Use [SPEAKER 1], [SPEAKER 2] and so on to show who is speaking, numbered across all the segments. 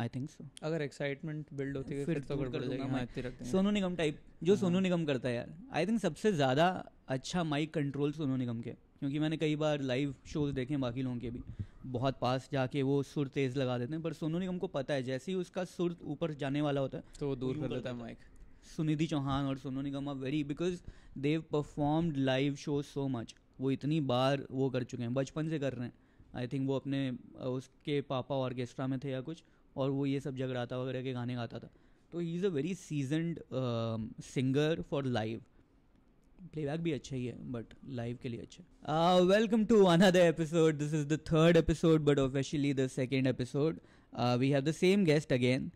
[SPEAKER 1] I think so
[SPEAKER 2] अगर excitement build होती है तो फिर, तो कर दूंगा माइक रखते हैं सोनू
[SPEAKER 1] निगम टाइप जो हाँ। सोनू निगम करता है यार आई थिंक सबसे ज़्यादा अच्छा माइक कंट्रोल सोनू निगम के क्योंकि मैंने कई बार लाइव शोज देखे हैं बाकी लोगों के भी बहुत पास जाके वो सुर तेज़ लगा देते हैं पर सोनू निगम को पता है जैसे ही उसका सुर ऊपर जाने वाला होता है तो वो दूर कर देता है माइक सुनिधि चौहान और Sonu Nigam are very because they've performed live show so much वो इतनी बार वो कर चुके हैं बचपन से कर रहे हैं आई थिंक वो अपने उसके पापा ऑर्केस्ट्रा में थे या कुछ और वो ये सब झगड़ाता वगैरह के गाने गाता था तो he is a very seasoned singer for live playback भी अच्छा ही है बट लाइव के लिए अच्छा welcome to another episode this is the third episode but officially the second episode we have the same guest again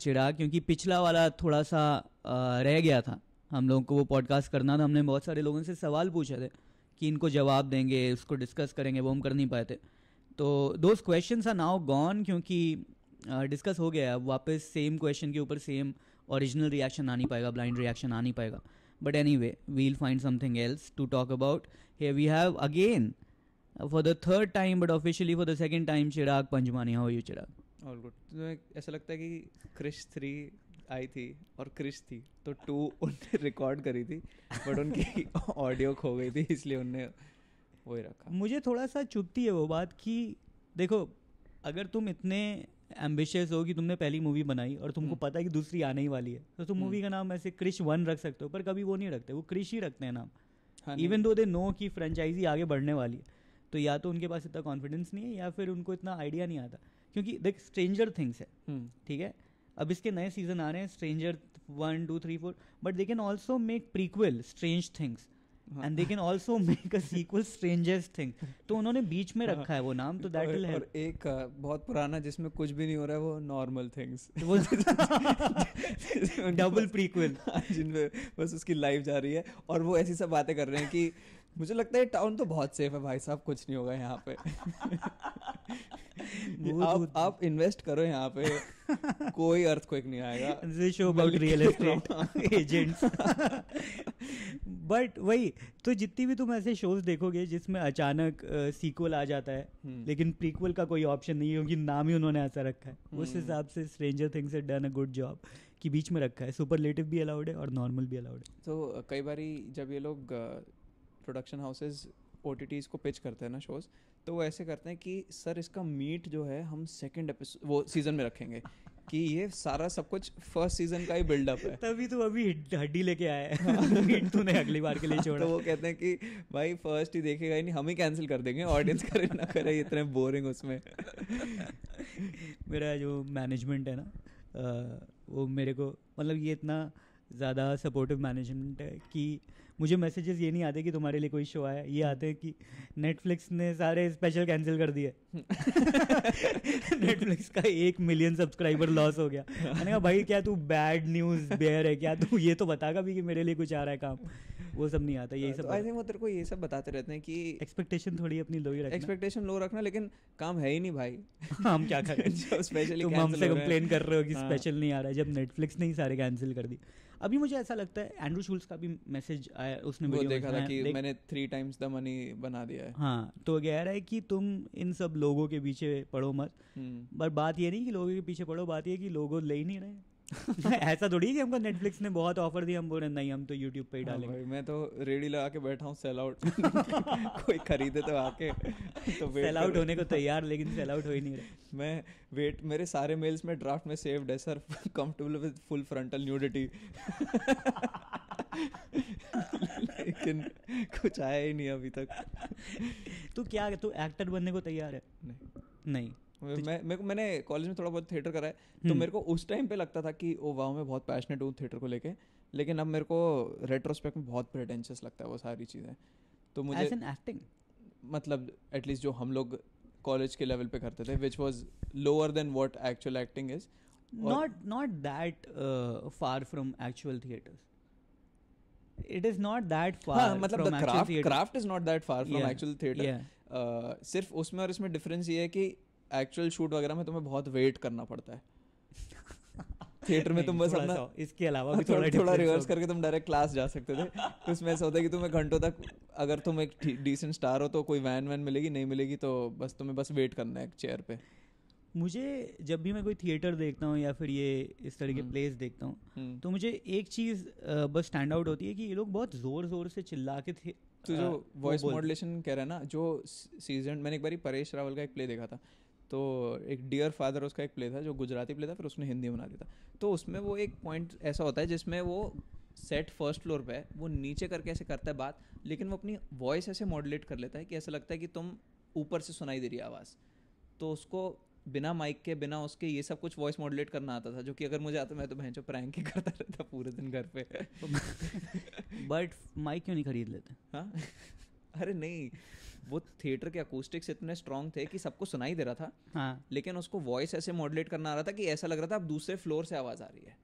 [SPEAKER 1] Chirag क्योंकि पिछला वाला थोड़ा सा uh, रह गया था हम लोगों को वो पॉडकास्ट करना था हमने बहुत सारे लोगों से सवाल पूछे थे कि इनको जवाब देंगे उसको डिस्कस करेंगे वो हम कर नहीं पाए थे तो those question are now gone क्योंकि डिस्कस हो गया है अब वापस सेम क्वेश्चन के ऊपर सेम ओरिजिनल रिएक्शन आ नहीं पाएगा ब्लाइंड रिएक्शन आ नहीं पाएगा but anyway we'll find something else to talk about hey we have again for the third time but officially for the second time Chirag Panjmani how you Chirag
[SPEAKER 2] all good तुम्हें ऐसा लगता है कि क्रिश थ्री आई थी और क्रिश
[SPEAKER 1] थी तो टू उनने रिकॉर्ड करी थी बट उनकी ऑडियो खो गई थी इसलिए उनने वही रखा मुझे थोड़ा सा चुपती है वो बात कि देखो अगर तुम इतने एम्बिशियस हो कि तुमने पहली मूवी बनाई और तुमको हम्म। पता है कि दूसरी आने ही वाली है तो तुम मूवी हम्म। का नाम ऐसे क्रिश वन रख सकते हो पर कभी वो नहीं रखते वो क्रिश ही रखते हैं नाम इवन दो दे नो कि फ्रेंचाइजी आगे बढ़ने वाली है तो या तो उनके पास इतना कॉन्फिडेंस नहीं है या फिर उनको इतना आइडिया नहीं आता क्योंकि देख स्ट्रेंजर थिंग्स है हम्म। ठीक है अब इसके नए सीजन आ रहे हैं stranger one two three four but they can also make prequel strange things and they can also make a sequel strangest thing तो उन्होंने बीच में हाँ। रखा है वो नाम तो दैट विल हेल्प एक बहुत
[SPEAKER 2] पुराना जिसमें कुछ भी नहीं हो रहा है वो नॉर्मल थिंग्स डबल प्रीक्वल जिनमें बस उसकी लाइफ जा रही है और वो ऐसी सब बातें कर रहे हैं कि मुझे लगता है टाउन तो बहुत सेफ है भाई साहब कुछ नहीं होगा यहाँ पे आप आप इन्वेस्ट करो यहाँ पे कोई अर्थ क्विक नहीं आएगा show about real estate agents
[SPEAKER 1] but वही तो जितनी भी तुम ऐसे शोज देखोगे जिसमें अचानक सीक्वल आ जाता है हम्म। लेकिन प्रीक्वल का कोई ऑप्शन नहीं है क्योंकि नाम ही उन्होंने ऐसा रखा है उस हम्म। हिसाब से Stranger Things done a good job कि बीच में रखा है सुपरलेटिव भी अलाउड है और नॉर्मल भी अलाउड
[SPEAKER 2] है तो कई बार जब ये लोग प्रोडक्शन हाउसेज ओ को पिच करते हैं ना शोज़ तो वो ऐसे करते हैं कि सर इसका मीट जो है हम सेकंड एपिसोड वो सीजन में रखेंगे कि ये सारा सब कुछ फर्स्ट सीजन का ही बिल्डअप है तभी तो अभी हड्डी लेके आया है मीट हाँ। तूने अगली बार के लिए हाँ, छोड़ा तो वो कहते हैं कि भाई फर्स्ट ही देखेगा ही नहीं हम ही कैंसिल कर देंगे ऑडियंस करे ना करे इतने बोरिंग उसमें
[SPEAKER 1] मेरा जो मैनेजमेंट है ना वो मेरे को मतलब ये इतना ज़्यादा सपोर्टिव मैनेजमेंट है कि मुझे मैसेजेस ये नहीं आते कि तुम्हारे लिए कोई शो आया ये हम्म। आते हैं कि नेटफ्लिक्स ने सारे स्पेशल कैंसिल कर दिए नेटफ्लिक्स का एक मिलियन सब्सक्राइबर लॉस हो गया मैंने कहा भाई क्या तू बैड न्यूज़ बेयर है क्या तू ये तो बता कभी कि मेरे लिए कुछ आ रहा है काम वो सब नहीं आता यही तो सब आई थिंक वो तेरे को ये सब बताते रहते हैं कि एक्सपेक्टेशन थोड़ी अपनी लो ही रखना
[SPEAKER 2] एक्सपेक्टेशन लो रखना लेकिन काम है ही नहीं भाई हम क्या करें स्पेशली तुम हमसे कंप्लेन कर रहे हो कि स्पेशल
[SPEAKER 1] हाँ। नहीं आ रहा जब नेटफ्लिक्स ने ही सारे कैंसिल कर दी अभी मुझे ऐसा लगता है एंड्रू शूल्स का भी मैसेज आया उसने वो देखा था कि मैंने थ्री टाइम्स द मनी बना दिया है हाँ तो कह रहा है कि तुम इन सब लोगों के पीछे पढ़ो मत बट हम्म। बात ये नहीं कि लोगों के पीछे पढ़ो बात ये कि लोगों ले ही नहीं रहे ऐसा थोड़ी कि हमको नेटफ्लिक्स ने बहुत ऑफर दिया हम बोले नहीं हम तो यूट्यूब पे ही हाँ डालेंगे भाई, मैं तो रेडी लगा के बैठा हूँ सेल आउट कोई खरीदे तो आके तो सेल आउट होने को तैयार लेकिन सेल आउट हो ही नहीं रहा मैं
[SPEAKER 2] वेट मेरे सारे मेल्स में ड्राफ्ट में सेव्ड है sir comfortable with full frontal nudity लेकिन कुछ आया ही नहीं अभी तक
[SPEAKER 1] तो क्या तू एक्टर बनने को तैयार है नहीं
[SPEAKER 2] नहीं मैं मेरे मैंने कॉलेज में थोड़ा बहुत थिएटर करा है तो हम्म। मेरे को उस टाइम पे लगता था कि ओ वाह मैं बहुत पैशनेट हूँ थिएटर को लेके लेकिन अब मेरे को रेट्रोस्पेक्ट में बहुत प्रेटेंशियस लगता है वो सारी चीज़ें तो मुझे एक्टिंग मतलब एटलीस्ट जो हम लोग कॉलेज के लेवल पे करते थे which was lower than what actual acting is not not that far from
[SPEAKER 1] actual theatres it is not that far मतलब craft craft is not that
[SPEAKER 2] far from actual theatre सिर्फ उसमें और इसमें difference ये है कि एक्चुअल शूट वगैरह में तुम्हें बहुत वेट करना पड़ता है थिएटर में तुम बस अपना इसके अलावा भी थोड़ा थोड़ा रिवर्स करके तुम डायरेक्ट क्लास जा सकते थे तो उसमें ऐसा होता है कि तुम्हें घंटों तक अगर तुम एक डिसेंट स्टार हो तो कोई वैन वैन मिलेगी नहीं मिलेगी तो बस तुम्हें बस वेट करना है एक चेयर पे
[SPEAKER 1] मुझे जब भी मैं कोई थिएटर देखता हूँ या फिर ये इस तरह के प्लेस हम्म। देखता हूँ हम्म। तो मुझे एक चीज़ बस स्टैंड आउट होती है कि ये लोग बहुत ज़ोर ज़ोर से चिल्ला के थे तो जो वॉइस
[SPEAKER 2] मॉडलेशन कह रहा है ना जो सीजन मैंने एक बार परेश रावल का एक प्ले देखा था तो एक डियर फादर उसका एक प्ले था जो गुजराती प्ले था फिर उसने हिंदी बना दिया था तो उसमें वो एक पॉइंट ऐसा होता है जिसमें वो सेट फर्स्ट फ्लोर पे है वो नीचे करके ऐसे करता है बात लेकिन वो अपनी वॉइस ऐसे मॉडलेट कर लेता है कि ऐसा लगता है कि तुम ऊपर से सुनाई दे रही है आवाज़ तो उसको बिना माइक के बिना उसके ये सब कुछ वॉइस मॉडलेट करना आता था जो कि अगर मुझे आता मैं तो बहन चो प्रैंक ही करता रहता पूरे दिन घर पे बट माइक क्यों नहीं खरीद लेते हाँ अरे नहीं वो थिएटर के अकोस्टिक्स इतने स्ट्रांग थे कि सबको सुनाई दे रहा था हाँ. लेकिन उसको वॉइस ऐसे मॉडलेट करना आ रहा था कि ऐसा लग रहा था अब दूसरे फ्लोर से आवाज़ आ रही है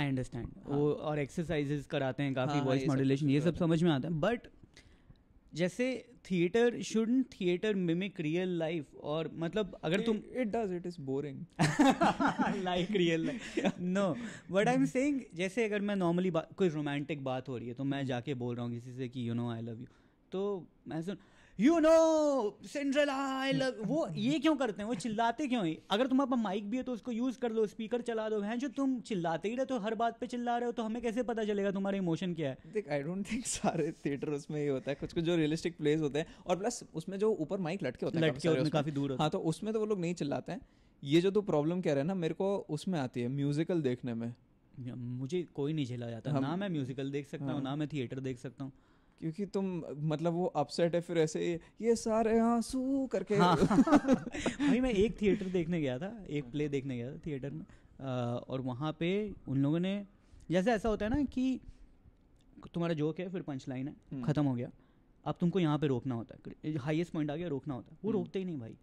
[SPEAKER 1] आई अंडरस्टैंड हाँ। वो और एक्सरसाइजेस कराते हैं काफ़ी वॉइस मॉड्यूलेशन ये सब समझ में आता है बट जैसे theatre should theatre mimic real life और मतलब अगर तुम it does it is boring like real life no but I am saying जैसे अगर मैं नॉर्मली कोई रोमांटिक बात हो रही है तो मैं जाके बोल रहा हूँ किसी से कि you know I love you तो मैं सुन यू नो सिंड्रेला वो ये क्यों करते हैं वो चिल्लाते क्यों हैं अगर तुम्हारे पास माइक भी है तो उसको यूज़ कर लो स्पीकर चला दो हैं जो तुम चिल्लाते ही रहे तो हर बात पे चिल्ला रहे हो तो हमें कैसे पता चलेगा तुम्हारा इमोशन क्या है देख आई डोंट थिंक सारे थिएटर उसमें ही होता है कुछ
[SPEAKER 2] कुछ जो रियलिस्टिक प्लेस होते हैं और प्लस उसमें जो ऊपर माइक लटके होते हैं लटके काफ़ी दूर हाँ तो उसमें तो वो लोग नहीं चिल्लाते हैं ये जो तू तो प्रॉब्लम कह रहे हैं ना मेरे को उसमें आती है म्यूजिकल देखने में
[SPEAKER 1] मुझे कोई नहीं झेला जाता ना मैं म्यूजिकल देख सकता हूँ हाँ। ना मैं थिएटर देख सकता हूँ क्योंकि तुम मतलब वो अपसेट है फिर ऐसे
[SPEAKER 2] ये सारे आंसू करके हाँ, भाई मैं एक
[SPEAKER 1] थिएटर देखने गया था एक प्ले देखने गया था थिएटर में आ, और वहाँ पे उन लोगों ने जैसे ऐसा होता है ना कि तुम्हारा जोक है फिर पंच लाइन है हम्म। ख़त्म हो गया अब तुमको यहाँ पे रोकना होता है हाईएस्ट पॉइंट आ गया रोकना होता है वो हम्म। रोकते ही नहीं भाई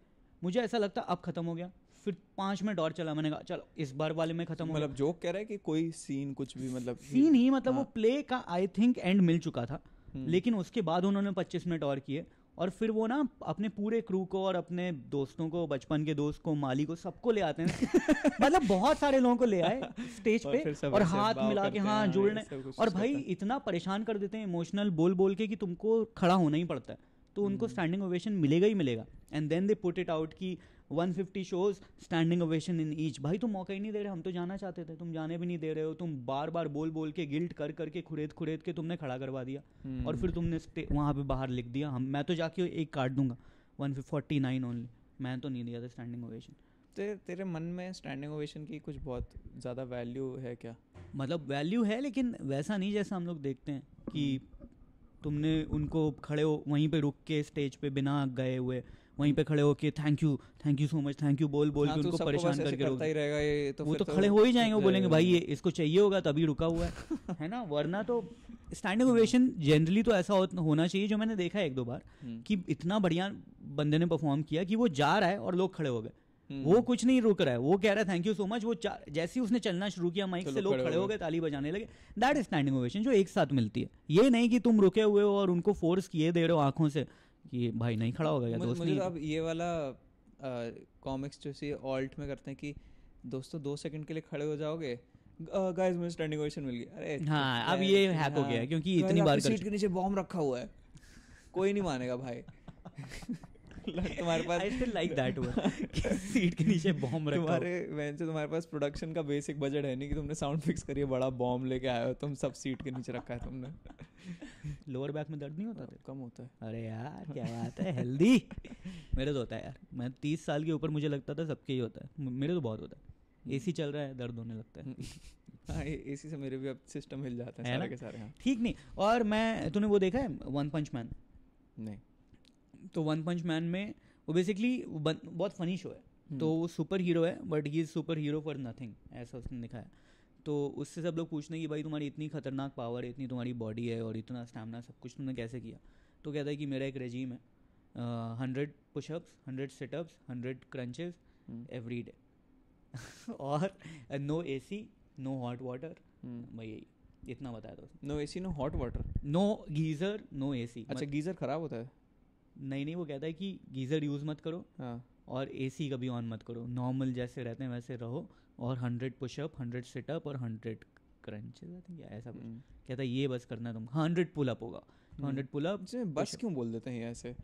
[SPEAKER 1] मुझे ऐसा लगता अब खत्म हो गया फिर पाँच मिनट और चला मैंने कहा चलो इस बार वाले में खत्म मतलब जोक कह रहा है कि कोई सीन कुछ भी मतलब सीन ही मतलब वो प्ले हाँ। का आई थिंक एंड मिल चुका था हम्म। लेकिन उसके बाद उन्होंने पच्चीस मिनट और किए और फिर वो ना अपने पूरे क्रू को और अपने दोस्तों को बचपन के दोस्त को माली को सबको ले आते हैं मतलब बहुत सारे लोगों को ले आए स्टेज पे और, हाथ मिला के हाँ, हाँ जुड़ने और भाई इतना परेशान कर देते हैं इमोशनल बोल बोल के कि तुमको खड़ा होना ही पड़ता है तो उनको स्टैंडिंग हम्म। ओवेशन मिलेगा ही मिलेगा and then they put it out की one fifty shows standing ovation in each भाई तुम मौका ही नहीं दे रहे हम तो जाना चाहते थे तुम जाने भी नहीं दे रहे हो तुम बार बार बोल बोल के गिल्ट कर करके खुरेद खुरेद के तुमने खड़ा करवा दिया hmm. और फिर तुमने वहाँ पे बाहर लिख दिया हम मैं तो जाके एक काट दूंगा वन फोर्टी नाइन ओनली मैं तो नहीं दिया था स्टैंडिंग ओवेशन ते, तेरे मन में स्टैंडिंग ओवेशन की कुछ बहुत ज़्यादा वैल्यू है क्या मतलब वैल्यू है लेकिन वैसा नहीं जैसा हम लोग देखते हैं कि हम्म। तुमने उनको खड़े हो वहीं पे रुक के स्टेज पे बिना गए हुए वहीं पे खड़े होके thank you thank you so much thank you बोल बोल हाँ, के तो उनको परेशान करके रोकता ही रहेगा ये तो वो तो, तो खड़े हो ही जाएंगे वो बोलेंगे भाई ये इसको चाहिए होगा तभी रुका हुआ है है ना वरना तो स्टैंडिंग ओवेशन जनरली तो ऐसा होना चाहिए जो मैंने देखा है एक दो बार हम्म। कि इतना बढ़िया बंदे ने परफॉर्म किया कि वो जा रहा है और लोग खड़े हो गए हम्म। वो कुछ नहीं रुक रहा है वो कह रहा है थैंक यू सो मच वो जैसे ही उसने चलना शुरू किया माइक से लोग खड़े हो गए ताली बजाने लगे दैट स्टैंडिंग ओवेशन जो एक साथ मिलती है ये नहीं कि तुम रुके हुए हो और उनको फोर्स किए दे रहे हो आंखों से कि भाई नहीं खड़ा होगा या दोस्त नहीं तो अब
[SPEAKER 2] ये वाला कॉमिक्स जो सी ऑल्ट में करते हैं कि दोस्तों दो सेकंड के लिए खड़े हो जाओगे गाइस मुझे स्टैंडिंग ओवेशन मिल गया अरे हाँ अब ये हैक हो गया हाँ। क्योंकि इतनी बार सीट के नीचे बॉम्ब रखा हुआ है कोई नहीं मानेगा भाई तुम्हारे पास I still like that one
[SPEAKER 1] seat के नीचे बॉम्ब रखा तुम्हारे
[SPEAKER 2] वैन से तुम्हारे पास प्रोडक्शन का बेसिक बजट है नहीं कि तुमने साउंड फिक्स करिए बड़ा
[SPEAKER 1] बॉम्ब लेके आए हो तुम सब सीट के नीचे रखा है तुमने लोअर बैक में दर्द नहीं होता कम होता है अरे यार क्या बात है हेल्दी मेरे तो होता है यार मैं तीस साल के ऊपर मुझे लगता था सबके ही होता है मेरे तो बहुत होता है एसी हम्म। चल रहा है दर्द होने लगता है हाँ, एसी से मेरे भी अब सिस्टम हिल जाता है, है सारे के सारे हाँ। ठीक नहीं और मैं तूने वो देखा है वन पंच मैन नहीं तो वन पंच मैन में वो बेसिकली बहुत फनी शो है हम्म। तो वो सुपर हीरो है but he is super hero for nothing ऐसा उसने लिखा है तो उससे सब लोग पूछने कि भाई तुम्हारी इतनी खतरनाक पावर है इतनी तुम्हारी बॉडी है और इतना स्टैमिना सब कुछ तुमने कैसे किया तो कहता है कि मेरा एक रेजीम है hundred pushups hundred situps hundred crunches every day और no A C no hot water भाई यही इतना बताया था उसने no A C no hot water no geyser no A C अच्छा गीज़र ख़राब होता है नहीं नहीं वो कहता है कि गीज़र यूज़ मत करो हाँ और एसी कभी ऑन मत करो नॉर्मल जैसे रहते हैं वैसे रहो और हंड्रेड पुशअप हंड्रेड सिटअप और हंड्रेड क्रंचेज ऐसा कुछ हम्म। कहता है ये बस करना तुम हंड्रेड पुलअप होगा तो हंड्रेड हम्म। पुलअप बस क्यों बोल देते हैं ऐसे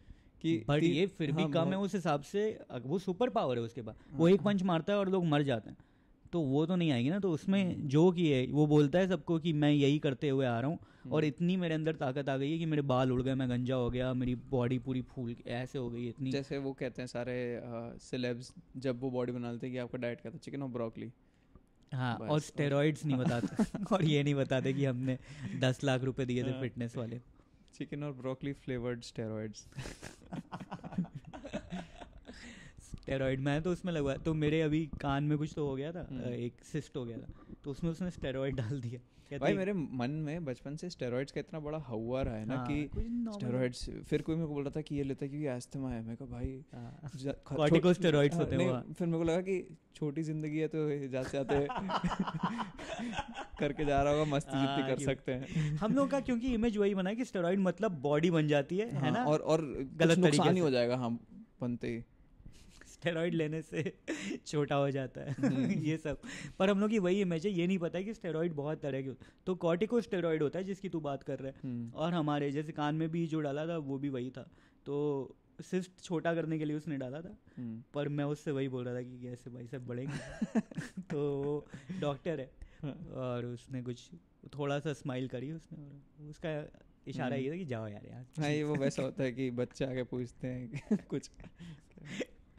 [SPEAKER 1] कि बट ये फिर हाँ, भी कम है उस हिसाब से वो सुपर पावर है उसके पास हाँ। वो एक पंच मारता है और लोग मर जाते हैं तो वो तो नहीं आएगी ना तो उसमें जो हम्म। की है वो बोलता है सबको कि मैं यही करते हुए आ रहा हूँ हम्म। और इतनी मेरे अंदर ताकत आ गई है कि मेरे बाल उड़ गए मैं गंजा हो गया मेरी बॉडी पूरी फूल ऐसे हो गई इतनी जैसे वो कहते हैं सारे सिलेब्स
[SPEAKER 2] जब वो बॉडी बना लेते हैं कि आपका डाइट कहता चिकन और ब्रोकली
[SPEAKER 1] हाँ और स्टेरॉइड्स नहीं बताते और ये नहीं बताते कि हमने दस लाख रुपए दिए थे फिटनेस हाँ। वाले
[SPEAKER 2] चिकन और ब्रोकली फ्लेवर्ड
[SPEAKER 1] स्टेरॉइड्स स्टेरॉयड मैं तो उसमें लगवाया तो मेरे अभी कान में कुछ तो हो गया था हम्म। एक सिस्ट हो गया था तो उसमें उसने स्टेरॉयड डाल दिया भाई मेरे मन में बचपन से स्टेरॉइड्स का इतना बड़ा हवा रहा है ना हाँ, कि स्टेरॉइड्स
[SPEAKER 2] फिर कोई मेरे को बोल रहा था कि ये लेता क्योंकि आस्थमा है मैं को भाई कॉर्टिकोस्टेरॉइड्स हाँ। होते हैं
[SPEAKER 1] फिर मेरे को लगा कि छोटी जिंदगी है तो जाते जाते करके जा रहा होगा मस्ती हाँ, जितनी कर सकते हैं हम लोग का क्योंकि इमेज वही बना है कि स्टेरॉइड मतलब बॉडी बन जाती है है ना और और गलत नुकसान ही हो जाएगा हम बनते ही स्टेरॉइड लेने से छोटा हो जाता है हम्म। ये सब पर हम लोग की वही इमेज है ये नहीं पता है कि स्टेरॉइड बहुत तरह के तो कॉटिको स्टेरॉइड होता है जिसकी तू बात कर रहे हैं हम्म। और हमारे जैसे कान में भी जो डाला था वो भी वही था तो सिस्ट छोटा करने के लिए उसने डाला था हम्म। पर मैं उससे वही बोल रहा था कि कैसे भाई साहब बढ़ेंगे तो डॉक्टर है हाँ। और उसने कुछ थोड़ा सा स्माइल करी उसने और उसका इशारा ये था कि जाओ यार यार हाँ ये वो वैसा होता है कि बच्चे आगे पूछते हैं कुछ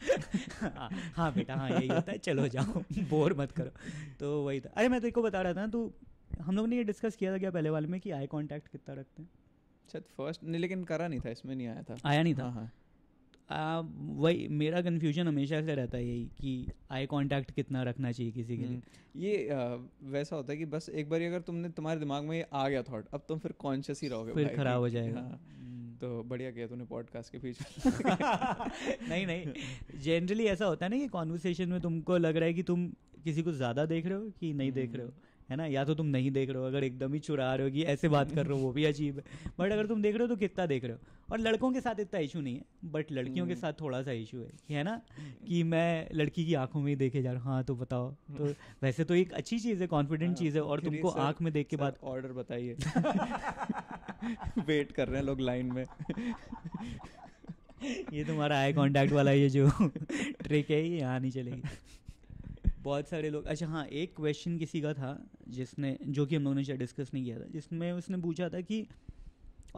[SPEAKER 1] हाँ, हाँ बेटा हाँ यही होता है चलो जाओ बोर मत करो तो वही था अरे मैं तेरे को बता रहा था तो हम लोग ने ये डिस्कस किया था क्या पहले वाले में कि आई कांटेक्ट कितना रखते हैं शायद अच्छा, फर्स्ट नहीं लेकिन करा नहीं था
[SPEAKER 2] इसमें नहीं आया था आया नहीं था
[SPEAKER 1] हाँ, हाँ। आ, वही मेरा कन्फ्यूजन हमेशा से रहता है यही कि आई कांटेक्ट कितना रखना चाहिए किसी के लिए
[SPEAKER 2] हम्म, ये आ, वैसा होता है कि बस एक बार अगर तुमने तुम्हारे दिमाग में आ गया थॉट अब तुम फिर कॉन्शियस ही रहोगे फिर खराब हो जाएगा हाँ। हम्म। तो
[SPEAKER 1] बढ़िया किया तूने पॉडकास्ट के पीछे नहीं नहीं जनरली ऐसा होता है ना कि कॉन्वर्सेशन में तुमको लग रहा है कि तुम किसी को ज़्यादा देख रहे हो कि नहीं देख हम्म। रहे हो है ना या तो तुम नहीं देख रहे हो अगर एकदम ही चुरा रहे हो कि ऐसे बात कर रहे हो वो भी अजीब है बट अगर तुम देख रहे हो तो कितना देख रहे हो और लड़कों के साथ इतना इशू नहीं है बट लड़कियों के हम्म। साथ थोड़ा सा इशू है है ना कि मैं लड़की की आंखों में ही देखे जा रहा हूँ हाँ तो बताओ तो वैसे तो एक अच्छी चीज़ है कॉन्फिडेंट हाँ, चीज़ है और तुमको आँख में देख के बाद ऑर्डर बताइए वेट कर रहे हैं लोग लाइन में ये तुम्हारा आई कांटेक्ट वाला ये जो ट्रिक है ये यहाँ नहीं चलेगी बहुत सारे लोग अच्छा हाँ एक क्वेश्चन किसी का था जिसने जो कि हम लोगों ने शायद डिस्कस नहीं किया था जिसमें उसने पूछा था कि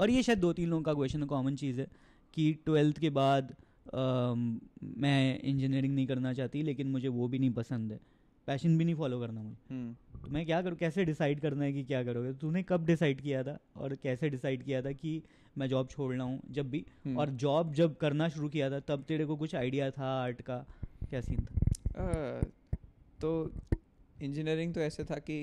[SPEAKER 1] और ये शायद दो तीन लोगों का क्वेश्चन कॉमन चीज़ है कि ट्वेल्थ के बाद आ, मैं इंजीनियरिंग नहीं करना चाहती लेकिन मुझे वो भी नहीं पसंद है पैशन भी नहीं फॉलो करना मुझे हम्म। तो मैं क्या करूँ कैसे डिसाइड करना है कि क्या करोगे तूने कब डिसाइड किया था और कैसे डिसाइड किया था कि मैं जॉब छोड़ रहा हूँ जब भी हम्म। और जॉब जब करना शुरू किया था तब तेरे को कुछ आइडिया था आर्ट का क्या सीन था तो इंजीनियरिंग तो ऐसे था कि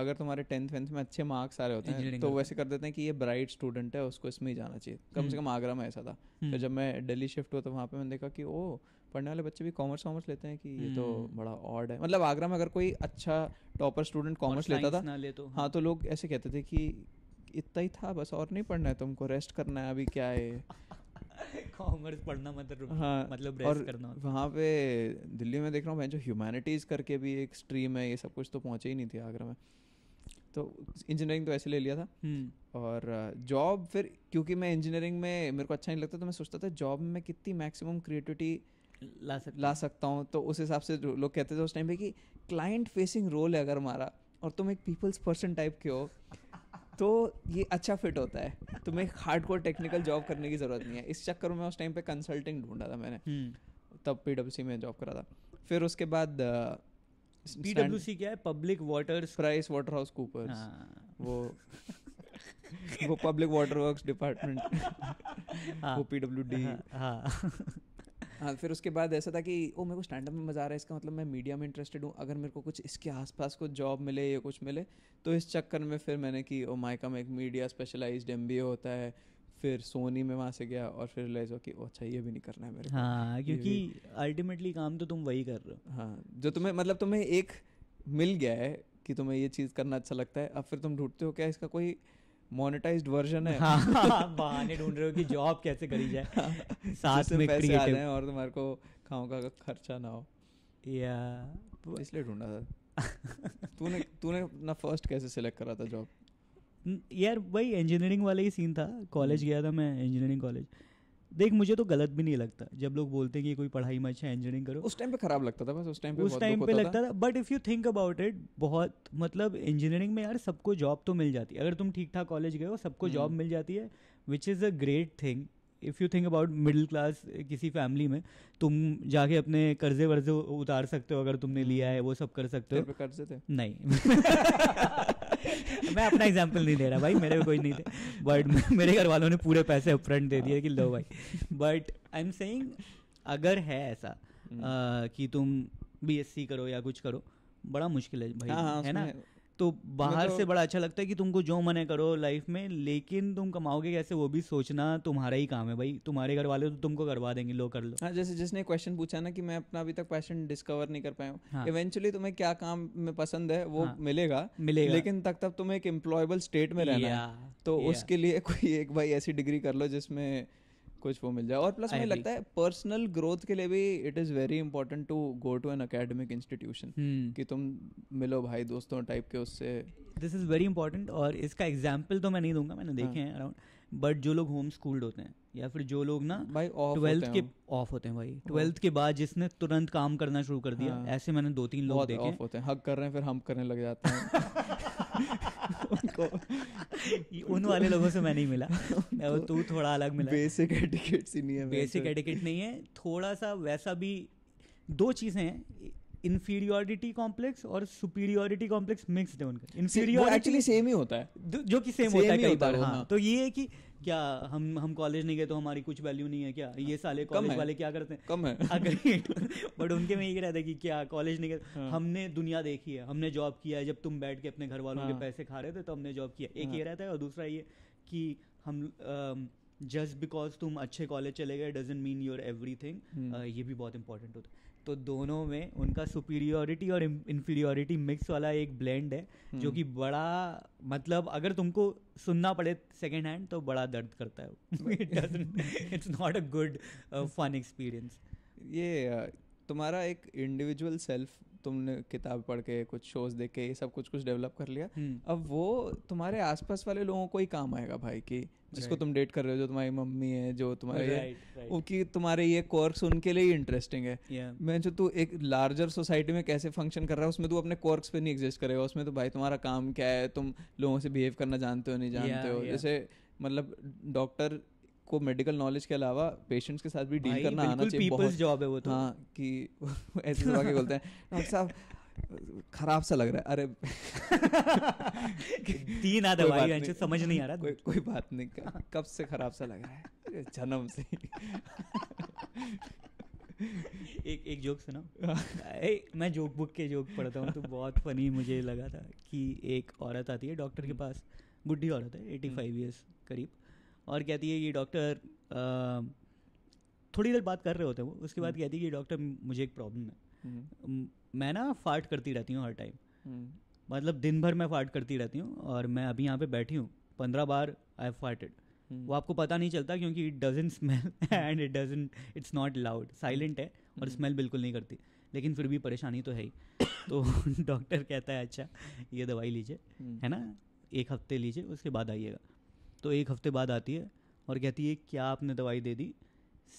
[SPEAKER 1] अगर तुम्हारे
[SPEAKER 2] टेंथ वेंथ में अच्छे मार्क्स आ रहे होते हैं तो वैसे कर देते हैं कि ये ब्राइट स्टूडेंट है उसको इसमें ही जाना चाहिए कम से हम्म। कम आगरा में ऐसा था तो जब मैं दिल्ली शिफ्ट हुआ तो वहाँ पे मैंने देखा कि ओ पढ़ने वाले बच्चे भी कॉमर्स वॉमर्स लेते हैं कि ये तो हम्म। बड़ा ऑर्ड है मतलब आगरा में अगर कोई अच्छा टॉपर स्टूडेंट कॉमर्स लेता था ले तो, हाँ, हाँ तो लोग ऐसे कहते थे कि इतना ही था बस और नहीं पढ़ना है तुमको रेस्ट करना है अभी क्या है
[SPEAKER 1] कॉमर्स पढ़ना मतलब हाँ, मतलब और करना वहाँ
[SPEAKER 2] पे दिल्ली में देख रहा हूँ जो ह्यूमैनिटीज़ करके भी एक स्ट्रीम है ये सब कुछ तो पहुँचे ही नहीं थे आगरा में तो इंजीनियरिंग तो ऐसे ले लिया था हम्म। और जॉब फिर क्योंकि मैं इंजीनियरिंग में मेरे को अच्छा नहीं लगता तो मैं सोचता था जॉब में कितनी मैक्सिमम क्रिएटिविटी ला सकता ला सकता हूँ तो उस हिसाब से लोग कहते थे उस टाइम पे कि क्लाइंट फेसिंग रोल है अगर हमारा और तुम एक पीपल्स पर्सन टाइप के हो तो ये अच्छा फिट होता है तुम्हें हार्ड कोर टेक्निकल जॉब करने की ज़रूरत नहीं है इस चक्कर में उस टाइम पे कंसल्टिंग ढूंढा था मैंने हम्म। तब पी में जॉब करा था फिर उसके बाद पीडब्ल्यूसी
[SPEAKER 1] uh, क्या है public
[SPEAKER 2] water Price Waterhouse Cooper वो वो पब्लिक वाटर वर्क डिपार्टमेंट वो हाँ, हाँ। हाँ फिर उसके बाद ऐसा था कि वो मेरे को स्टैंड अप में मज़ा आ रहा है इसका मतलब मैं मीडिया में इंटरेस्टेड हूँ अगर मेरे को कुछ इसके आसपास कुछ जॉब मिले या कुछ मिले तो इस चक्कर में फिर मैंने कि ओ माइका में एक मीडिया स्पेशलाइज्ड एम होता है फिर सोनी में वहाँ से गया और फिर रिलाइज हुआ कि अच्छा ये भी नहीं करना है मेरे हाँ क्योंकि अल्टीमेटली काम तो तुम वही कर रहे हो हाँ जो तुम्हें मतलब तुम्हें एक मिल गया है कि तुम्हें ये चीज़ करना अच्छा लगता है अब फिर तुम ढूंढते हो क्या इसका कोई मोनेटाइज्ड वर्जन है हाँ। बहाने ढूंढ रहे हो कि जॉब कैसे करी जाए हाँ। साथ में पैसे आ रहे हैं और तुम्हारे को खाओ का खर्चा ना हो या इसलिए ढूंढा था तूने तूने अपना फर्स्ट कैसे सिलेक्ट करा था
[SPEAKER 1] जॉब यार वही इंजीनियरिंग वाला ही सीन था कॉलेज हम्म। गया था मैं इंजीनियरिंग कॉलेज देख मुझे तो गलत भी नहीं लगता जब लोग बोलते हैं कि कोई पढ़ाई में अच्छा इंजीनियरिंग करो उस टाइम पे खराब लगता था बस उस टाइम पे उस टाइम पे लगता था but if you think about it बहुत मतलब इंजीनियरिंग में यार सबको जॉब तो मिल जाती है अगर तुम ठीक ठाक कॉलेज गए हो सबको जॉब हम्म। मिल जाती है which is a great thing if you think about middle class किसी फैमिली में तुम जाके अपने कर्जे वर्जे उतार सकते हो अगर तुमने हम्म। लिया है वो सब कर सकते हो कर्जे थे नहीं मैं अपना एग्जाम्पल नहीं दे रहा भाई मेरे को कोई नहीं थे बट मेरे घर वालों ने पूरे पैसे अपफ्रंट दे दिए कि लो भाई बट आई एम सेइंग अगर है ऐसा हम्म। कि तुम बीएससी करो या कुछ करो बड़ा मुश्किल है भाई हाँ, हाँ, है ना तो बाहर तो... से मतलब बड़ा अच्छा लगता है कि तुमको जो मने करो लाइफ में लेकिन तुम कमाओगे कैसे वो भी सोचना तुम्हारा ही काम है भाई तुम्हारे घर वाले तो तुमको करवा देंगे लो कर लो हाँ जैसे जिसने क्वेश्चन पूछा ना कि मैं अपना अभी तक पैशन
[SPEAKER 2] डिस्कवर नहीं कर पाया हूँ इवेंचुअली हाँ। तुम्हें क्या काम में पसंद है वो हाँ, मिलेगा मिलेगा लेकिन तक तक तुम्हें एक एम्प्लॉयबल स्टेट में रहना तो उसके लिए कोई एक भाई ऐसी डिग्री कर लो जिसमें कुछ वो मिल जाए और प्लस मुझे लगता है पर्सनल ग्रोथ के लिए भी it is very important to go to an academic institution कि तुम मिलो भाई दोस्तों टाइप के उससे
[SPEAKER 1] दिस इज़ वेरी इंपॉर्टेंट और इसका एग्जाम्पल तो मैं नहीं दूंगा मैंने देखे हाँ। हैं अराउंड बट जो लोग होम स्कूल्ड होते हैं या फिर जो लोग ना भाई ट्वेल्थ के ऑफ होते हैं भाई ट्वेल्थ हाँ। के बाद जिसने तुरंत काम करना शुरू कर दिया हाँ। ऐसे मैंने दो तीन लोग देखे होते हैं हक कर रहे हैं फिर हम करने लग जाते हैं उनको उन वाले लोगों से मैं नहीं मिला मैं तू थोड़ा अलग मिला बेसिक एटिकेट्स ही नहीं है बेसिक एटिकेट नहीं है थोड़ा सा वैसा भी दो चीज़ें हैं इन्फीरियोरिटी कॉम्प्लेक्स और सुपीरियोरिटी कॉम्प्लेक्स मिक्सड है उनका इन्फीरियोरिटी
[SPEAKER 2] सेम ही होता है जो कि सेम होता है कई बार हाँ।, हाँ
[SPEAKER 1] तो ये है कि क्या हम हम कॉलेज नहीं गए तो हमारी कुछ वैल्यू नहीं है क्या ये साले कॉलेज वाले क्या करते हैं कम है बट तो, उनके में ये रहता है कि क्या कॉलेज नहीं गए हाँ। हमने दुनिया देखी है हमने जॉब किया है जब तुम बैठ के अपने घर वालों के हाँ। पैसे खा रहे थे तो हमने जॉब किया एक ये हाँ। रहता है और दूसरा ये कि हम जस्ट बिकॉज तुम अच्छे कॉलेज चले गए doesn't mean your everything ये भी बहुत इंपॉर्टेंट होता है तो दोनों में उनका सुपीरियोरिटी और इन्फीरियोरिटी मिक्स वाला एक ब्लेंड है हम्म। जो कि बड़ा मतलब अगर तुमको सुनना पड़े सेकेंड हैंड तो बड़ा दर्द करता है it's not a good fun experience ये uh, तुम्हारा एक
[SPEAKER 2] इंडिविजुअल सेल्फ तुमने किताब पढ़ के कुछ शोज देख के ये सब कुछ कुछ डेवलप कर लिया हम्म। अब वो तुम्हारे आसपास वाले लोगों को ही काम आएगा भाई कि जिसको तुम डेट कर रहे हो जो तुम्हारी मम्मी है जो तुम्हारे उनकी तुम्हारे ये कोर्क्स उनके लिए इंटरेस्टिंग है मैं जो तू एक लार्जर सोसाइटी में कैसे फंक्शन कर रहा है उसमें तू अपने कोर्क्स पे नहीं एग्जिस्ट करेगा उसमें तो भाई तुम्हारा काम क्या है तुम लोगों से बिहेव करना जानते हो नहीं जानते हो जैसे मतलब डॉक्टर को मेडिकल नॉलेज के अलावा पेशेंट्स के साथ भी डील करना आना चाहिए बहुत जॉब है वो तो हाँ कि ऐसे बोलते हैं डॉक्टर साहब खराब सा लग रहा है अरे तीन आधा समझ नहीं आ रहा कोई कोई बात नहीं कब से खराब सा लग रहा है
[SPEAKER 1] जन्म से एक एक जोक सुना हाँ। मैं जोक बुक के जोक पढ़ता हूँ तो बहुत फनी मुझे लगा था कि एक औरत आती है डॉक्टर के पास बुढ़ी औरत है एटी फाइव ईयर्स करीब और कहती है ये डॉक्टर थोड़ी देर बात कर रहे होते हैं वो उसके बाद हम्म। कहती है कि डॉक्टर मुझे एक प्रॉब्लम है हम्म। मैं ना फाट करती रहती हूँ हर टाइम हम्म। मतलब दिन भर मैं फाट करती रहती हूँ और मैं अभी यहाँ पे बैठी हूँ पंद्रह बार आई फाटेड हम्म। वो आपको पता नहीं चलता क्योंकि it doesn't smell and it doesn't it's not loud silent है और स्मेल हम्म। बिल्कुल नहीं करती लेकिन फिर भी परेशानी तो है ही तो डॉक्टर कहता है अच्छा ये दवाई लीजिए है ना एक हफ्ते लीजिए उसके बाद आइएगा तो एक हफ्ते बाद आती है और कहती है क्या आपने दवाई दे दी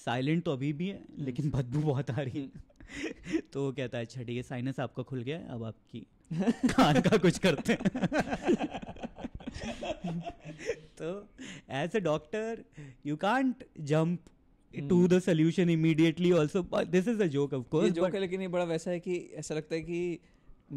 [SPEAKER 1] साइलेंट तो अभी भी है लेकिन बदबू बहुत आ रही है तो वो कहता है अच्छा ठीक है साइनस आपका खुल गया अब आपकी कान का कुछ करते हैं तो as a doctor you can't jump to the solution immediately also this is a joke of course joke है
[SPEAKER 2] लेकिन ये बड़ा वैसा है कि ऐसा लगता है कि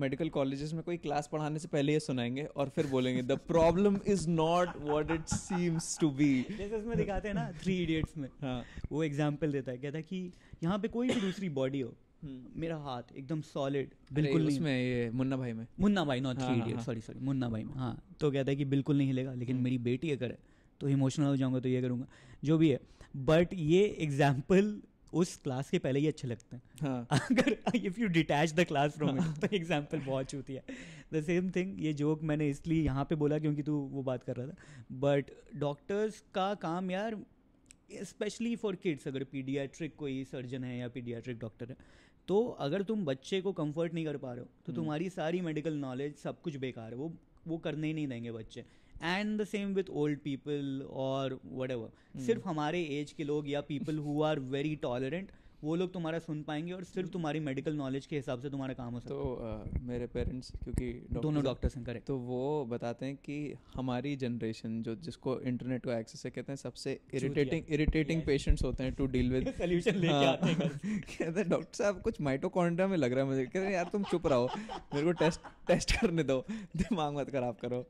[SPEAKER 2] मेडिकल कॉलेजेस में कोई क्लास पढ़ाने से पहले ये सुनाएंगे और फिर
[SPEAKER 1] बोलेंगे the problem is not what it seems to be जैसे इसमें दिखाते हैं ना थ्री इडियट्स में हाँ वो एग्जांपल देता है कहता है कि यहाँ पे कोई भी दूसरी बॉडी हो हम्म। मेरा हाथ एकदम सॉलिड बिल्कुल नहीं उसमें ये मुन्ना भाई में Munna Bhai not three idiot sorry sorry Munna Bhai में हाँ तो कहता है कि बिल्कुल नहीं हिलेगा लेकिन हम्म। मेरी बेटी अगर है तो इमोशनल हो जाऊंगा तो ये करूँगा जो भी है बट ये एग्जाम्पल उस क्लास के पहले ही अच्छे लगते हैं हाँ। अगर if you detach the class from तो एग्जाम्पल बहुत छूती है द सेम थिंग ये जोक मैंने इसलिए यहाँ पे बोला क्योंकि तू वो बात कर रहा था बट डॉक्टर्स का काम यार स्पेशली फॉर किड्स अगर पीडियाट्रिक कोई सर्जन है या पीडियाट्रिक डॉक्टर है तो अगर तुम बच्चे को कंफर्ट नहीं कर पा रहे हो तो हम्म। तुम्हारी सारी मेडिकल नॉलेज सब कुछ बेकार है वो वो करने ही नहीं देंगे बच्चे and the same with old people और वट एवर सिर्फ हमारे एज के लोग या people who are very tolerant वो लोग तुम्हारा सुन पाएंगे और सिर्फ तुम्हारी मेडिकल नॉलेज के हिसाब से तुम्हारा काम हो सकता तो आ, मेरे पेरेंट्स क्योंकि दोनों डॉक्टर्स हैं करेक्ट तो वो बताते
[SPEAKER 2] हैं कि हमारी जनरेशन जो जिसको इंटरनेट को एक्सेस है कहते हैं सबसे इरिटेटिंग इरिटेटिंग पेशेंट्स होते हैं टू डील विद सोल्यूशन कहते हैं डॉक्टर साहब कुछ माइटोकॉन्ड्रिया में लग रहा है मुझे कहते हैं यार तुम चुप रहो मेरे को टेस्ट टेस्ट करने दो दिमाग मत खराब करो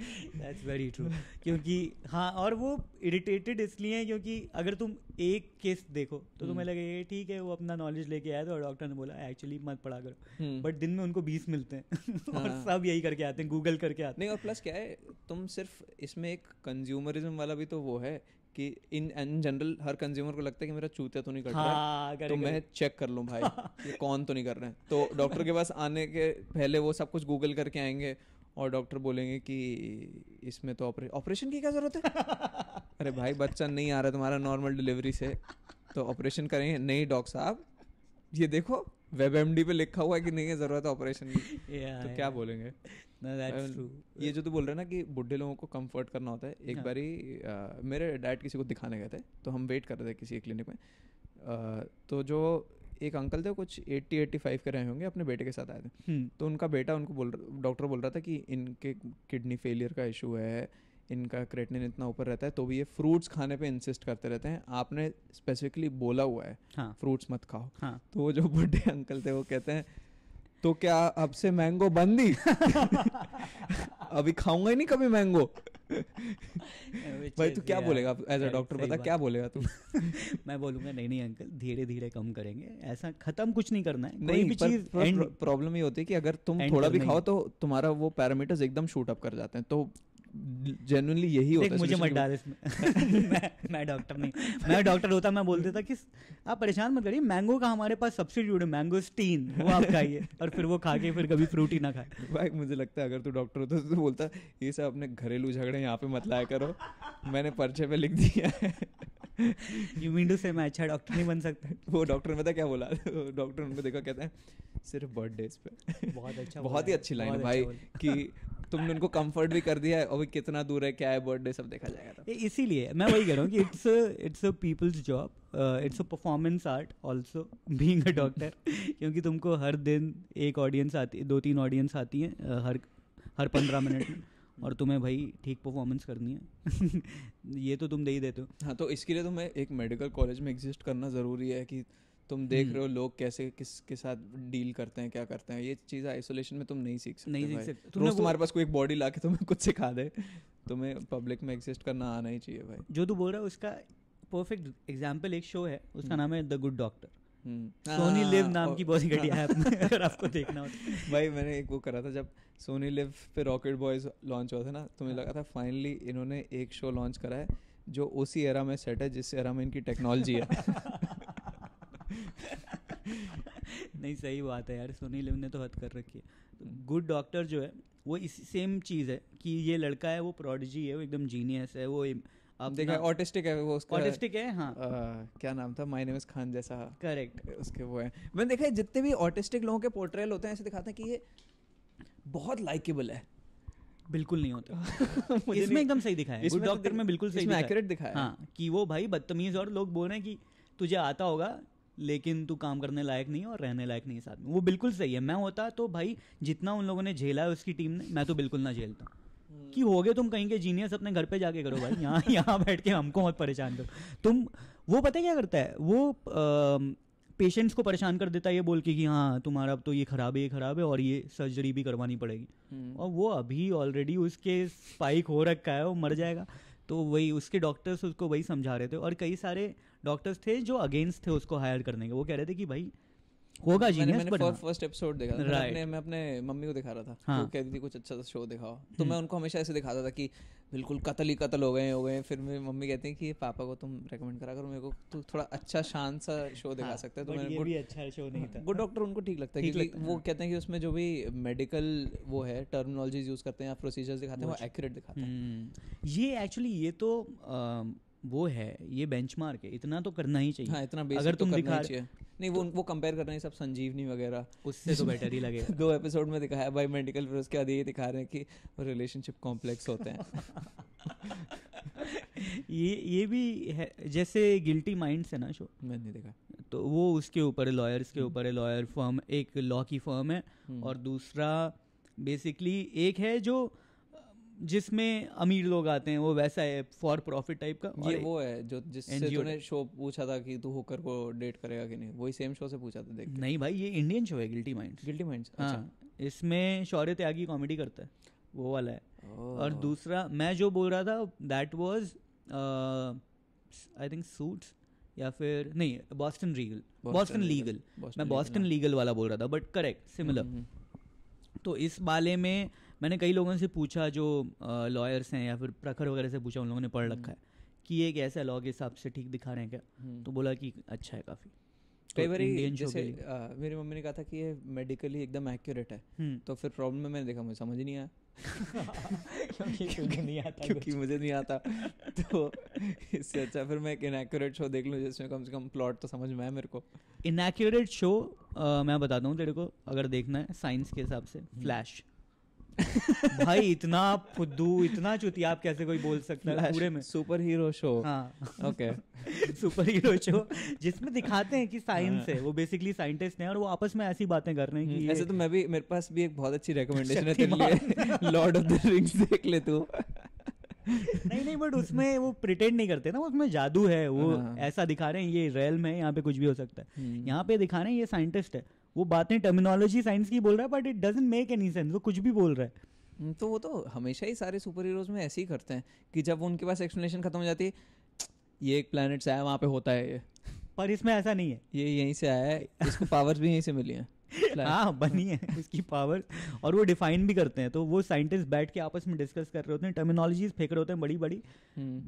[SPEAKER 1] दैट्स वेरी ट्रू क्योंकि हाँ और वो इरिटेटेड इसलिए हैं क्योंकि अगर तुम एक केस देखो तो हम्म। तुम्हें लगे ये ठीक है वो अपना नॉलेज लेके आया था और डॉक्टर ने बोला एक्चुअली मत पढ़ा करो बट हम्म। दिन में उनको बीस मिलते हैं और हाँ। सब यही करके आते हैं गूगल करके
[SPEAKER 2] आते हैं और प्लस क्या है तुम सिर्फ इसमें एक कंज्यूमरिज्म वाला भी तो वो है कि इन इन जनरल हर कंज्यूमर को लगता है कि मेरा चूतिया तो नहीं कर हाँ, रहा है हाँ, तो मैं चेक कर लूँ भाई ये कौन तो नहीं कर रहे हैं तो डॉक्टर के पास आने के पहले वो सब कुछ गूगल करके आएंगे और डॉक्टर बोलेंगे कि इसमें तो ऑपरेशन ऑपरेशन की क्या ज़रूरत है अरे भाई बच्चा नहीं आ रहा तुम्हारा नॉर्मल डिलीवरी से तो ऑपरेशन करेंगे नहीं डॉक्टर साहब ये देखो वेब एम पे लिखा हुआ है कि नहीं है ज़रूरत है ऑपरेशन की yeah, तो yeah. क्या बोलेंगे no, ये जो तू बोल रहे ना कि बूढ़े लोगों को कंफर्ट करना होता है एक yeah. हाँ। बारी मेरे डैड किसी को दिखाने गए थे तो हम वेट कर रहे थे किसी क्लिनिक में आ, तो जो एक अंकल थे कुछ एट्टी एट्टी फाइव के रहे होंगे अपने बेटे के साथ आए थे हम्म। तो उनका बेटा उनको बोल डॉक्टर बोल रहा था कि इनके किडनी फेलियर का इशू है इनका क्रेटनिन इतना ऊपर रहता है तो भी ये फ्रूट्स खाने पे इंसिस्ट करते रहते हैं आपने स्पेसिफिकली बोला हुआ है हाँ. फ्रूट्स मत खाओ हाँ. तो वो जो बुढ़े अंकल थे वो कहते हैं तो क्या अब से मैंगो बंद ही अभी खाऊंगा ही नहीं कभी मैंगो भाई तू क्या बोलेगा एज अ डॉक्टर पता क्या बोलेगा तू
[SPEAKER 1] मैं बोलूंगा नहीं नहीं अंकल धीरे धीरे कम करेंगे ऐसा खत्म कुछ नहीं करना है नहीं भी चीज प्रॉब्लम ये होती है कि अगर तुम थोड़ा तो भी खाओ
[SPEAKER 2] तो तुम्हारा वो पैरामीटर्स एकदम शूट अप कर जाते हैं तो जेनुअनली यही होता है मुझे मत डाल इसमें मैं मैं डॉक्टर नहीं मैं डॉक्टर
[SPEAKER 1] होता मैं बोल देता कि आप परेशान मत करिए मैंगो का हमारे पास सब्सिट्यूट है मैंगो स्टीन वो आप खाइए और फिर वो खा के फिर कभी फ्रूट ही ना खाए भाई मुझे लगता है अगर तू डॉक्टर होता तो
[SPEAKER 2] बोलता ये सब अपने घरेलू झगड़े यहाँ पे मत लाया करो मैंने पर्चे पे लिख दिया है यू मीन टू से मैं अच्छा डॉक्टर नहीं बन सकता वो डॉक्टर ने पता क्या बोला डॉक्टर उनको देखा कहता है सिर्फ बर्थडेज पे
[SPEAKER 1] बहुत अच्छा बहुत ही अच्छी लाइन भाई अच्छा
[SPEAKER 2] कि तुमने उनको कंफर्ट भी कर दिया है और कितना दूर है क्या है बर्थडे सब देखा जाएगा
[SPEAKER 1] इसीलिए मैं वही कह रहा हूँ कि it's it's a people's job it's a performance art also being a doctor क्योंकि तुमको हर दिन एक ऑडियंस आती है दो तीन ऑडियंस आती हैं uh, हर हर पंद्रह मिनट में और तुम्हें भाई ठीक परफॉर्मेंस करनी है ये तो तुम दे ही देते हो हाँ तो इसके
[SPEAKER 2] लिए तुम्हें तो एक मेडिकल कॉलेज में एग्जिस्ट करना ज़रूरी है कि तुम देख हम्म। रहे हो लोग कैसे किस के साथ डील करते हैं क्या करते हैं ये चीज़ आइसोलेशन में तुम नहीं सीख सकते नहीं सीख सकते तुमने तुम्हारे पास कोई एक बॉडी ला के तुम्हें कुछ सिखा दे तुम्हें पब्लिक में एग्जिस्ट करना आना ही चाहिए भाई जो तू बोल रहा है उसका परफेक्ट एग्जाम्पल एक शो है उसका हम्म। नाम है द गुड डॉक्टर हाँ। सोनी लिव नाम की बहुत ही हाँ। घटिया ऐप अगर आपको देखना हो तो। भाई मैंने एक वो करा था जब सोनी लिव पे रॉकेट बॉयज लॉन्च हुआ था ना तो मुझे हाँ। लगा था फाइनली इन्होंने एक शो लॉन्च करा है जो उसी एरा में सेट है जिस एरा में इनकी टेक्नोलॉजी है
[SPEAKER 1] नहीं सही बात है यार सोनी लिव ने तो हद कर रखी है गुड तो डॉक्टर जो है वो इसी सेम चीज़ है कि ये लड़का है वो प्रोडजी है वो एकदम जीनियस है वो आप देखा ऑटिस्टिक है वो उसका ऑटिस्टिक
[SPEAKER 2] है हाँ आ, क्या नाम था माय नेम इज खान जैसा करेक्ट उसके वो है मैंने देखा है जितने भी ऑटिस्टिक लोगों के पोर्ट्रेल होते हैं ऐसे दिखाते हैं कि ये बहुत लाइकेबल है
[SPEAKER 1] बिल्कुल नहीं होता इसमें एकदम सही दिखाया है डॉक्टर तो में बिल्कुल सही एक्यूरेट दिखाया हाँ कि वो भाई बदतमीज और लोग बोल रहे हैं कि तुझे आता होगा लेकिन तू काम करने लायक नहीं और रहने लायक नहीं साथ में वो बिल्कुल सही है मैं होता तो भाई जितना उन लोगों ने झेला है उसकी टीम ने मैं तो बिल्कुल ना झेलता कि हो गए तुम कहीं के जीनियस अपने घर पे जाके करो भाई यहाँ यहाँ बैठ के हमको मत परेशान करो तुम वो पता क्या करता है वो पेशेंट्स को परेशान कर देता है ये बोल के कि हाँ तुम्हारा अब तो ये ख़राब है ये ख़राब है और ये सर्जरी भी करवानी पड़ेगी हम्म। और वो अभी ऑलरेडी उसके स्पाइक हो रखा है वो मर जाएगा तो वही उसके डॉक्टर्स उसको वही समझा रहे थे और कई सारे डॉक्टर्स थे जो अगेंस्ट थे उसको हायर करने के वो कह रहे थे कि भाई होगा जी मैंने, मैंने फर्स्ट एपिसोड देखा था right. अपने
[SPEAKER 2] मैं अपने मम्मी को दिखा रहा था हाँ. वो कहती थी कुछ अच्छा सा शो दिखाओ तो हम्म. मैं उनको हमेशा ऐसे दिखाता था कि बिल्कुल कतल ही कतल हो गए हो गए फिर मेरी मम्मी कहती है कि पापा को तुम रेकमेंड करा करो मेरे को तू थोड़ा अच्छा शांत सा शो दिखा हाँ, सकते हैं तो मैंने गुड अच्छा शो नहीं था गुड डॉक्टर उनको ठीक लगता है क्योंकि वो हाँ। कहते हैं कि उसमें जो भी मेडिकल वो है टर्मिनोलॉजीज यूज करते हैं प्रोसीजर्स
[SPEAKER 1] दिखाते हैं वो एक्यूरेट दिखाते हैं हम्म। ये एक्चुअली ये तो वो है ये बेंचमार्क है इतना तो करना ही चाहिए हाँ, इतना अगर तो तुम तो दिखा
[SPEAKER 2] नहीं वो वो कंपेयर
[SPEAKER 1] कर रहे हैं सब संजीवनी
[SPEAKER 2] वगैरह उससे तो बेटर ही लगे दो एपिसोड में दिखाया भाई मेडिकल फिर उसके बाद ये दिखा रहे हैं कि रिलेशनशिप
[SPEAKER 1] कॉम्प्लेक्स होते हैं ये ये भी है जैसे गिल्टी माइंड्स है ना शो मैंने देखा तो वो उसके ऊपर है लॉयर्स के हम्म। ऊपर है लॉयर फर्म एक लॉ की फर्म है हम्म। और दूसरा बेसिकली एक है जो जिसमें अमीर लोग आते हैं वो वैसा है फॉर प्रॉफिट टाइप का ये वो है जो जिससे तूने शो पूछा था कि तू होकर को डेट करेगा कि नहीं वही सेम शो से पूछा था देख नहीं भाई ये इंडियन शो है गिल्टी माइंड्स गिल्टी माइंड्स हाँ अच्छा। इसमें शौर्य त्यागी कॉमेडी करता है वो वाला है और दूसरा मैं जो बोल रहा था that was I think Suits या फिर नहीं बॉस्टन रीगल बॉस्टन लीगल मैं बॉस्टन लीगल हाँ। वाला बोल रहा था बट करेक्ट सिमिलर तो इस वाले में मैंने कई लोगों से पूछा जो लॉयर्स हैं या फिर प्रखर वगैरह से पूछा उन लोगों ने पढ़ रखा है हम्म। कि ये कैसा लॉ के हिसाब से ठीक दिखा रहे हैं क्या हम्म। तो बोला कि अच्छा है काफ़ी कई बार जैसे
[SPEAKER 2] मेरी मम्मी ने कहा था कि ये मेडिकली एकदम एक्यूरेट है हम्म। तो फिर प्रॉब्लम में मैंने देखा मुझे समझ नहीं आया क्योंकि क्योंकि नहीं आता क्योंकि मुझे नहीं आता तो इससे अच्छा फिर मैं एक
[SPEAKER 1] इनएक्यूरेट शो देख लूँ जिसमें कम से कम प्लॉट तो समझ में आए मेरे को इनएक्यूरेट शो मैं बताता हूँ तेरे को अगर देखना है साइंस के हिसाब से फ्लैश भाई इतना फुद्दू इतना चुती आप कैसे कोई बोल सकता है पूरे में super hero show okay super hero show जिसमें दिखाते हैं कि साइंस हाँ। है वो बेसिकली साइंटिस्ट हैं और वो आपस में ऐसी बातें कर रहे हैं कि हम्म, ऐसे तो मैं भी मेरे पास भी एक बहुत अच्छी रिकमेंडेशन है तेरे लिए लॉर्ड ऑफ द रिंग्स देख ले तू नहीं नहीं बट उसमें वो प्रिटेंड नहीं करते ना उसमें जादू है वो हाँ, हाँ। ऐसा दिखा रहे हैं ये रेल में यहाँ पे कुछ भी हो सकता है हम्म। यहाँ पे दिखा रहे हैं ये साइंटिस्ट है वो बातें टर्मिनोलॉजी साइंस की बोल रहा है but it doesn't make any sense वो कुछ भी बोल रहा है हम्म, तो वो तो हमेशा
[SPEAKER 2] ही सारे सुपर हीरोज में ऐसे ही करते हैं कि जब उनके पास एक्सप्लेनेशन खत्म हो जाती है ये एक प्लानट
[SPEAKER 1] से आया वहाँ पे होता है ये पर इसमें ऐसा नहीं है ये यहीं से आया है इसको पावर्स भी यहीं से मिली हैं हाँ बनी है उसकी पावर और वो डिफाइन भी करते हैं तो वो साइंटिस्ट बैठ के आपस में डिस्कस कर रहे होते हैं टर्मिनोलॉजीज फेंक रहे होते हैं बड़ी बड़ी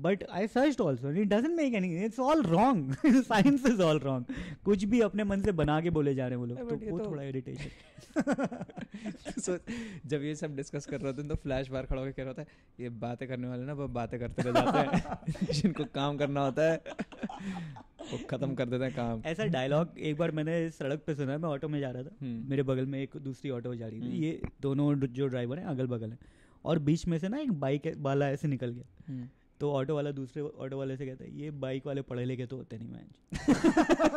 [SPEAKER 1] but I search also it doesn't make any it's all wrong science is all wrong कुछ भी अपने मन से बना के बोले जा रहे हैं वो लोग तो वो तो थोड़ा इरिटेशन सो
[SPEAKER 2] जब ये सब डिस्कस कर रहे होते हैं तो फ्लैश बार खड़ा होकर कह रहा होता है ये बातें करने वाले ना वो बातें करते रह जाते हैं जिनको काम करना होता है
[SPEAKER 1] वो खत्म कर देते हैं काम ऐसा डायलॉग एक बार मैंने सड़क पे सुना मैं ऑटो में जा रहा था हम्म। मेरे बगल में एक दूसरी ऑटो जा रही थी हम्म। ये दोनों जो ड्राइवर हैं अगल बगल हैं और बीच में से ना एक बाइक वाला ऐसे निकल गया हम्म। तो ऑटो वाला दूसरे ऑटो वाले से कहता है ये बाइक वाले पढ़े लिखे तो होते नहीं मैं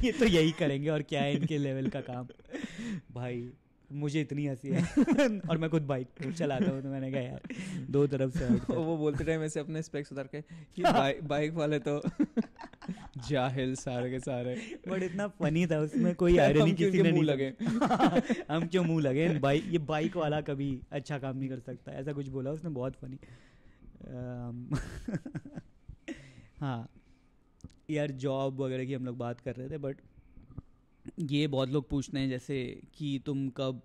[SPEAKER 1] ये तो यही करेंगे और क्या है इनके लेवल का काम भाई मुझे इतनी हंसी है और मैं खुद बाइक चलाता हूँ तो मैंने कहा यार दो तरफ से वो बोलते टाइम ऐसे अपने स्पेक्स उतार के हाँ। बाइक बाइक वाले तो जाहिल सारे के सारे बट इतना फनी था उसमें कोई आयरनी किसी ने नहीं लगे हम क्यों मुंह लगे बाइक ये बाइक वाला कभी अच्छा काम नहीं कर सकता ऐसा कुछ बोला उसने बहुत फनी Um, हाँ यार जॉब वगैरह की हम लोग बात कर रहे थे बट ये बहुत लोग पूछते हैं जैसे कि तुम कब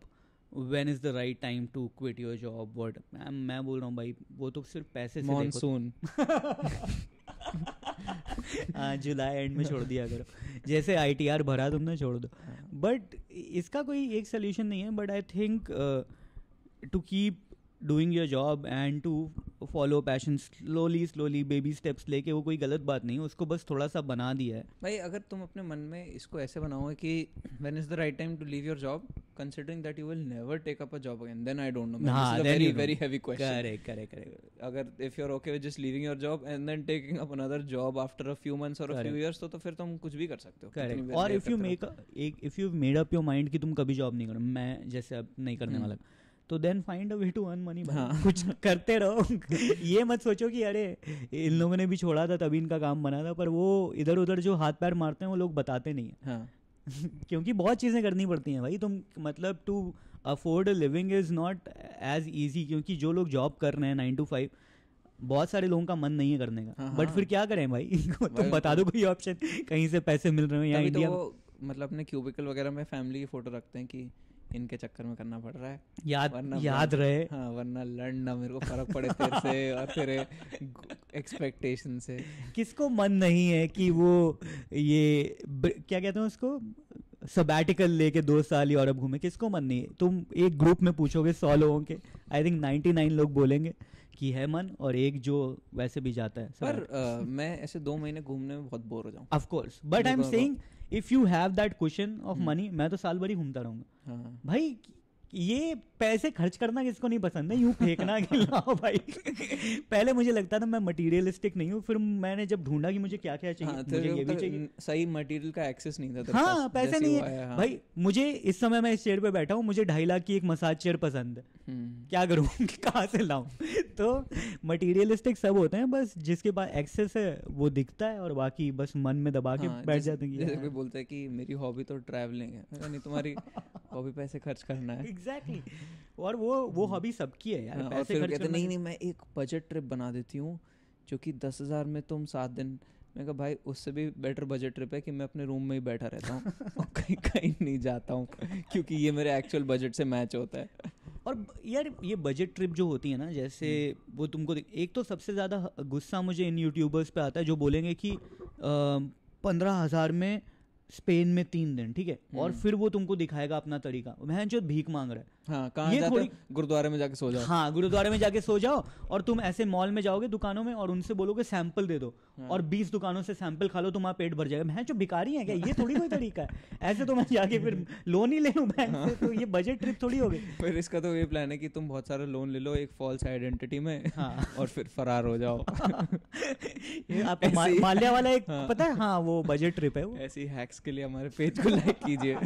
[SPEAKER 1] when is the right time to quit your job word मैं बोल रहा हूँ भाई वो तो सिर्फ पैसे से मानसून तो।
[SPEAKER 2] हाँ जुलाई एंड में छोड़ दिया करो
[SPEAKER 1] जैसे आर भरा तुमने छोड़ दो बट हाँ। इसका कोई एक सोल्यूशन नहीं है but I think to keep doing your job and to follow passion slowly slowly baby steps लेके वो कोई गलत बात नहीं उसको बस थोड़ा सा बना दिया है
[SPEAKER 2] भाई अगर तुम अपने मन में इसको ऐसे बनाओगे कि when is the right time to leave your job considering that you will never take up a job again then I don't know very very heavy question अगर if you are okay with just leaving your job and then taking up another job after a few months और a few years तो तो फिर तुम कुछ भी कर सकते हो और इफ यू मेक
[SPEAKER 1] एक if you made up your mind कि तुम कभी जॉब नहीं करो मैं जैसे अब नहीं करने हम्म। वाला तो then find a way to earn money कुछ करते रहो ये मत सोचो कि अरे इन लोगों ने भी छोड़ा था तभी इनका काम बना था पर वो इधर उधर जो हाथ पैर मारते हैं वो लोग बताते नहीं है हाँ. क्योंकि बहुत चीज़ें करनी पड़ती हैं भाई तुम मतलब to afford living is not as easy क्योंकि जो लोग जॉब कर रहे हैं नाइन टू फाइव बहुत सारे लोगों का मन नहीं है करने का बट हाँ, हाँ। फिर क्या करें भाई तुम तो। बता दो कोई ऑप्शन कहीं से पैसे मिल रहे हो या इंडिया तो
[SPEAKER 2] मतलब अपने क्यूबिकल वगैरह में फैमिली की फोटो रखते हैं कि इनके चक्कर में करना पड़ रहा है याद वरना याद रहे हाँ वरना लड़ना मेरे को फर्क पड़े तेरे से और तेरे एक्सपेक्टेशन से
[SPEAKER 1] किसको मन नहीं है कि वो ये क्या कहते हैं उसको सबैटिकल लेके दो साल ही और अब घूमे किसको मन नहीं है तुम एक ग्रुप में पूछोगे सौ लोगों के आई थिंक नाइन्टी नाइन लोग बोलेंगे कि है मन और एक जो वैसे भी जाता है पर
[SPEAKER 2] uh, मैं ऐसे दो महीने घूमने में बहुत बोर हो जाऊँ of course but I am saying
[SPEAKER 1] if you have that question of money मैं तो साल भर ही घूमता रहूंगा हाँ। भाई ये पैसे खर्च करना किसको नहीं पसंद है यूं फेंकना कि लाओ भाई पहले मुझे लगता था मैं मटेरियलिस्टिक नहीं हूँ फिर मैंने जब ढूंढा कि मुझे क्या क्या चाहिए हाँ, तो मुझे ये भी तो चाहिए
[SPEAKER 2] सही मटेरियल का एक्सेस नहीं था हाँ पैसे नहीं है हाँ। भाई
[SPEAKER 1] मुझे इस समय मैं इस चेयर पे बैठा हूँ मुझे ढाई लाख की एक मसाज चेयर पसंद है हम्म। क्या करूँ कहाँ से लाऊँ तो मटीरियलिस्टिक सब होते हैं बस जिसके पास एक्सेस है वो दिखता है और बाकी बस मन में दबा के हाँ, बैठ जाते हैं
[SPEAKER 2] बोलते हैं कि मेरी हॉबी तो ट्रैवलिंग है तुम्हारी
[SPEAKER 1] हॉबी पैसे खर्च करना है एग्जैक्टली और वो वो हॉबी hmm. सबकी है यार हाँ, पैसे खर्च करना नहीं नहीं
[SPEAKER 2] मैं एक बजट ट्रिप बना देती हूँ जो कि दस हज़ार में तुम सात दिन मैं कहा भाई उससे भी बेटर बजट ट्रिप है कि मैं अपने रूम में ही बैठा रहता हूँ कहीं कहीं नहीं जाता
[SPEAKER 1] हूँ क्योंकि ये मेरे एक्चुअल बजट से मैच होता है और यार ये बजट ट्रिप जो होती है ना जैसे hmm. वो तुमको एक तो सबसे ज़्यादा गुस्सा मुझे इन यूट्यूबर्स पे आता है जो बोलेंगे कि पंद्रह हज़ार में स्पेन में तीन दिन ठीक है और हम्म। फिर वो तुमको दिखाएगा अपना तरीका वह जो भीख मांग रहा है हाँ ये थोड़ी गुरुद्वारे में जाके सो जाओ हाँ गुरुद्वारे में जाके सो जाओ और तुम ऐसे मॉल में जाओगे दुकानों में और उनसे बोलोगे सैंपल दे दो हाँ। और बीस दुकानों से सैंपल खा लो तुम्हारा पेट भर जाएगा मैं जो है क्या ये थोड़ी कोई तरीका है ऐसे तो मैं जाके फिर लोन ही ले बैंक हाँ। से तो ये बजट ट्रिप थोड़ी हो गई
[SPEAKER 2] फिर इसका तो ये प्लान है कि तुम बहुत सारा लोन ले लो एक फॉल्स आइडेंटिटी में हाँ। और फिर फरार हो जाओ
[SPEAKER 1] माल्या वाला एक हाँ। पता है हाँ वो बजट ट्रिप है
[SPEAKER 2] ऐसी हैक्स के लिए हमारे पेज को लाइक कीजिए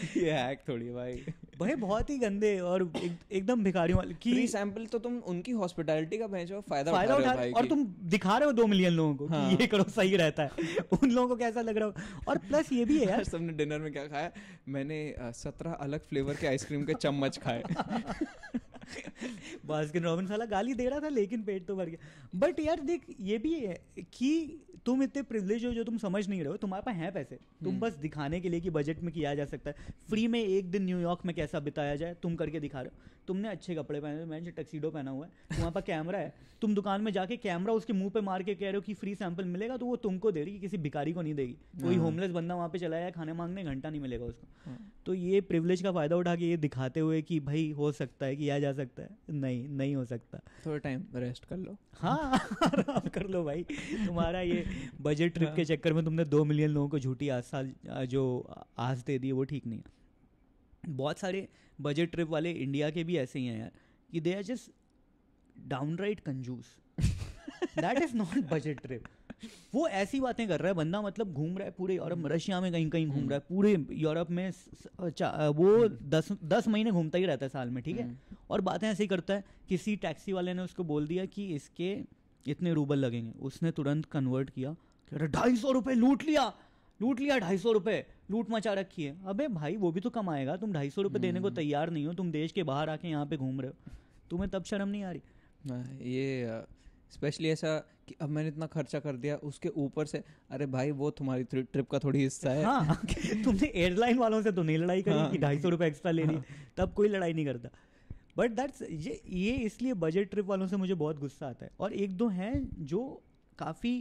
[SPEAKER 2] ये
[SPEAKER 1] हैक थोड़ी भाई भाई बहुत ही गंदे और एक, एकदम
[SPEAKER 2] भिखारी वाले की फ्री सैंपल तो तुम उनकी हॉस्पिटैलिटी का भेजो फायदा फायदा उठा, उठा रहे और तुम
[SPEAKER 1] दिखा रहे हो दो मिलियन लोगों को हाँ। कि ये करो सही रहता है उन लोगों को कैसा लग रहा हो और प्लस ये भी है यार
[SPEAKER 2] सबने डिनर में क्या खाया मैंने सत्रह अलग फ्लेवर के आइसक्रीम के चम्मच खाए
[SPEAKER 1] बास्किन रॉबिन साला गाली दे रहा था लेकिन पेट तो भर गया बट यार देख ये भी है कि तुम इतने प्रिवलेज हो जो तुम समझ नहीं रहे हो तुम्हारे पास हैं पैसे तुम हम्म। बस दिखाने के लिए कि बजट में किया जा सकता है फ्री में एक दिन न्यूयॉर्क में कैसा बिताया जाए तुम करके दिखा रहे हो तुमने अच्छे कपड़े पहने मैंने टक्सीडो पहना हुआ है वहाँ पर कैमरा है तुम दुकान में जाके कैमरा उसके मुंह पे मार के कह रहे हो कि फ्री सैंपल मिलेगा तो वो तुमको दे रही किसी भिकारी को नहीं देगी कोई होमलेस हाँ। बंदा वहाँ पे चला जाए खाने मांगने घंटा नहीं मिलेगा उसको हाँ। तो ये प्रिवलेज का फ़ायदा उठा के ये दिखाते हुए कि भाई हो सकता है कि किया जा सकता है नहीं नहीं हो सकता थोड़ा टाइम रेस्ट कर लो हाँ कर लो भाई तुम्हारा ये बजट ट्रिप के हाँ। चक्कर में तुमने दो मिलियन लोगों को झूठी आज साल जो आज दे दी वो ठीक नहीं है बहुत सारे बजट ट्रिप वाले इंडिया के भी ऐसे ही हैं यार कि they are just downright कंजूस that is not budget trip वो ऐसी बातें कर रहा है बंदा मतलब घूम रहा है पूरे यूरोप हम्म। रशिया में कहीं कहीं घूम रहा है हम्म। पूरे यूरोप में वो हम्म। दस दस महीने घूमता ही रहता है साल में ठीक है और बातें ऐसे ही करता है किसी टैक्सी वाले ने उसको बोल दिया कि इसके इतने रूबल लगेंगे उसने तुरंत कन्वर्ट किया ढाई सौ रुपये लूट लिया लूट लिया ढाई सौ रुपये लूट मचा रखी है अबे भाई वो भी तो कमाएगा तुम ढाई सौ रुपये देने को हम्म। तैयार नहीं हो तुम देश के बाहर आके यहाँ पे घूम रहे हो तुम्हें तब शर्म नहीं आ रही ये स्पेशली ऐसा कि अब मैंने इतना खर्चा कर दिया उसके ऊपर से अरे भाई वो तुम्हारी ट्रिप का थोड़ी हिस्सा है हाँ, हाँ तुमने एयरलाइन वालों से तो नहीं लड़ाई करी हाँ, कि ढाई सौ रुपये एक्स्ट्रा ले ली हाँ, तब कोई लड़ाई नहीं करता बट दैट्स ये ये इसलिए बजट ट्रिप वालों से मुझे बहुत गुस्सा आता है और एक दो हैं जो काफ़ी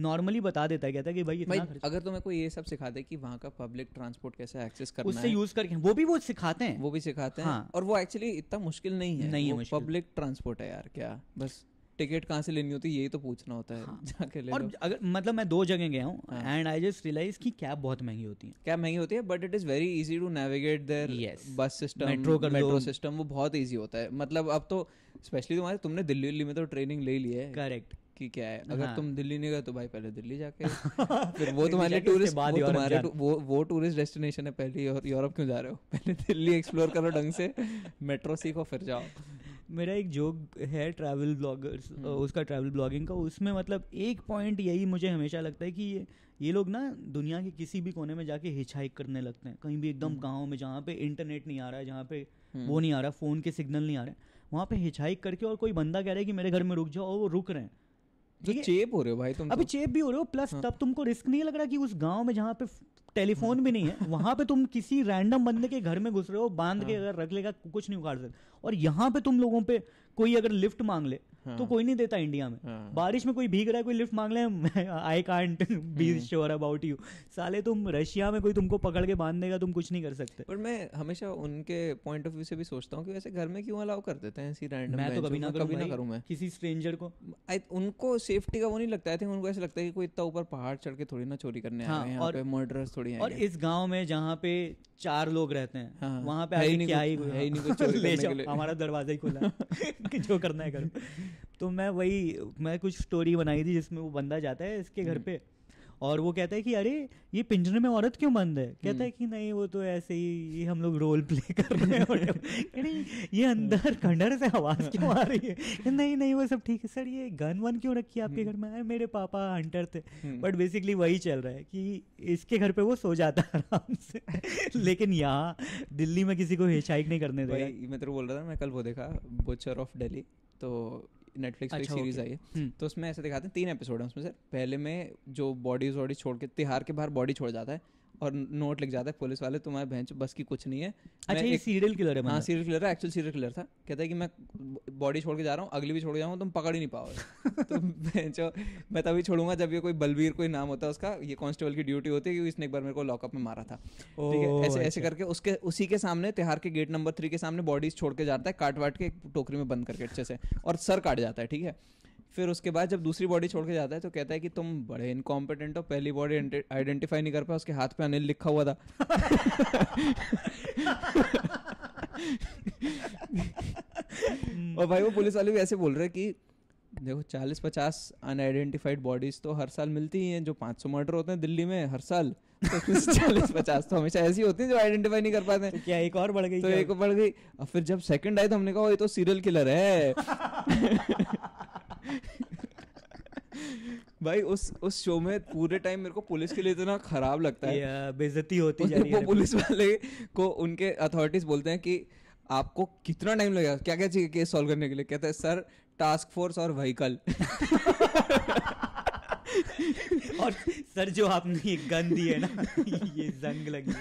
[SPEAKER 1] नॉर्मली बता देता गया था कि भाई इतना भाई
[SPEAKER 2] अगर तुम्हें तो कोई ये सब सिखा दे कि वहाँ का पब्लिक ट्रांसपोर्ट कैसे एक्सेस करना उससे है
[SPEAKER 1] यूज करके वो भी वो सिखाते हैं वो भी सिखाते हैं हाँ।
[SPEAKER 2] और वो एक्चुअली इतना मुश्किल नहीं है नहीं है पब्लिक
[SPEAKER 1] ट्रांसपोर्ट है यार क्या
[SPEAKER 2] बस टिकट कहाँ से लेनी होती है यही तो पूछना होता है हाँ। जाके ले और
[SPEAKER 1] अगर मतलब मैं दो जगह गया हूँ एंड आई जस्ट रियलाइज की कैब बहुत महंगी होती है कैब महंगी होती
[SPEAKER 2] है but it is very easy to navigate there bus system metro का मेट्रो सिस्टम वो बहुत ईजी होता है मतलब अब तो स्पेशली तुम्हारे तुमने दिल्ली में तो ट्रेनिंग ले ली है करेक्ट कि क्या है अगर हाँ. तुम दिल्ली नहीं गए तो भाई पहले दिल्ली जाके फिर वो तुम्हारे टूरिस्ट बाद वो तुम्हारे वो वो टूरिस्ट डेस्टिनेशन है पहले यूरोप क्यों जा रहे हो पहले दिल्ली एक्सप्लोर करो ढंग से मेट्रो सीखो फिर जाओ
[SPEAKER 1] मेरा एक जोक है ट्रैवल हम्म। ब्लॉगर्स उसका ट्रैवल ब्लॉगिंग का उसमें मतलब एक पॉइंट यही मुझे हमेशा लगता है कि ये ये लोग ना दुनिया के किसी भी कोने में जाके हिचहाइक करने लगते हैं कहीं भी एकदम हम्म। गाँव में जहाँ पे इंटरनेट नहीं आ रहा है जहाँ पे हम्म। वो नहीं आ रहा फ़ोन के सिग्नल नहीं आ रहे वहाँ पे हिचहाइक करके और कोई बंदा कह रहा है कि मेरे घर में रुक जाओ और वो रुक रहे हैं जो तो चेप हो रहे हो भाई तुम अभी तो। चेप भी हो रहे हो प्लस हाँ। तब तुमको रिस्क नहीं लग रहा कि उस गांव में जहाँ पे टेलीफोन भी नहीं है वहां पे तुम किसी रैंडम बंदे के घर में घुस रहे हो बांध हाँ। के अगर रख लेगा कुछ नहीं उखाड़ सकते और यहाँ पे तुम लोगों पे कोई अगर लिफ्ट मांग ले हाँ, तो कोई नहीं देता इंडिया में हाँ, बारिश में कोई भीग रहा है कोई लिफ्ट मांग ले I can't be sure about you साले तुम रशिया में कोई तुमको पकड़ के बांध देगा तुम कुछ नहीं कर सकते पर मैं हमेशा उनके पॉइंट ऑफ व्यू से भी सोचता हूँ कि वैसे घर में क्यों अलाउ कर
[SPEAKER 2] देते हैं ऐसी रैंडम मैं तो कभी ना कभी ना करूँ मैं किसी स्ट्रेंजर को उनको सेफ्टी का वो नहीं लगता है उनको ऐसा लगता है कि कोई इतना ऊपर पहाड़ चढ़ के थोड़ी ना चोरी करने आए हाँ, और मर्डरस थोड़ी और इस गाँव में जहाँ
[SPEAKER 1] पे चार लोग रहते हैं वहाँ पे है ही हाँ। ले जाओ हमारा दरवाज़ा ही खुला कि जो करना है करो तो मैं वही मैं कुछ स्टोरी बनाई थी जिसमें वो बंदा जाता है इसके घर हम्म। पे और वो कहता है कि अरे ये पिंजरे में औरत क्यों बंद है कहता है कि नहीं वो तो ऐसे ही ये हम लोग रोल प्ले कर रहे हैं ये अंदर खंडर से आवाज़ क्यों आ रही है नहीं नहीं वो सब ठीक है सर ये गन वन क्यों रखी है आपके हम्म। घर में मेरे पापा हंटर थे बट हम्म। बेसिकली वही चल रहा है कि इसके घर पे वो सो जाता है आराम से लेकिन यहाँ दिल्ली में किसी को हिचाइक नहीं करने देगा
[SPEAKER 2] मैं तो बोल रहा था मैं कल वो देखा बुचर ऑफ डेली तो नेटफ्लिक्स अच्छा, सीरीज आई है हम्म। तो उसमें ऐसे दिखाते हैं तीन एपिसोड है उसमें से पहले में जो बॉडीज वॉडीज छोड़ के तिहार के बाहर बॉडी छोड़ जाता है और नोट लिख जाता है पुलिस वाले तुम्हारे भैंस बस की कुछ नहीं है अच्छा ये सीरियल किलर है हाँ सीरियल मतलब। किलर है एक्चुअल सीरियल किलर था कहता है कि मैं बॉडी छोड़ के जा रहा हूँ अगली भी छोड़ के जाऊँ तुम पकड़ ही नहीं पाओगे तो भैंसो मैं तभी छोड़ूंगा जब ये कोई बलबीर कोई नाम होता है उसका ये कॉन्स्टेबल की ड्यूटी होती है क्योंकि इसने एक बार मेरे को लॉकअप में मारा था ठीक है ऐसे ऐसे करके अच्छा। उसके उसी के सामने त्यौहार के गेट नंबर थ्री के सामने बॉडीज छोड़ के जाता है काट वाट के टोकरी में बंद करके अच्छे से और सर काट जाता है ठीक है फिर उसके बाद जब दूसरी बॉडी छोड़ के जाता है तो कहता है कि तुम बड़े इनकॉम्पिटेंट हो पहली बॉडी आइडेंटिफाई नहीं कर पाया उसके हाथ पे अनिल लिखा हुआ था और भाई वो पुलिस वाले भी ऐसे बोल रहे कि देखो चालीस पचास अनआइडेंटिफाइड बॉडीज तो हर साल मिलती ही हैं जो पाँच सौ मर्डर होते हैं दिल्ली में हर साल तो चालीस पचास तो हमेशा ऐसी होती हैं जो आइडेंटिफाई नहीं कर पाते हैं तो क्या एक और बढ़ गई तो एक और बढ़ गई और फिर जब सेकंड आए तो हमने कहा ये तो सीरियल किलर है भाई उस उस शो में पूरे टाइम मेरे को पुलिस के लिए इतना खराब लगता है बेजती होती है वो पुलिस वाले को उनके अथॉरिटीज बोलते हैं कि आपको कितना टाइम लगेगा क्या क्या चाहिए केस सॉल्व करने के लिए कहते हैं सर टास्क फोर्स और व्हीकल
[SPEAKER 1] और सर जो आपने ये गन दी है ना ये जंग लगी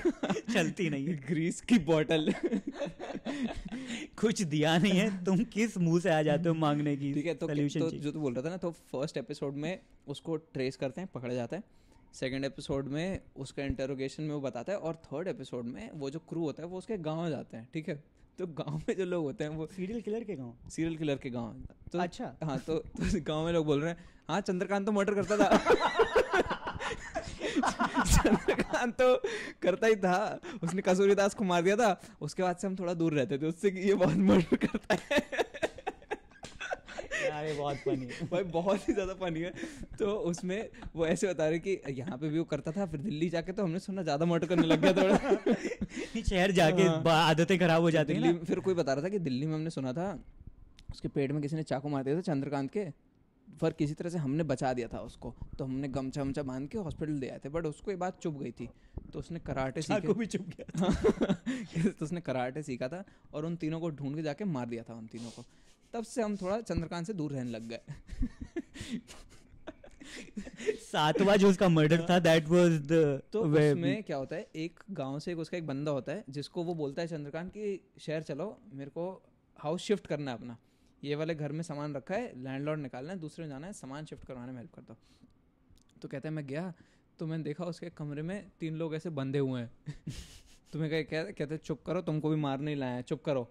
[SPEAKER 1] चलती नहीं ग्रीस की बोतल कुछ दिया नहीं है तुम किस मुंह से आ जाते हो मांगने की ठीक है तो, तो जो
[SPEAKER 2] तू तो बोल रहा था ना तो फर्स्ट एपिसोड में उसको ट्रेस करते हैं पकड़ा जाता है सेकेंड एपिसोड में उसका इंटरोगेशन में वो बताता है और थर्ड एपिसोड में वो जो क्रू होता है वो उसके गाँव जाते हैं ठीक है तो गांव में जो लोग होते हैं वो सीरियल किलर के गांव सीरियल किलर के गांव तो अच्छा हाँ तो, तो गांव में लोग बोल रहे हैं हाँ चंद्रकांत तो मर्डर करता था चंद्रकांत तो करता ही था उसने कसूरी दास को मार दिया था उसके बाद से हम थोड़ा दूर रहते थे उससे कि ये बहुत मर्डर करता है बहुत फनी भाई बहुत ही ज़्यादा फनी है तो उसमें वो ऐसे बता रहे कि यहाँ पे भी वो करता था फिर दिल्ली जाके तो हमने सुना ज़्यादा मोटर करने लग गया थोड़ा शहर जाके हाँ। आदतें खराब हो जाती हैं फिर कोई बता रहा था कि दिल्ली में हमने सुना था उसके पेट में किसी ने चाकू मार दिया था चंद्रकांत के पर किसी तरह से हमने बचा दिया था उसको तो हमने गमछा वमछा बांध के हॉस्पिटल दे आए थे बट उसको ये बात चुप गई थी तो उसने कराटे सीखा भी चुप गया तो उसने कराटे सीखा था और उन तीनों को ढूंढ के जाके मार दिया था उन तीनों को तब से हम थोड़ा चंद्रकांत से दूर रहने लग गए सातवा जो उसका मर्डर था दैट वाज द तो उसमें क्या होता है एक गांव से एक उसका एक बंदा होता है जिसको वो बोलता है चंद्रकांत कि शहर चलो मेरे को हाउस शिफ्ट करना है अपना ये वाले घर में सामान रखा है लैंडलॉर्ड निकालना है दूसरे में जाना है सामान शिफ्ट करवाने में हेल्प कर दो तो कहते हैं मैं गया तो मैंने देखा उसके कमरे में तीन लोग ऐसे बंधे हुए हैं तुम्हें कह कहते चुप करो तुमको भी मार नहीं लाया चुप करो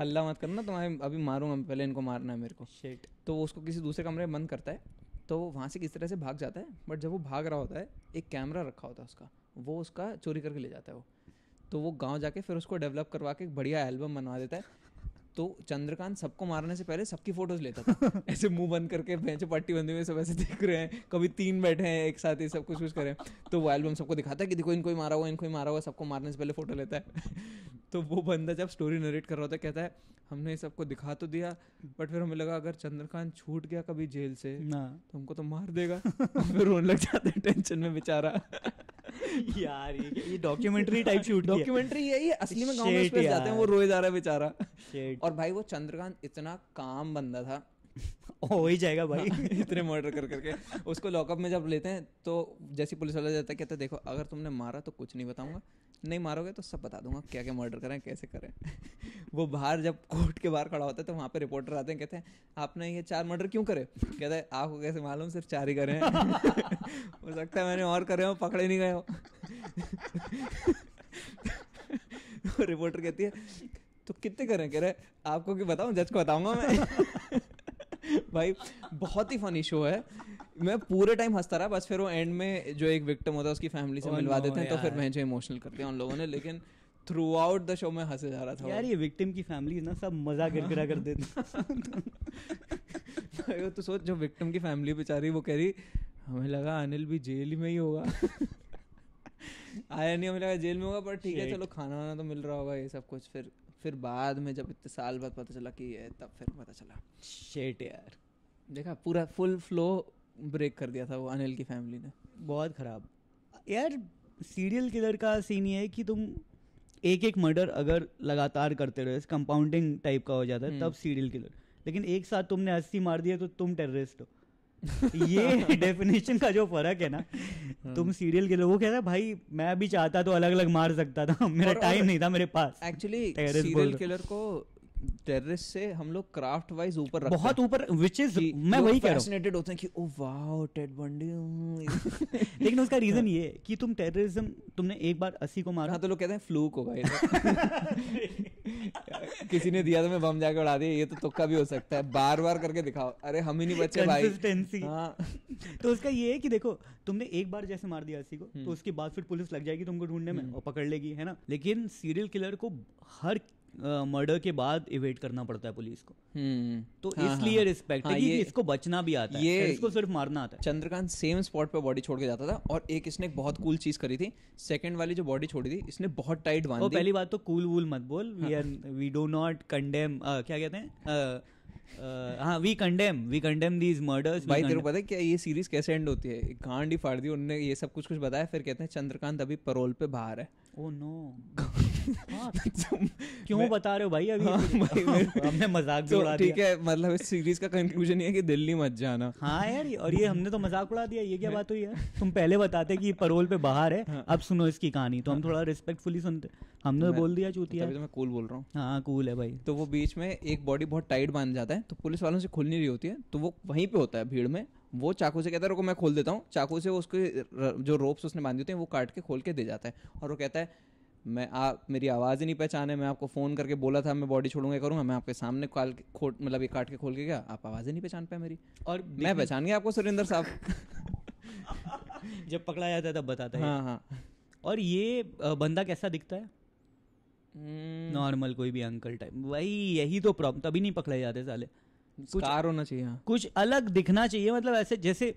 [SPEAKER 2] हल्ला मत करना तुम्हें अभी मारूंगा पहले इनको मारना है मेरे को शेट तो उसको किसी दूसरे कमरे में बंद करता है तो वहाँ से किस तरह से भाग जाता है बट जब वो भाग रहा होता है एक कैमरा रखा होता है उसका वो उसका चोरी करके ले जाता है वो तो वो गांव जाके फिर उसको डेवलप करवा के एक बढ़िया एल्बम बनवा देता है तो चंद्रकांत सबको मारने से पहले सबकी फोटोज लेता था ऐसे मुंह बंद करके बेंच पट्टी बंदी में सब ऐसे देख रहे हैं कभी तीन बैठे हैं एक साथ ही सब कुछ कुछ करें तो वो एल्बम सबको दिखाता है कि देखो इनको ही मारा हुआ इनको ही मारा हुआ सबको मारने से पहले फोटो लेता है तो वो बंदा जब स्टोरी नरेट कर रहा होता है कहता है हमने सबको दिखा तो दिया बट फिर हमें लगा अगर चंद्रकांत छूट गया कभी जेल से तो हमको तो मार देगा फिर रोने लग जाते टेंशन में बेचारा
[SPEAKER 1] यार ये डॉक्यूमेंट्री टाइप शूट डॉक्यूमेंट्री
[SPEAKER 2] है ये असली में गांव में जाते हैं वो रोए जा रहा है बेचारा और भाई वो चंद्रकांत इतना काम बंदा था हो ही जाएगा भाई हाँ, इतने मर्डर कर करके उसको लॉकअप में जब लेते हैं तो जैसे पुलिस वाला जाता है कहता देखो अगर तुमने मारा तो कुछ नहीं बताऊंगा नहीं मारोगे तो सब बता दूंगा क्या क्या मर्डर करें कैसे करें वो बाहर जब कोर्ट के बाहर खड़ा होता है तो वहाँ पे रिपोर्टर आते हैं कहते हैं आपने ये चार मर्डर क्यों करे कहते हैं आपको कैसे मालूम सिर्फ चार ही करे हो सकता है मैंने और करे हो पकड़े नहीं गए हो रिपोर्टर तो कहती है तो कितने करें कह रहे आपको क्यों बताऊँ जज को बताऊंगा मैं भाई बहुत ही फनी शो है मैं पूरे टाइम हंसता रहा बस फिर वो एंड में जो एक विक्टिम होता है उसकी फैमिली से oh मिलवा no, देते हैं तो फिर मैं जो इमोशनल करते हैं उन लोगों ने लेकिन थ्रू आउट द शो में हंसे जा रहा था यार ये विक्टिम की फैमिली ना सब मजा गिरा कर देते तो सोच जो विक्टिम की फैमिली बेचारी वो कह रही हमें लगा अनिल भी जेल में ही होगा आया नहीं हमें लगा जेल में होगा पर ठीक है चलो खाना वाना तो मिल रहा होगा ये सब कुछ फिर फिर बाद में जब इतने साल बाद पता चला कि ये तब फिर पता चला शेट यार देखा पूरा फुल फ्लो ब्रेक कर दिया था वो
[SPEAKER 1] अनिल की फैमिली ने बहुत ख़राब यार सीरियल किलर का सीन ये है कि तुम एक एक मर्डर अगर लगातार करते रहे कंपाउंडिंग टाइप का हो जाता है तब सीरियल हम्म। किलर लेकिन एक साथ तुमने अस्सी मार दिया तो तुम टेररिस्ट हो ये डेफिनेशन का जो फर्क है ना हाँ। तुम सीरियल के लोगों कहते भाई मैं भी चाहता तो अलग अलग मार सकता था मेरा टाइम नहीं था मेरे पास एक्चुअली सीरियल किलर
[SPEAKER 2] को टेररिस्ट से हम लोग क्राफ्ट वाइज ऊपर बहुत ऊपर
[SPEAKER 1] विच इज मैं वही कह रहा हूं होते हैं कि ओ वाओ टेड बंडी लेकिन उसका रीजन हाँ। ये है कि तुम टेररिज्म तुमने एक बार अस्सी को मारा हाँ, तो लोग कहते हैं फ्लूक होगा ये किसी ने दिया तो मैं बम जाके उड़ा दिया ये तो
[SPEAKER 2] तुक्का भी हो सकता है बार बार करके दिखाओ अरे हम ही नहीं बचे भाई
[SPEAKER 1] हाँ तो उसका ये है कि देखो तुमने एक बार जैसे मार दिया अस्सी को तो हम्म। उसके बाद फिर पुलिस लग जाएगी तुमको ढूंढने में हम्म। और पकड़ लेगी है ना लेकिन सीरियल किलर को हर मर्डर के बाद इवेट करना पड़ता है पुलिस को हम्म। तो हाँ, इसलिए रिस्पेक्ट हाँ, हाँ। है कि इसको बचना भी आता है इसको सिर्फ मारना आता है चंद्रकांत
[SPEAKER 2] सेम स्पॉट पे बॉडी छोड़ के जाता था और एक इसने एक बहुत कूल चीज करी थी सेकंड वाली जो बॉडी छोड़ी थी इसने बहुत
[SPEAKER 1] टाइट बांध दी पहली बात तो कूल वूल मत बोल we are we do not condemn क्या कहते हैं हाँ we condemn we condemn these murders भाई तेरे को पता है क्या ये सीरीज कैसे एंड होती
[SPEAKER 2] है गांड ही फाड़ दी उनने ये सब कुछ कुछ बताया फिर कहते हैं चंद्रकांत अभी परोल पे बाहर है
[SPEAKER 1] ओ oh, नो हाँ, क्यों बता रहे हो भाई अभी हाँ, भाई हमने मजाक भी तो उड़ा दिया ठीक है मतलब इस सीरीज का कंक्लूजन ये है कि दिल्ली मत जाना हाँ यार और ये हमने तो मजाक उड़ा दिया ये क्या बात हुई है तुम पहले बताते कि परोल पे बाहर है हाँ। अब सुनो इसकी कहानी तो हम हाँ। थोड़ा रिस्पेक्टफुली सुनते हमने तो बोल दिया चूतिया तो मैं कूल बोल रहा हूँ हाँ कूल है भाई तो वो बीच में एक बॉडी बहुत
[SPEAKER 2] टाइट बांध जाता है तो पुलिस वालों से खुल नहीं रही होती है तो वो वहीं पे होता है भीड़ में वो चाकू से कहता है रुको मैं खोल देता हूँ चाकू से वो उसके जो रोप्स उसने बांधी होते हैं वो काट के खोल के दे जाता है और वो कहता है मैं आप मेरी आवाज़ ही नहीं पहचाने मैं आपको फ़ोन करके बोला था मैं बॉडी छोड़ूंगा करूंगा मैं आपके सामने काल खोट मतलब ये काट के खोल के गया आप आवाज़ ही नहीं पहचान पाए मेरी और मैं पहचान गया आपको सुरेंद्र साहब
[SPEAKER 1] जब पकड़ा जाता है तब बताता है हाँ हाँ और ये बंदा कैसा दिखता है नॉर्मल हम्म। कोई भी अंकल टाइप वही यही तो प्रॉब्लम तभी नहीं पकड़े जाते साले कुछ होना चाहिए हाँ। कुछ अलग दिखना चाहिए मतलब ऐसे जैसे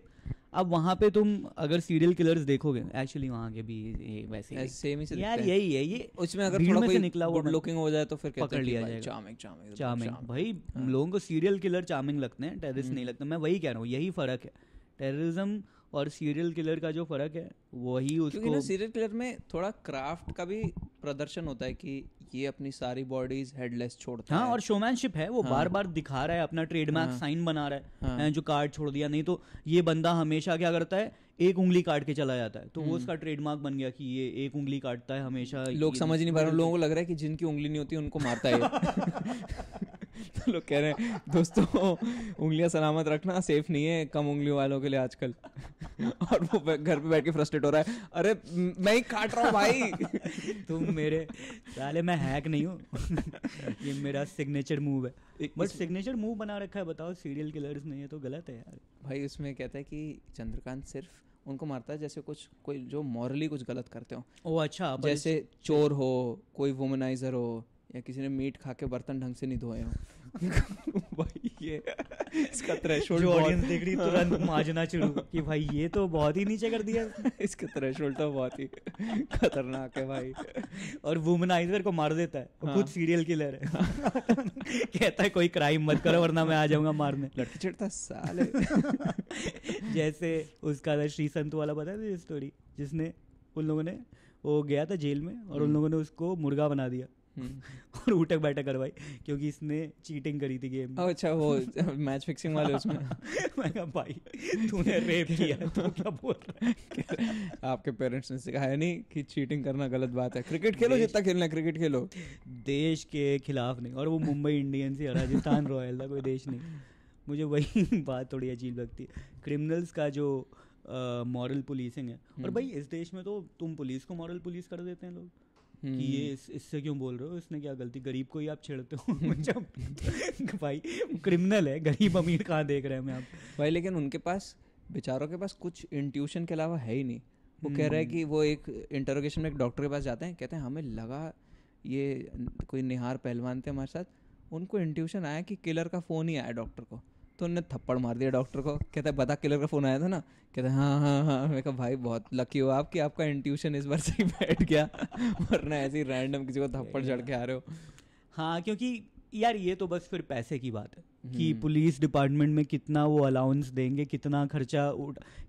[SPEAKER 1] अब वहाँ पे तुम अगर सीरियल किलर्स देखोगे एक्चुअली वहाँ के भी ये वैसे सेम ही यार यही है ये उसमें अगर थोड़ा कोई निकला गुड लुकिंग हो जाए तो फिर पकड़ लिया जाएगा चार्मिंग चार्मिंग चार्मिंग भाई हाँ। लोगों को सीरियल किलर चार्मिंग लगते हैं टेररिस्ट हम्म। नहीं लगते मैं वही कह रहा हूँ यही फर्क है टेररिज्म और सीरियल किलर का जो फ़र्क है वही उसको क्योंकि ना सीरियल किलर में थोड़ा क्राफ्ट का भी
[SPEAKER 2] प्रदर्शन होता है कि ये अपनी सारी बॉडीज हेडलेस छोड़ता
[SPEAKER 1] हाँ, है और शोमैनशिप है वो हाँ, बार बार दिखा रहा है अपना ट्रेडमार्क हाँ, साइन बना रहा है हाँ, जो कार्ड छोड़ दिया नहीं तो ये बंदा हमेशा क्या करता है एक उंगली काट के चला जाता है तो वो हम्म। उसका ट्रेडमार्क बन गया कि ये एक उंगली काटता है हमेशा लोग समझ नहीं पा रहे लोगों को लग रहा है कि जिनकी उंगली नहीं होती उनको मारता है लोग कह
[SPEAKER 2] रहे हैं दोस्तों उंगलियां सलामत रखना सेफ नहीं है कम उंगलियों वालों के लिए आजकल
[SPEAKER 1] और वो घर पे बैठ के फ्रस्ट्रेट हो रहा है अरे मैं ही काट रहा हूँ भाई तुम मेरे साले मैं हैक नहीं हूँ ये मेरा सिग्नेचर मूव है बट सिग्नेचर मूव बना रखा है बताओ सीरियल किलर्स ने ये तो गलत है यार भाई उसमें कहता है कि चंद्रकांत
[SPEAKER 2] सिर्फ उनको मारता है जैसे कुछ कोई जो मॉरली कुछ गलत करते हो ओ अच्छा जैसे चोर हो कोई वुमेनाइजर हो या किसी ने मीट खा के बर्तन ढंग से नहीं धोए हो
[SPEAKER 1] भाई ये इसका थ्रेशोल्ड ऑडियंस देख रही तुरंत हाँ। माजना शुरू कि भाई ये तो बहुत ही नीचे कर दिया इसका थ्रेशोल्ड तो बहुत ही खतरनाक है भाई और वुमनाइजर को मार देता है हाँ। खुद सीरियल किलर है कहता है कोई क्राइम मत करो वरना मैं आ जाऊंगा मारने लड़की चिड़ता साले जैसे उसका था श्री संत वाला पता है स्टोरी जिसने उन लोगों ने वो गया था जेल में और उन हम्म। लोगों ने उसको मुर्गा बना दिया और उठक बैठक करवाई क्योंकि इसने चीटिंग करी थी गेम अच्छा वो मैच फिक्सिंग वाले उसमें मैं कहा भाई तूने रेप किया तू
[SPEAKER 2] क्या बोल रहा है
[SPEAKER 1] आपके पेरेंट्स ने सिखाया नहीं कि चीटिंग करना गलत बात है क्रिकेट खेलो जितना खेलना क्रिकेट खेलो देश के खिलाफ नहीं और वो मुंबई इंडियंस या राजस्थान रॉयल था कोई देश नहीं मुझे वही बात थोड़ी अजीब लगती है क्रिमिनल्स का जो मॉरल पुलिसिंग है और हम्म। भाई इस देश में तो तुम पुलिस को मॉरल पुलिस कर देते हैं लोग कि ये हम्म। इस, इससे क्यों बोल रहे हो इसने क्या गलती गरीब को ही आप छेड़ते हो जब भाई क्रिमिनल है गरीब अमीर कहाँ देख रहे हैं मैं आप भाई लेकिन उनके पास बेचारों के पास कुछ
[SPEAKER 2] इंट्यूशन के अलावा है ही नहीं वो कह रहा है कि हम्म। वो एक इंटरोगेशन में एक डॉक्टर के पास जाते हैं कहते हैं हमें लगा ये कोई निहार पहलवान थे हमारे साथ उनको इंट्यूशन आया कि किलर का फ़ोन ही आया डॉक्टर को तो उन्होंने थप्पड़ मार दिया डॉक्टर को कहते है बता किलर का फ़ोन आया था ना कहते है हाँ हाँ हाँ मैं कहा भाई बहुत लकी हो आप कि आपका इंट्यूशन इस बार सही बैठ गया वरना ऐसे
[SPEAKER 1] ही रैंडम किसी को थप्पड़ चढ़ के आ रहे हो हाँ क्योंकि यार ये तो बस फिर पैसे की बात है कि पुलिस हम्म। डिपार्टमेंट में कितना वो अलाउंस देंगे कितना खर्चा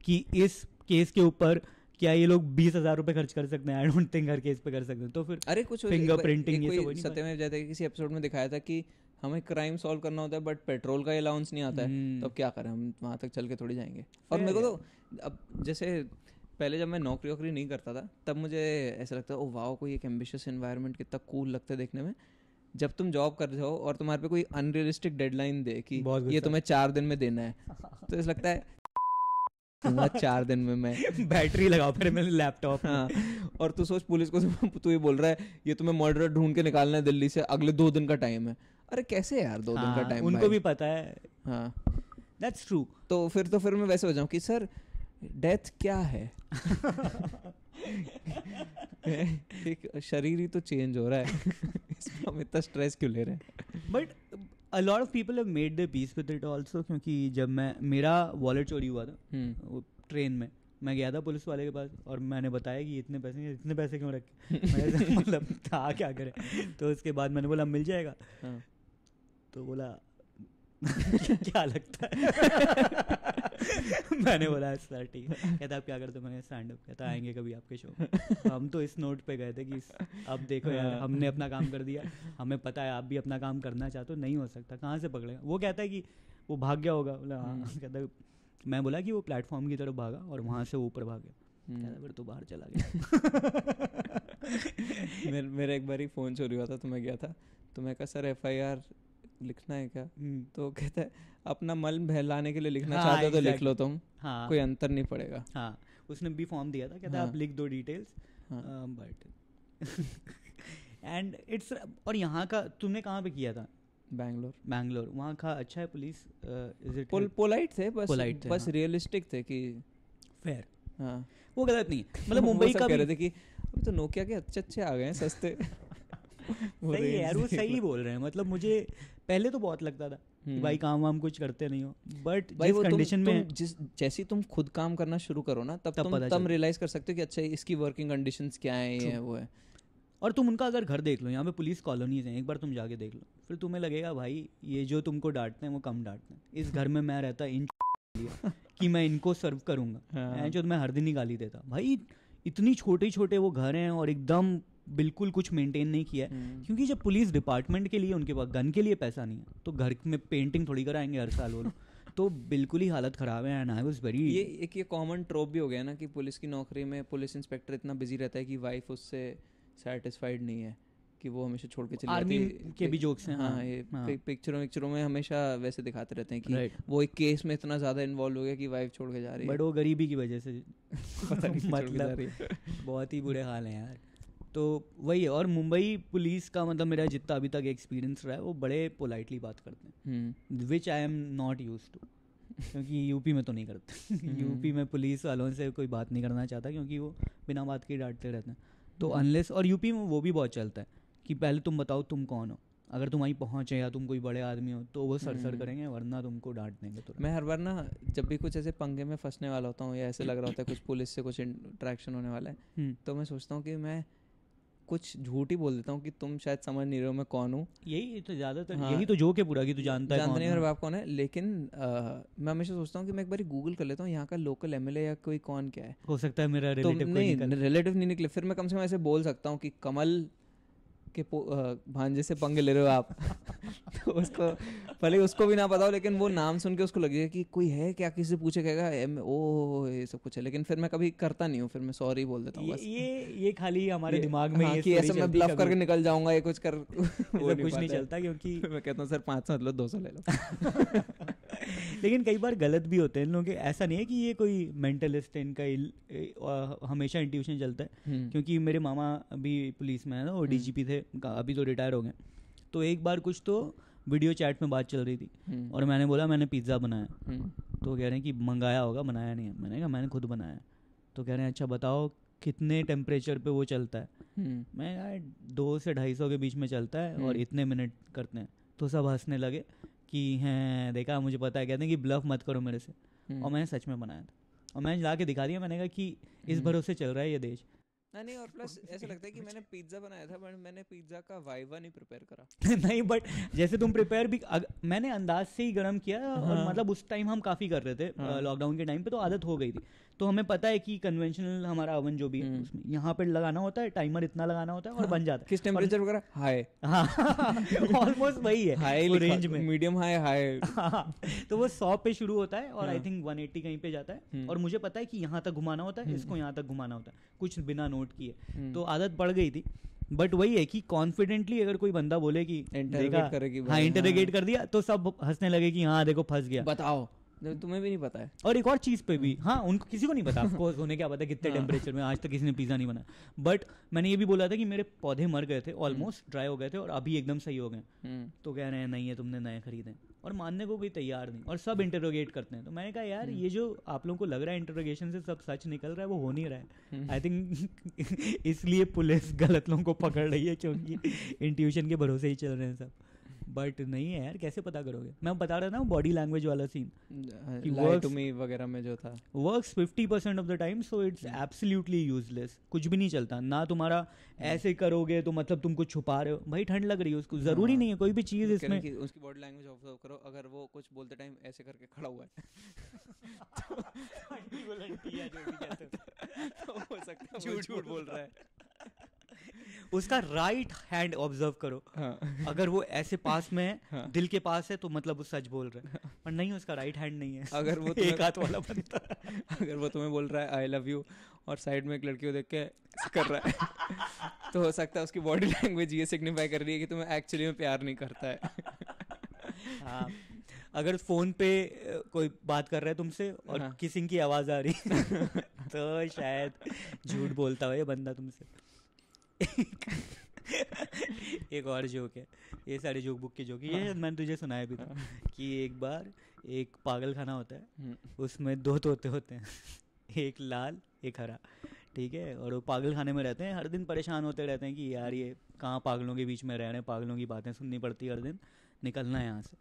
[SPEAKER 1] कि इस केस के ऊपर क्या ये लोग बीस हजार रुपए खर्च कर सकते हैं आई डोंट थिंक हर केस पे कर सकते हैं तो फिर अरे कुछ फिंगर प्रिंटिंग सत्य
[SPEAKER 2] में जयते किसी एपिसोड में दिखाया था कि हमें क्राइम सॉल्व करना होता है बट पेट्रोल का अलाउंस नहीं आता है हम्म। तो अब क्या करें हम वहाँ तक चल के थोड़ी जाएंगे और मेरे को तो अब जैसे पहले जब मैं नौकरी वोकरी नहीं करता था तब मुझे ऐसा लगता है ओ वाह कोई एक एम्बिशियस इन्वायरमेंट कितना कूल लगता है देखने में जब तुम जॉब कर रहे हो और तुम्हारे पे कोई अनरियलिस्टिक डेडलाइन दे कि ये तुम्हें चार दिन में देना है तो ऐसा लगता है चार दिन में मैं बैटरी लगाओ फिर मेरे लैपटॉप हाँ और तू सोच पुलिस को तू ये बोल रहा है ये तुम्हें मर्डर ढूंढ के निकालना है दिल्ली से अगले दो दिन का टाइम है अरे कैसे यार दो हाँ, दिन का टाइम हाँ, उनको भी पता है हाँ दैट्स ट्रू तो फिर तो फिर मैं वैसे हो जाऊँ कि सर डेथ क्या है शरीर
[SPEAKER 1] ही तो चेंज हो रहा है इसमें हम इतना स्ट्रेस क्यों ले रहे हैं but a lot of people have made the peace with it also क्योंकि जब मैं मेरा वॉलेट चोरी हुआ था हम्म। वो ट्रेन में मैं गया था पुलिस वाले के पास और मैंने बताया कि इतने पैसे इतने पैसे क्यों रखे मतलब था क्या करें तो उसके बाद मैंने बोला मिल जाएगा हाँ। तो बोला क्या लगता है मैंने बोला सर ठीक है कहता आप क्या करते मैंने स्टैंड अप कहता आएंगे कभी आपके शो तो हम तो इस नोट पे गए थे कि अब देखो यार हाँ। हमने अपना काम कर दिया हमें पता है आप भी अपना काम करना चाहते हो नहीं हो सकता कहाँ से पकड़ेगा वो कहता है कि वो भाग गया होगा बोला हाँ हम्म। कहता मैं बोला कि वो प्लेटफॉर्म की तरफ भागा और वहाँ से ऊपर भाग हम्म। कहता फिर तो बाहर चला गया
[SPEAKER 2] मेरा एक बार ही फ़ोन चोरी हुआ था तो मैं गया था तो मैं कहा सर एफ आई आर लिखना है क्या हम्म।
[SPEAKER 1] तो कहते हैं अपना मल बहलाने के लिए लिखना हाँ, चाहते हो तो लिख लो तुम हाँ, कोई अंतर नहीं पड़ेगा हाँ उसने भी फॉर्म दिया था कहता हाँ, आप लिख दो डिटेल्स बट एंड इट्स और यहाँ का तुमने कहाँ पे किया था बैंगलोर बैंगलोर वहाँ का अच्छा है पुलिस इज इट पोलाइट थे बस पोलाइट बस रियलिस्टिक हाँ। थे कि
[SPEAKER 2] फेयर हाँ वो गलत नहीं मतलब मुंबई का कह रहे थे कि अभी तो नोकिया के अच्छे अच्छे आ गए हैं सस्ते
[SPEAKER 1] सही है यार वो सही बोल रहे हैं मतलब मुझे पहले तो बहुत लगता था कि हम्म। भाई काम वाम कुछ करते नहीं हो बट जिस कंडीशन में
[SPEAKER 2] जिस जैसी तुम खुद काम करना शुरू
[SPEAKER 1] करो ना तब, तब तुम तब रियलाइज कर सकते हो कि अच्छा इसकी वर्किंग कंडीशन क्या है ये वो है और तुम उनका अगर घर देख लो यहाँ पे पुलिस कॉलोनीज हैं एक बार तुम जाके देख लो फिर तुम्हें लगेगा भाई ये जो तुमको डांटते हैं वो कम डांटते हैं इस घर में मैं रहता इन कि मैं इनको सर्व करूँगा हाँ। जो मैं हर दिन ही गाली देता भाई इतनी छोटे छोटे वो घर हैं और एकदम बिल्कुल कुछ मेंटेन नहीं किया है हम्म। क्योंकि जब पुलिस डिपार्टमेंट के लिए उनके पास गन के लिए पैसा नहीं है तो घर में पेंटिंग थोड़ी कराएंगे हर साल वो तो बिल्कुल ही हालत ख़राब है एंड आई वाज वेरी ये
[SPEAKER 2] एक ये कॉमन ट्रोप भी हो गया ना कि पुलिस की नौकरी में पुलिस इंस्पेक्टर इतना बिजी रहता है कि वाइफ उससे सेटिस्फाइड नहीं है कि वो हमेशा छोड़ के चले आर्मी के भी जोक्स हैं हाँ हाँ ये हाँ। पिक्चरों पिक्चरों में हमेशा वैसे दिखाते रहते हैं कि right. वो एक केस में इतना ज़्यादा इन्वॉल्व हो गया कि वाइफ छोड़ के जा रही है बट वो गरीबी की वजह
[SPEAKER 1] से मतलब बहुत ही बुरे हाल हैं यार तो वही है और मुंबई पुलिस का मतलब मेरा जितना अभी तक एक्सपीरियंस रहा है वो बड़े पोलाइटली बात करते हैं which I am not used to क्योंकि यूपी में तो नहीं करते यूपी हम्म। में पुलिस वालों से कोई बात नहीं करना चाहता क्योंकि वो बिना बात के डांटते रहते हैं तो अनलेस हम्म। और यूपी में वो भी बहुत चलता है कि पहले तुम बताओ तुम कौन हो अगर तुम वहीं पहुँचे या तुम कोई बड़े आदमी हो तो वो सर सर हम्म। करेंगे वरना तुमको डांट देंगे तो मैं हर बार ना जब भी कुछ ऐसे पंगे में फंसने वाला होता हूँ या ऐसे लग रहा होता
[SPEAKER 2] है कुछ पुलिस से कुछ इंट्रैक्शन होने वाला है तो मैं सोचता हूँ कि मैं कुछ झूठ ही बोल देता हूँ कि तुम शायद समझ नहीं रहे हो मैं कौन हूँ
[SPEAKER 1] यही तो ज़्यादातर हाँ, यही तो जो के पूरा कि तू जानता जानते नहीं मेरे बाप
[SPEAKER 2] कौन है लेकिन आ, मैं हमेशा सोचता हूँ कि मैं एक बार गूगल कर लेता हूँ यहाँ का लोकल एम या कोई कौन क्या है
[SPEAKER 1] हो सकता है मेरा रिलेटिव तो, नहीं
[SPEAKER 2] रिलेटिव नहीं निकले फिर मैं कम से कम ऐसे बोल सकता हूँ कि कमल के भांजे से पंगे ले रहे हो आप तो उसको भले उसको भी ना पता हो लेकिन वो नाम सुन के उसको लगेगा कि कोई है क्या किसी से पूछे कहेगा एम ओ ये सब कुछ है लेकिन फिर मैं कभी करता नहीं हूँ फिर मैं सॉरी बोल देता हूँ ये
[SPEAKER 1] ये खाली हमारे दिमाग में हाँ, कि ऐसे मैं ब्लफ करके निकल जाऊंगा ये कुछ कर कुछ नहीं चलता क्योंकि मैं कहता हूँ सर पाँच सौ लो दो सौ ले लो लेकिन कई बार गलत भी होते हैं इन लोग ऐसा नहीं है कि ये कोई मेंटलिस्ट है इनका आ, हमेशा इंट्यूशन चलता है हम्म। क्योंकि मेरे मामा अभी पुलिस में है ना वो डीजीपी हम्म। थे अभी तो रिटायर हो गए तो एक बार कुछ तो वीडियो चैट में बात चल रही थी हम्म। और मैंने बोला मैंने पिज़्ज़ा बनाया तो कह रहे हैं कि मंगाया होगा बनाया नहीं है मैंने कहा मैंने खुद बनाया तो कह रहे हैं अच्छा बताओ कितने टेम्परेचर पे वो चलता है मैं यार दो से ढाई सौ के बीच में चलता है और इतने मिनट करते हैं तो सब हंसने लगे कि हैं देखा मुझे पता है कहते हैं कि ब्लफ मत करो मेरे से हम्म। और मैंने सच में बनाया था और मैंने ला के दिखा दिया मैंने कहा कि इस हम्म। भरोसे चल रहा है ये देश
[SPEAKER 2] नहीं और प्लस ऐसा लगता है कि मैंने पिज्जा बनाया था बट मैंने पिज्जा का वाइवा नहीं प्रिपेयर करा
[SPEAKER 1] नहीं बट जैसे तुम प्रिपेयर भी अग, मैंने अंदाज से ही गर्म किया हाँ। और मतलब उस टाइम हम काफी कर रहे थे हाँ। लॉकडाउन के टाइम पे तो आदत हो गई थी तो हमें पता है कि कन्वेंशनल हमारा अवन जो भी है हम्म। उसमें यहाँ पे लगाना होता है टाइमर इतना लगाना होता है और हाँ। बन जाता है किस टेम्परेचर वगैरह हाई ऑलमोस्ट वही है हाई रेंज में मीडियम हाई हाई तो वो सौ पे शुरू होता है और आई थिंक वन एट्टी कहीं पे जाता है हम्म। और मुझे पता है कि यहाँ तक घुमाना होता है हम्म। इसको यहाँ तक घुमाना होता है कुछ बिना नोट किए तो आदत पड़ गई थी बट वही है कि कॉन्फिडेंटली अगर कोई बंदा बोले कि इंटरगेट हाँ इंटरगेट हाँ। कर दिया तो सब हंसने लगे कि हाँ देखो फंस गया बताओ तो हम्म। तुम्हें भी नहीं पता है और एक और चीज़ पे भी हाँ उनको किसी को नहीं पता ऑफकोर्स उन्हें क्या पता कितने टेम्परेचर हाँ। में आज तक किसी ने पिज़्ज़ा नहीं बनाया बट मैंने ये भी बोला था कि मेरे पौधे मर गए थे ऑलमोस्ट हम्म। ड्राई हो गए थे और अभी एकदम सही हो गए हम्म। तो कह रहे हैं नहीं है तुमने नए खरीदे और मानने को भी तैयार नहीं और सब इंटरोगेट करते हैं तो मैंने कहा यार ये जो आप लोगों को लग रहा है इंटरोगेशन से सब सच निकल रहा है वो हो नहीं रहा है आई थिंक इसलिए पुलिस गलत लोगों को पकड़ रही है क्योंकि इंट्यूशन के भरोसे ही चल रहे हैं सब बट नहीं है यार कैसे पता करोगे मैं बता रहा था ना बॉडी लैंग्वेज वाला सीन वर्क मी वगैरह में जो था work fifty percent of the time so it's absolutely useless कुछ भी नहीं चलता ना तुम्हारा hmm. ऐसे करोगे तो मतलब तुम कुछ छुपा रहे हो भाई ठंड लग रही है उसको जरूरी हाँ। नहीं है कोई भी चीज इसमें उसकी
[SPEAKER 2] बॉडी लैंग्वेज ऑब्जर्व करो अगर वो कुछ बोलते टाइम ऐसे करके खड़ा हुआ है तो-, तो हो सकता है झूठ झूठ बोल रहा है
[SPEAKER 1] उसका राइट हैंड ऑब्जर्व करो हाँ. अगर वो ऐसे पास में है हाँ. दिल के पास है तो मतलब वो सच बोल रहा है हाँ। पर नहीं उसका राइट हैंड नहीं है अगर वो एक हाथ वाला बनता अगर वो तुम्हें बोल
[SPEAKER 2] रहा है आई लव यू और साइड में एक लड़की को देख के कर रहा है तो हो सकता है उसकी बॉडी
[SPEAKER 1] लैंग्वेज ये सिग्निफाई कर रही है कि तुम्हें एक्चुअली में प्यार नहीं करता है हाँ अगर फोन पे कोई बात कर रहा है तुमसे और हाँ। किसिंग की आवाज आ रही तो शायद झूठ बोलता हो ये बंदा तुमसे एक और जोक है ये सारे जोक बुक के जोक ये हाँ। मैंने तुझे सुनाया भी था हाँ। कि एक बार एक पागल खाना होता है हम्म। उसमें दो तोते होते हैं एक लाल एक हरा ठीक है और वो पागल खाने में रहते हैं हर दिन परेशान होते रहते हैं कि यार ये कहाँ पागलों के बीच में रह रहे हैं पागलों की बातें सुननी पड़ती है हर दिन निकलना है यहाँ से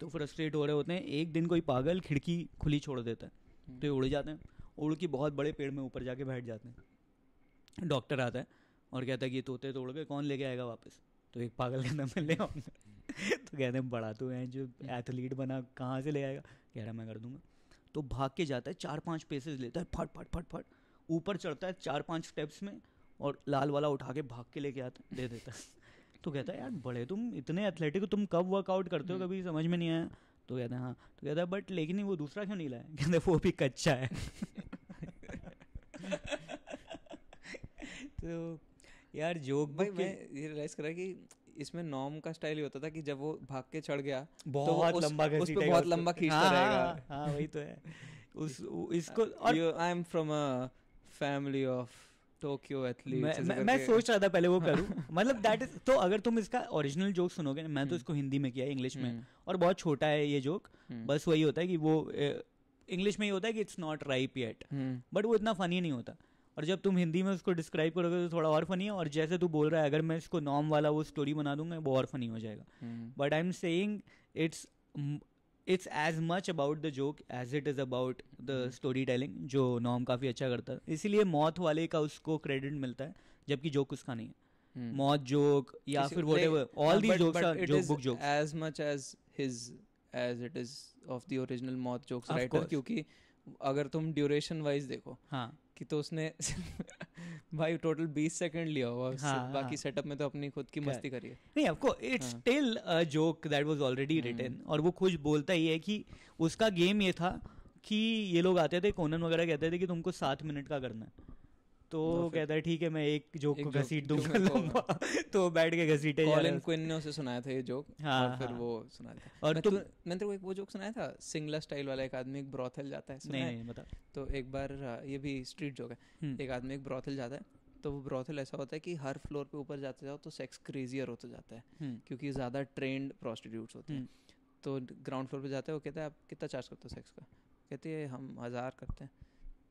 [SPEAKER 1] तो फ्रस्ट्रेट हो रहे होते हैं एक दिन कोई पागल खिड़की खुली छोड़ देता है तो हम्म। ये उड़ जाते हैं उड़ के बहुत बड़े पेड़ में ऊपर जाके बैठ जाते हैं डॉक्टर आता है और कहता है कि ये तोते तोड़ गए कौन लेके आएगा वापस तो एक पागल कहता मैं ले आऊँगा तो कहते हैं बड़ा तो है जो एथलीट बना कहाँ से ले आएगा कह रहा मैं कर दूंगा तो भाग के जाता है चार पाँच पेसेस लेता है फट फट फट फट ऊपर चढ़ता है चार पाँच स्टेप्स में और लाल वाला उठा के भाग के लेके आता दे देता है तो कहता है यार बड़े तुम इतने एथलेटिक हो तुम कब वर्कआउट करते हो हम्म। कभी समझ में नहीं आया तो कहते हैं हाँ तो कहता है बट लेकिन वो दूसरा क्यों नहीं लाया कहते वो भी कच्चा है तो यार जोक भाई मैं
[SPEAKER 2] ये रियलाइज करा कि इसमें नॉम का स्टाइल ही होता था कि जब वो भाग के चढ़ गया बहुत तो लंबा उस पे बहुत लंबा खींचता हाँ, रहेगा हां वही तो है
[SPEAKER 1] उस इसको
[SPEAKER 2] और I am from
[SPEAKER 1] a family of Tokyo athlete मैं सोच रहा था पहले वो करूं मतलब दैट इज तो अगर तुम इसका ओरिजिनल जोक सुनोगे मैं तो हम्म। इसको हिंदी में किया इंग्लिश में हम्म। और बहुत छोटा है ये जोक हम्म। बस वही होता है कि वो इंग्लिश में ही होता है कि it's not ripe yet but वो इतना फनी नहीं होता और जब तुम हिंदी में उसको डिस्क्राइब करोगे तो थोड़ा और फनी है और जैसे तू बोल रहा है अगर मैं इसको नॉम वाला वो स्टोरी बना दूंगा वो और फनी हो जाएगा but I am saying it's it's as much about the joke as it is about the story telling जो नॉम काफ़ी अच्छा करता है इसीलिए मौत वाले का उसको क्रेडिट मिलता है जबकि जोक उसका नहीं है हम्म। मौत जोक या फिर whatever all these joke book jokes
[SPEAKER 2] as much as his as it is of the मौत जोक्स राइटर क्योंकि अगर तुम ड्यूरेशन वाइज देखो हाँ कि तो उसने भाई टोटल बीस सेकंड लिया हुआ हाँ, हाँ, बाकी सेटअप में तो अपनी खुद की मस्ती करी है नहीं आपको it's
[SPEAKER 1] still joke that was already written और वो खुद बोलता ही है कि उसका गेम ये था कि ये लोग आते थे कोनन वगैरह कहते थे कि तुमको सात मिनट का करना है तो कहता है ठीक है मैं एक जोक को घसीट दूंगा लंबा तो बैठ के घसीटे कॉलिन क्विन ने उसे सुनाया था ये जोक हाँ, और फिर हाँ, वो सुना था और मैं तुम तो- मैंने
[SPEAKER 2] तेरे को एक वो जोक सुनाया था सिंगल स्टाइल वाला एक आदमी एक ब्रोथल जाता है सुना नहीं बता तो एक बार ये भी स्ट्रीट जोक है हम्म। एक आदमी एक ब्रोथल जाता है तो वो ब्रोथल ऐसा होता है कि हर फ्लोर पे ऊपर जाते जाओ तो सेक्स क्रेजियर होता जाता है हम्म। क्योंकि ज़्यादा ट्रेंड प्रोस्टिट्यूट्स होते हैं हम्म। तो ग्राउंड फ्लोर पे जाते हैं वो कहता है आप कितना चार्ज करते हो सेक्स का कहते हैं हम हज़ार करते हैं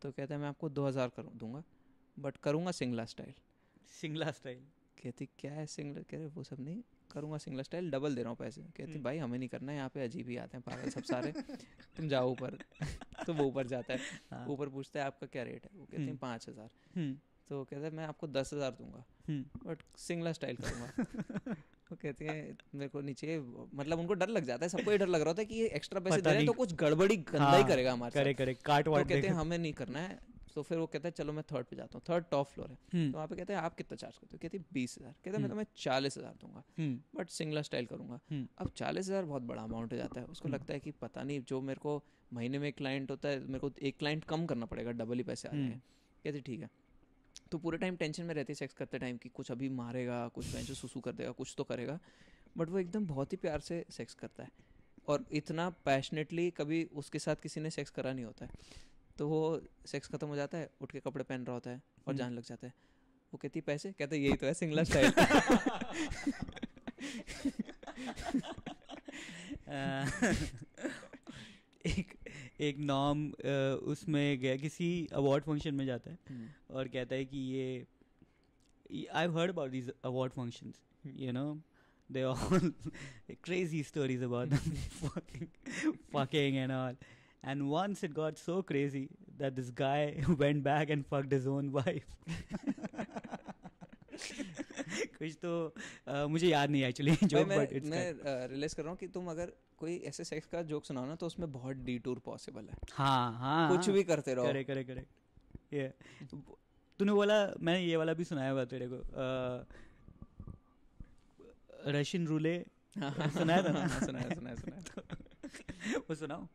[SPEAKER 2] तो कहते हैं मैं आपको दो हज़ार कर दूंगा बट करूँगा सिंगला स्टाइल
[SPEAKER 1] सिंगला स्टाइल
[SPEAKER 2] कहती क्या है सिंगला कह रहे वो सब नहीं करूँगा सिंगला स्टाइल डबल दे रहा हूँ पैसे कहती हम्म। भाई हमें नहीं करना है यहाँ पे अजीब ही आते हैं पागल सब सारे तुम जाओ ऊपर तो वो ऊपर जाता है हाँ। ऊपर पूछता है आपका क्या रेट है वो कहते हैं हम्म। पाँच हज़ार हम्म। तो कहते हैं मैं आपको दस हज़ार दूंगा बट सिंगला स्टाइल करूँगा वो कहते हैं मेरे को नीचे मतलब उनको डर लग जाता है सबको ये डर लग रहा होता है कि ये एक्स्ट्रा पैसे दे रहे हैं तो कुछ गड़बड़ी गंदा ही हाँ, करेगा हमारे करे करे काट तो वाट कहते हैं हमें नहीं करना है तो फिर वो कहता है चलो मैं थर्ड पे जाता हूँ थर्ड टॉप फ्लोर है तो हम्म। वहाँ पे कहते हैं आप कितना चार्ज करते हो कहती है बीस हज़ार कहते हैं मैं हम्म। तुम्हें चालीस हज़ार दूंगा बट सिंगला स्टाइल करूंगा हम्म। अब चालीस हज़ार बहुत बड़ा अमाउंट हो जाता है उसको लगता है कि पता नहीं जो मेरे को महीने में एक क्लाइंट होता है मेरे को एक क्लाइंट कम करना पड़ेगा डबल ही पैसे आ रहे हैं कहते ठीक है तो पूरे टाइम टेंशन में रहती है सेक्स करते टाइम कि कुछ अभी मारेगा कुछ बेंचो सुसू कर देगा कुछ तो करेगा बट वो एकदम बहुत ही प्यार से सेक्स करता है और इतना पैशनेटली कभी उसके साथ किसी ने सेक्स करा नहीं होता है तो वो सेक्स खत्म हो जाता है उठ के कपड़े पहन रहा होता है और हम्म। जान लग जाता है वो कहती पैसे कहते यही तो है सिंगला स्टाइल
[SPEAKER 1] एक एक नॉम उसमें गया किसी अवार्ड फंक्शन में जाता है हम्म। और कहता है कि ये I heard about this award function you know they all crazy stories about fucking and all And once it got so crazy that this guy went back and fucked his own wife. कुछ तो मुझे याद नहीं actually जो but मैं
[SPEAKER 2] realise कर रहा हूँ कि तुम अगर कोई ऐसे सेक्स का जोक सुनाओ ना तो उसमें बहुत डिटूर पॉसिबल है हाँ हाँ कुछ भी करते रहो करेक्ट करेक्ट करेक्ट
[SPEAKER 1] ये तूने बोला मैं ये वाला भी सुनाया हुआ तेरे को रशियन रूले हाँ। सुनाया था ना हाँ, सुनाया सुनाया सुनाया तो वो सुनाओ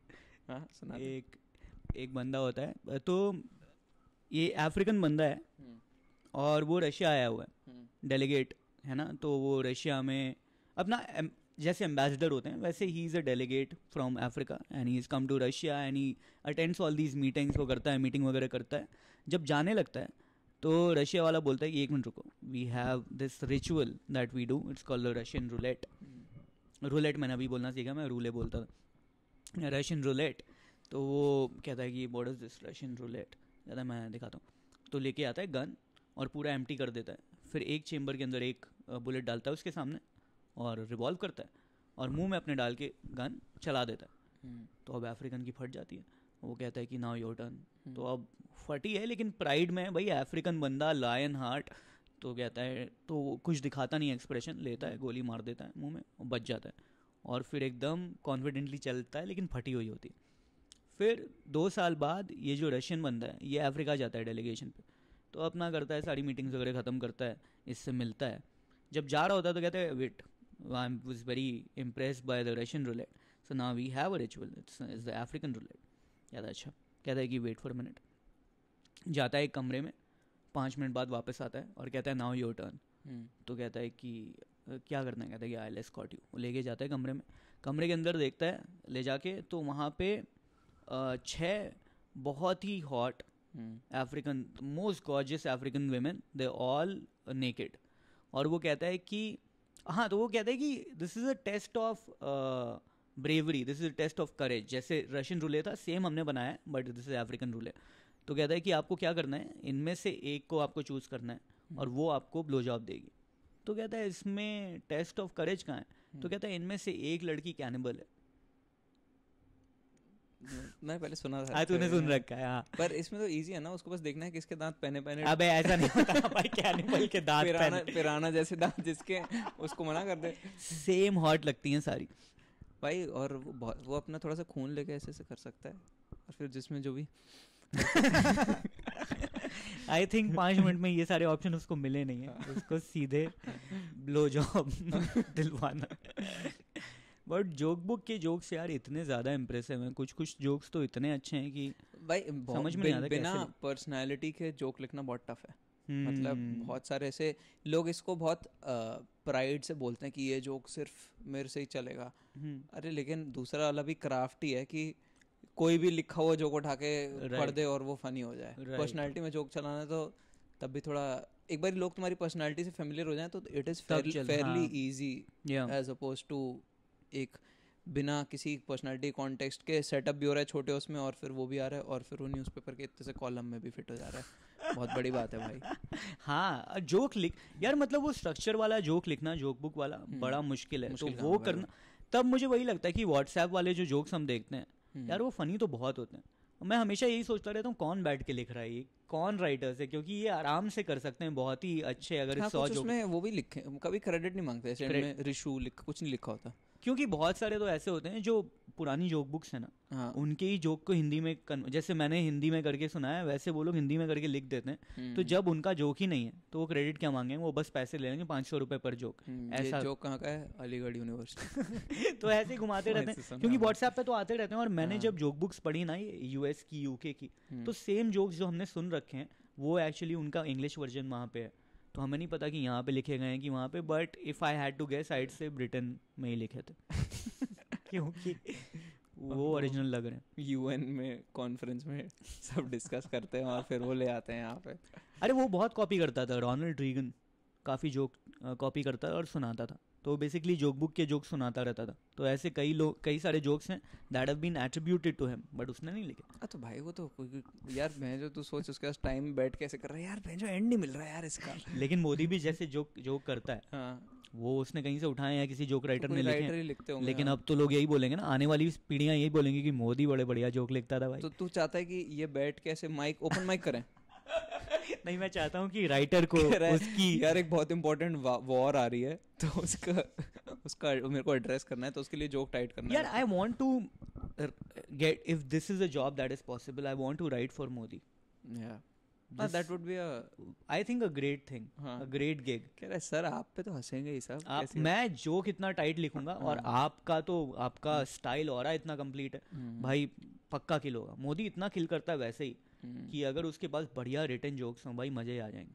[SPEAKER 1] हाँ, एक एक बंदा होता है तो ये अफ्रीकन बंदा है हम्म। और वो रशिया आया हुआ है डेलीगेट हम्म। है ना तो वो रशिया में अपना जैसे एम्बेसडर होते हैं वैसे ही is a delegate from Africa and he is come to Russia and he attends all these meetings वो करता है मीटिंग वगैरह करता है जब जाने लगता है तो रशिया वाला बोलता है कि एक मिनट रुको we have this ritual that we do it's called Russian roulette roulette मैंने अभी बोलना सीखा मैं रूले बोलता था रशियन रोलेट तो वो कहता है कि बॉर्डर दिस रशियन कहता ज़्यादा मैं दिखाता हूँ तो लेके आता है गन और पूरा एम कर देता है फिर एक चेम्बर के अंदर एक बुलेट डालता है उसके सामने और रिवॉल्व करता है और मुंह में अपने डाल के गन चला देता है हम्म। तो अब अफ्रीकन की फट जाती है वो कहता है कि नाउ योर टर्न तो अब फटी है लेकिन प्राइड में भाई अफ्रीकन बंदा लायन हार्ट तो कहता है तो कुछ दिखाता नहीं एक्सप्रेशन लेता है गोली मार देता है मुंह में और बच जाता है और फिर एकदम कॉन्फिडेंटली चलता है लेकिन फटी हुई होती है फिर दो साल बाद ये जो रशियन बंदा है ये अफ्रीका जाता है डेलीगेशन पे तो अपना करता है सारी मीटिंग्स वगैरह ख़त्म करता है इससे मिलता है जब जा रहा होता है तो कहता है wait I am was very impress by the Russian roulette so ना we have a ritual it's is the African roulette कहता है अच्छा कहता है कि वेट फॉर मिनट जाता है एक कमरे में पाँच मिनट बाद वापस आता है और कहता है नाउ योर टर्न तो कहता है कि क्या करना है कहते हैं आई लेस कॉट यू वो लेके जाता है कमरे में कमरे के अंदर देखता है ले जाके तो वहाँ पे छः बहुत ही hot African most gorgeous African women they all naked और वो कहता है कि हाँ तो वो कहता है कि this is a test of bravery this is a test of courage जैसे रशियन रूले था सेम हमने बनाया है but this is African roulette तो कहता है कि आपको क्या करना है इनमें से एक को आपको चूज़ करना है हम्म। और वो आपको ब्लो जॉब देगी तो कहता है इसमें टेस्ट ऑफ करेज कहाँ है तो हम्म। कहता है इनमें से एक लड़की कैनिबल है मैं पहले सुना था हाँ, तूने सुन रखा है हाँ पर इसमें तो इजी है ना उसको
[SPEAKER 2] बस देखना है किसके दांत पहने पहने अबे ऐसा नहीं होता भाई कैनिबल के दांत पिराना पिराना जैसे दांत जिसके
[SPEAKER 1] उसको मना कर दे सेम हॉट लगती हैं सारी भाई और वो, वो अपना थोड़ा सा खून लेके ऐसे ऐसे कर सकता है और फिर जिसमें जो भी आई थिंक पांच मिनट में ये सारे ऑप्शन उसको मिले नहीं है हाँ। उसको सीधे ब्लो जॉब दिलवाना बट जोक बुक के जोक्स यार इतने ज़्यादा इम्प्रेसिव हैं कुछ कुछ जोक्स तो इतने अच्छे हैं कि भाई समझ में आता बिना
[SPEAKER 2] पर्सनैलिटी के जोक लिखना बहुत टफ है मतलब hmm. बहुत सारे ऐसे लोग इसको बहुत प्राइड से बोलते हैं कि ये जोक सिर्फ मेरे से ही चलेगा hmm. अरे लेकिन दूसरा वाला भी क्राफ्ट ही है कि कोई भी लिखा हुआ जोक उठा के पढ़ दे और वो फनी हो जाए पर्सनैलिटी में जोक चलाना तो तब भी थोड़ा एक बार लोग तुम्हारी पर्सनैलिटी से फेमिलियर हो जाए तो it is fairly easy as opposed to एक बिना किसी पर्सनैलिटी कॉन्टेक्स्ट के सेटअप भी हो रहा है छोटे उसमें और फिर वो भी आ रहा है और फिर वो न्यूज़पेपर के इतने से कॉलम में भी फिट हो जा रहा
[SPEAKER 1] है बहुत बड़ी बात है भाई हाँ जोक लिख यार मतलब वो स्ट्रक्चर वाला जोक लिखना जोक बुक वाला हम्म, बड़ा मुश्किल है तो मुश्किल तो वो करना तब मुझे वही लगता है कि व्हाट्सएप वाले जो जोक्स हम देखते हैं हम्म। यार वो फनी तो बहुत होते हैं मैं हमेशा यही सोचता रहता हूँ कौन बैठ के लिख रहा है ये कौन राइटर्स है क्योंकि ये आराम से कर सकते हैं बहुत ही अच्छे अगर हाँ, कुछ उसमें वो भी लिखे कभी क्रेडिट नहीं मांगते ऐसे में रिशु लिख कुछ नहीं लिखा होता क्योंकि बहुत सारे तो ऐसे होते हैं जो पुरानी जोक बुक्स है ना हाँ. उनके ही जोक को हिंदी में कन... जैसे मैंने हिंदी में करके सुनाया वैसे वो लोग हिंदी में करके लिख देते हैं हम्म। तो जब उनका जोक ही नहीं है तो वो क्रेडिट क्या मांगेंगे वो बस पैसे ले लेंगे पांच सौ रुपए पर जोक हम्म, ऐसा जोक कहाँ का है अलीगढ़ यूनिवर्सिटी तो ऐसे ही घुमाते रहते हैं क्योंकि व्हाट्सएप पे तो आते रहते हैं और मैंने हाँ। जब जोक बुक्स पढ़ी ना यूएस की यूके की हम्म। तो सेम जोक्स जो हमने सुन रखे हैं वो एक्चुअली उनका इंग्लिश वर्जन वहाँ पे है तो हमें नहीं पता कि यहाँ पे लिखे गए हैं कि वहाँ पे but if I had to guess side से ब्रिटेन में ही लिखे थे क्योंकि वो ओरिजिनल लग रहे हैं यूएन में कॉन्फ्रेंस में सब डिस्कस करते हैं और फिर वो ले आते हैं यहाँ पे अरे वो बहुत कॉपी करता था रोनल्ड रीगन काफ़ी जोक कॉपी करता और सुनाता था तो बेसिकली जोक बुक के जोक सुनाता रहता था तो ऐसे कई लोग कई सारे जोक्स हैं that have been attributed to him but उसने नहीं लिखे हाँ, तो भाई वो
[SPEAKER 2] तो यार जो तू सोच उसके पास टाइम बैठ कैसे कर रहा है यार जो एंड नहीं मिल रहा है यार इसका
[SPEAKER 1] लेकिन मोदी भी जैसे जोक जोक करता है हाँ। वो उसने कहीं से उठाए या किसी जोक राइटर तो ने लिखे लिखते होंगे लेकिन हाँ। अब तो लोग यही बोलेंगे ना आने वाली पीढ़ियां यही बोलेंगी कि मोदी बड़े बढ़िया जोक लिखता था भाई तो
[SPEAKER 2] तू चाहता है कि ये बैठ कैसे माइक ओपन माइक करें नहीं मैं चाहता हूँ कि राइटर को उसकी यार एक बहुत इंपॉर्टेंट वॉर आ रही है तो उसका उसका मेरे को एड्रेस करना है तो उसके लिए जोक टाइट करना यार I want to
[SPEAKER 1] get if this is a job that is possible I want to write for Modi that would be I think a great thing a great gig कह रहे sir आप पे तो हंसेंगे ही सब आप मैं जोक इतना टाइट लिखूंगा हाँ। और आपका तो आपका स्टाइल हम्म। और इतना कंप्लीट है हम्म। भाई पक्का किल होगा मोदी इतना किल करता है वैसे ही Hmm. कि अगर उसके पास बढ़िया रिटर्न जोक्स हों भाई मजे आ जाएंगे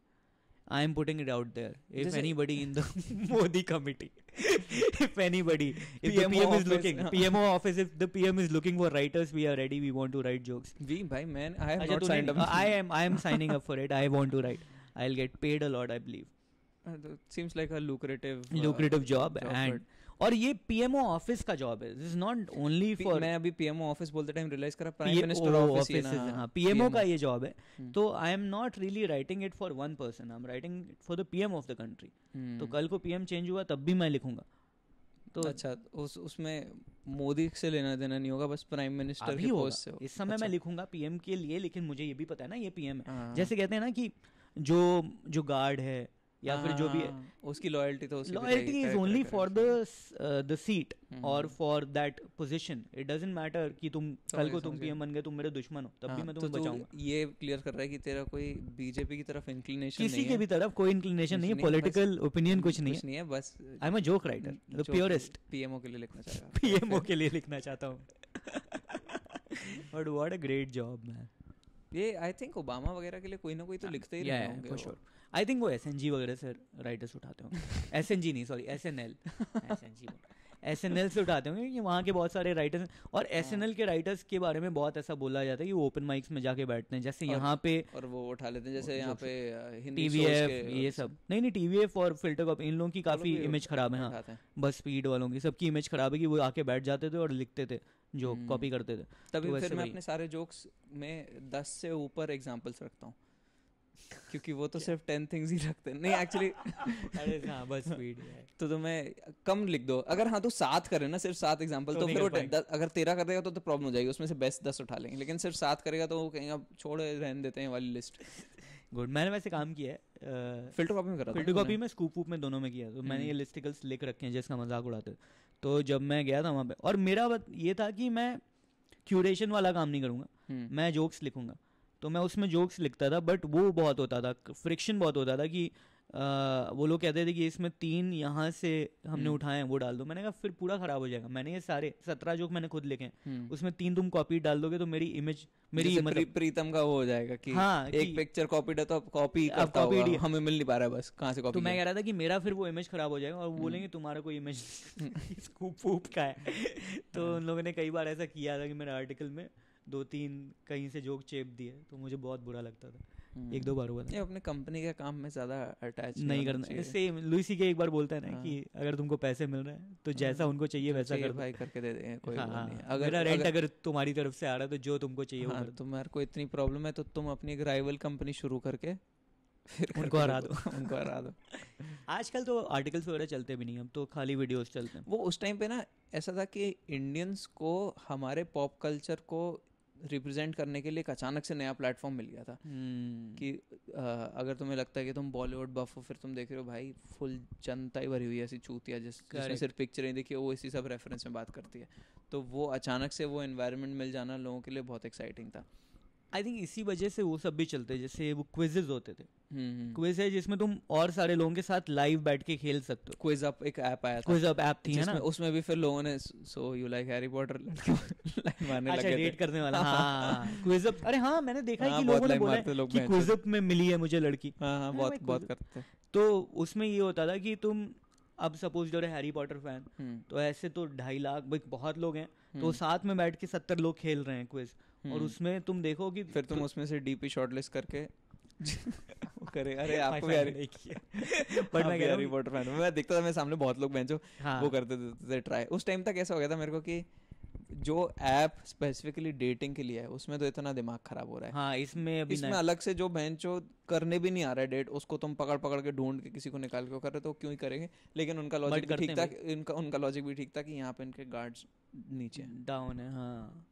[SPEAKER 1] I am putting it out there if any in the Modi committee if anybody if PM is looking PMO office if the PM is looking for writers we are ready we want to write jokes we भाई man I have not signed up I am I am signing up for it I want to write I will get paid a lot I
[SPEAKER 2] believe seems like a lucrative lucrative
[SPEAKER 1] job and और ये PMO office का job है this not only for मैं अभी PMO office बोलते time realise करा prime minister office हां PMO का ये जॉब है hmm. तो I am not really writing it for one person I am writing it for the PM of the country तो कल को पीएम चेंज हुआ तब भी मैं लिखूंगा तो अच्छा उस उसमें मोदी से लेना देना नहीं होगा बस प्राइम मिनिस्टर की पोस्ट से इस समय मैं अच्छा। लिखूंगा पीएम के लिए लेकिन मुझे ये भी पता है ना ये पीएम है हाँ। जैसे कहते हैं ना कि जो जो गार्ड है या फिर जो भी है हाँ। उसकी लॉयल्टी तो
[SPEAKER 2] loyalty is only
[SPEAKER 1] for the the seat और for that position it doesn't matter कि तुम कल को तुम पीएम बन गए तुम मेरे दुश्मन हो तब भी हाँ, मैं तो तुम्हें बचाऊंगा
[SPEAKER 2] ये क्लियर कर रहा है कि तेरा कोई बीजेपी की तरफ इंक्लिनेशन किसी के भी तरफ कोई इंक्लिनेशन नहीं है पॉलिटिकल ओपिनियन कुछ नहीं है बस I am a joke writer the purest PMO के लिए लिखना चाहता रहा हूं पीएमओ के लिए लिखना चाहता हूं
[SPEAKER 1] but what a great job man
[SPEAKER 2] ये आई थिंक ओबामा वगैरह के लिए कोई ना कोई तो लिखते ही रहे होंगे फॉर श्योर
[SPEAKER 1] आई थिंक वो एस एन जी वगैरह से राइटर्स उठाते होंगे एस एन जी नहीं sorry S N L S N G S N L से उठाते होंगे क्योंकि वहाँ के बहुत सारे राइटर्स और एस एन एल के राइटर्स के बारे में बहुत ऐसा बोला जाता है कि वो ओपन माइक्स में जाके बैठते हैं जैसे यहाँ पे और वो उठा लेते हैं जैसे यहाँ पे टी वी एफ ये सब नहीं नहीं टी वी एफ और फिल्टर कॉपी इन लोगों की काफ़ी इमेज खराब है हाँ बस स्पीड वालों की सबकी इमेज खराब है कि वो आके बैठ जाते थे और लिखते थे जोक कॉपी हम्म। करते थे तभी तो फिर मैं अपने
[SPEAKER 2] सारे जोक्स में दस से ऊपर एग्जाम्पल्स रखता हूँ क्योंकि वो तो सिर्फ टेन थिंग्स ही रखते नहीं एक्चुअली अरे हाँ बस स्पीड तो तुम्हें तो कम लिख दो अगर हाँ तो सात करे ना सिर्फ सात एग्जाम्पल तो, तो, फिर वो अगर तेरह कर देगा तो, तो प्रॉब्लम हो जाएगी उसमें से बेस्ट दस उठा लेंगे लेकिन सिर्फ सात करेगा तो वो कहेंगे अब छोड़ रहन देते हैं वाली लिस्ट
[SPEAKER 1] गुड मैंने वैसे काम किया है फिल्टर कॉपी में करा फिल्टर कॉपी में स्कूप वूप में दोनों में किया तो मैंने ये लिस्टिकल्स हम्म। लिख रखे हैं जिसका मजाक उड़ाते तो जब मैं गया था वहाँ पे और मेरा ये था कि मैं क्यूरेशन वाला काम नहीं करूँगा हम्म। मैं जोक्स लिखूंगा तो मैं उसमें जोक्स लिखता था बट वो बहुत होता था फ्रिक्शन बहुत होता था कि आ, वो लोग कहते थे कि इसमें तीन यहाँ से हमने हम्म। उठाए हैं वो डाल दो मैंने कहा फिर पूरा खराब हो जाएगा मैंने ये सारे सत्रह जोक मैंने खुद लिखे हैं हम्म। उसमें तीन तुम कॉपी डाल दोगे तो मेरी इमेज मेरी मतलब प्री, प्रीतम का वो हो जाएगा कि हाँ एक कि,
[SPEAKER 2] पिक्चर कॉपी तो कॉपी करता हमें मिल नहीं पा रहा है बस कहाँ से कॉपी तो मैं कह
[SPEAKER 1] रहा था कि मेरा फिर वो इमेज खराब हो जाएगा और हम्म। बोलेंगे तुम्हारा कोई इमेज स्कूप का है तो हाँ। उन लोगों ने कई बार ऐसा किया था कि मेरे आर्टिकल में दो तीन कहीं से जोक चेप दिए तो मुझे बहुत बुरा लगता था hmm. एक दो बार हुआ था ये अपने कंपनी के काम में ज़्यादा अटैच नहीं करना सेम लुइसी के एक बार बोलता है ना हाँ. कि अगर तुमको पैसे मिल रहे हैं तो जैसा हाँ। उनको चाहिए वैसा कर भाई करके दे दें कोई हाँ, हाँ। नहीं अगर मेरा रेंट अगर
[SPEAKER 2] तुम्हारी तरफ से आ रहा है तो जो तुमको चाहिए हाँ, वो तुम्हारे को इतनी प्रॉब्लम है तो तुम अपनी एक राइवल कंपनी शुरू करके फिर उनको हरा दो उनको हरा दो
[SPEAKER 1] आजकल तो आर्टिकल्स वगैरह चलते भी नहीं अब तो खाली वीडियोस चलते हैं
[SPEAKER 2] वो उस टाइम पे ना ऐसा था
[SPEAKER 1] कि इंडियंस को
[SPEAKER 2] हमारे पॉप कल्चर को रिप्रेजेंट करने के लिए एक अचानक से नया प्लेटफॉर्म मिल गया था hmm. कि आ, अगर तुम्हें लगता है कि तुम बॉलीवुड बफ हो फिर तुम देख रहे हो भाई फुल जनता ही भरी हुई है ऐसी चूतिया जिस जिसने सिर्फ पिक्चरें देखी वो इसी सब रेफरेंस में बात करती है तो वो अचानक से
[SPEAKER 1] वो इन्वायरमेंट मिल जाना लोगों के लिए बहुत एक्साइटिंग था आई थिंक इसी वजह से वो सब भी चलते जैसे वो क्विजेज होते थे क्विज हम्म, हम्म। है जिसमें तुम और सारे लोगों के साथ लाइव बैठ के खेल सकते हो क्विज अप एक ऐप आया क्विज अप ऐप थी है ना उसमें भी फिर लोगों ने so you like Harry Potter मारने अच्छा डेट करने वाला हां क्विज अप अरे हां मैंने देखा है हाँ, कि लोगों ने बोला है कि क्विज अप में मिली है मुझे लड़की हां हां हाँ, बहुत बहुत करते तो उसमें ये होता था कि तुम अब सपोज जो है हैरी पॉटर फैन तो ऐसे तो ढाई लाख बहुत लोग हैं तो हम्म। साथ में बैठ के सत्तर लोग खेल रहे हैं क्विज और हम्म। उसमें तुम देखो कि फिर तुम उसमें से डीपी शॉर्टलिस्ट करके
[SPEAKER 2] करे अरे आपको भी नहीं हाँ। जो ऐप स्पेसिफिकली डेटिंग के लिए है उसमें तो इतना दिमाग खराब हो रहा है हाँ, इसमें अभी इसमें अलग से जो बहन जो करने भी नहीं आ रहा है डेट उसको तुम पकड़ पकड़ के ढूंढ के किसी को निकाल के कर रहे तो क्यों ही करेंगे
[SPEAKER 1] लेकिन उनका लॉजिक ठीक था उनका उनका लॉजिक भी ठीक था कि यहाँ पे इनके गार्ड्स नीचे डाउन है हाँ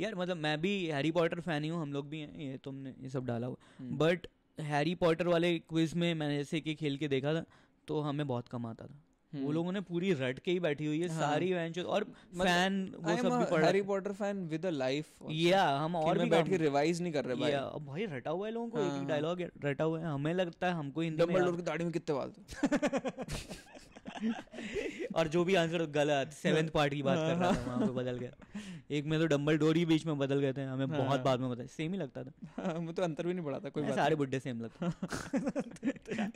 [SPEAKER 1] यार मतलब मैं भी हैरी पॉटर फैन ही हूँ हम लोग भी हैं ये तुमने ये सब डाला हुआ बट हैरी पॉटर वाले क्विज में मैंने जैसे कि खेल के देखा था तो हमें बहुत कम आता था हम्म। वो लोगों ने पूरी रट के ही बैठी हुई है हाँ। सारी वेंचर और फैन मतलब वो सब भी पढ़ा Harry Potter fan with a life या हम और भी बैठ के रिवाइज नहीं कर रहे भाई या, भाई रटा हुआ है लोगों को हाँ। एक डायलॉग रटा हुआ है हमें लगता है हमको हिंदी में डंबलडोर की दाढ़ी में कितने बाल थे और जो भी आंसर गलत सेवेंथ पार्ट की बात कर रहा था वहां पे बदल गया एक में तो डम्बल डोर ही बीच में बदल गए थे हमें बहुत हाँ। बाद में बताया सेम ही लगता था हाँ, हमें तो अंतर भी नहीं पड़ा था कोई सारे बुड्ढे सेम लगते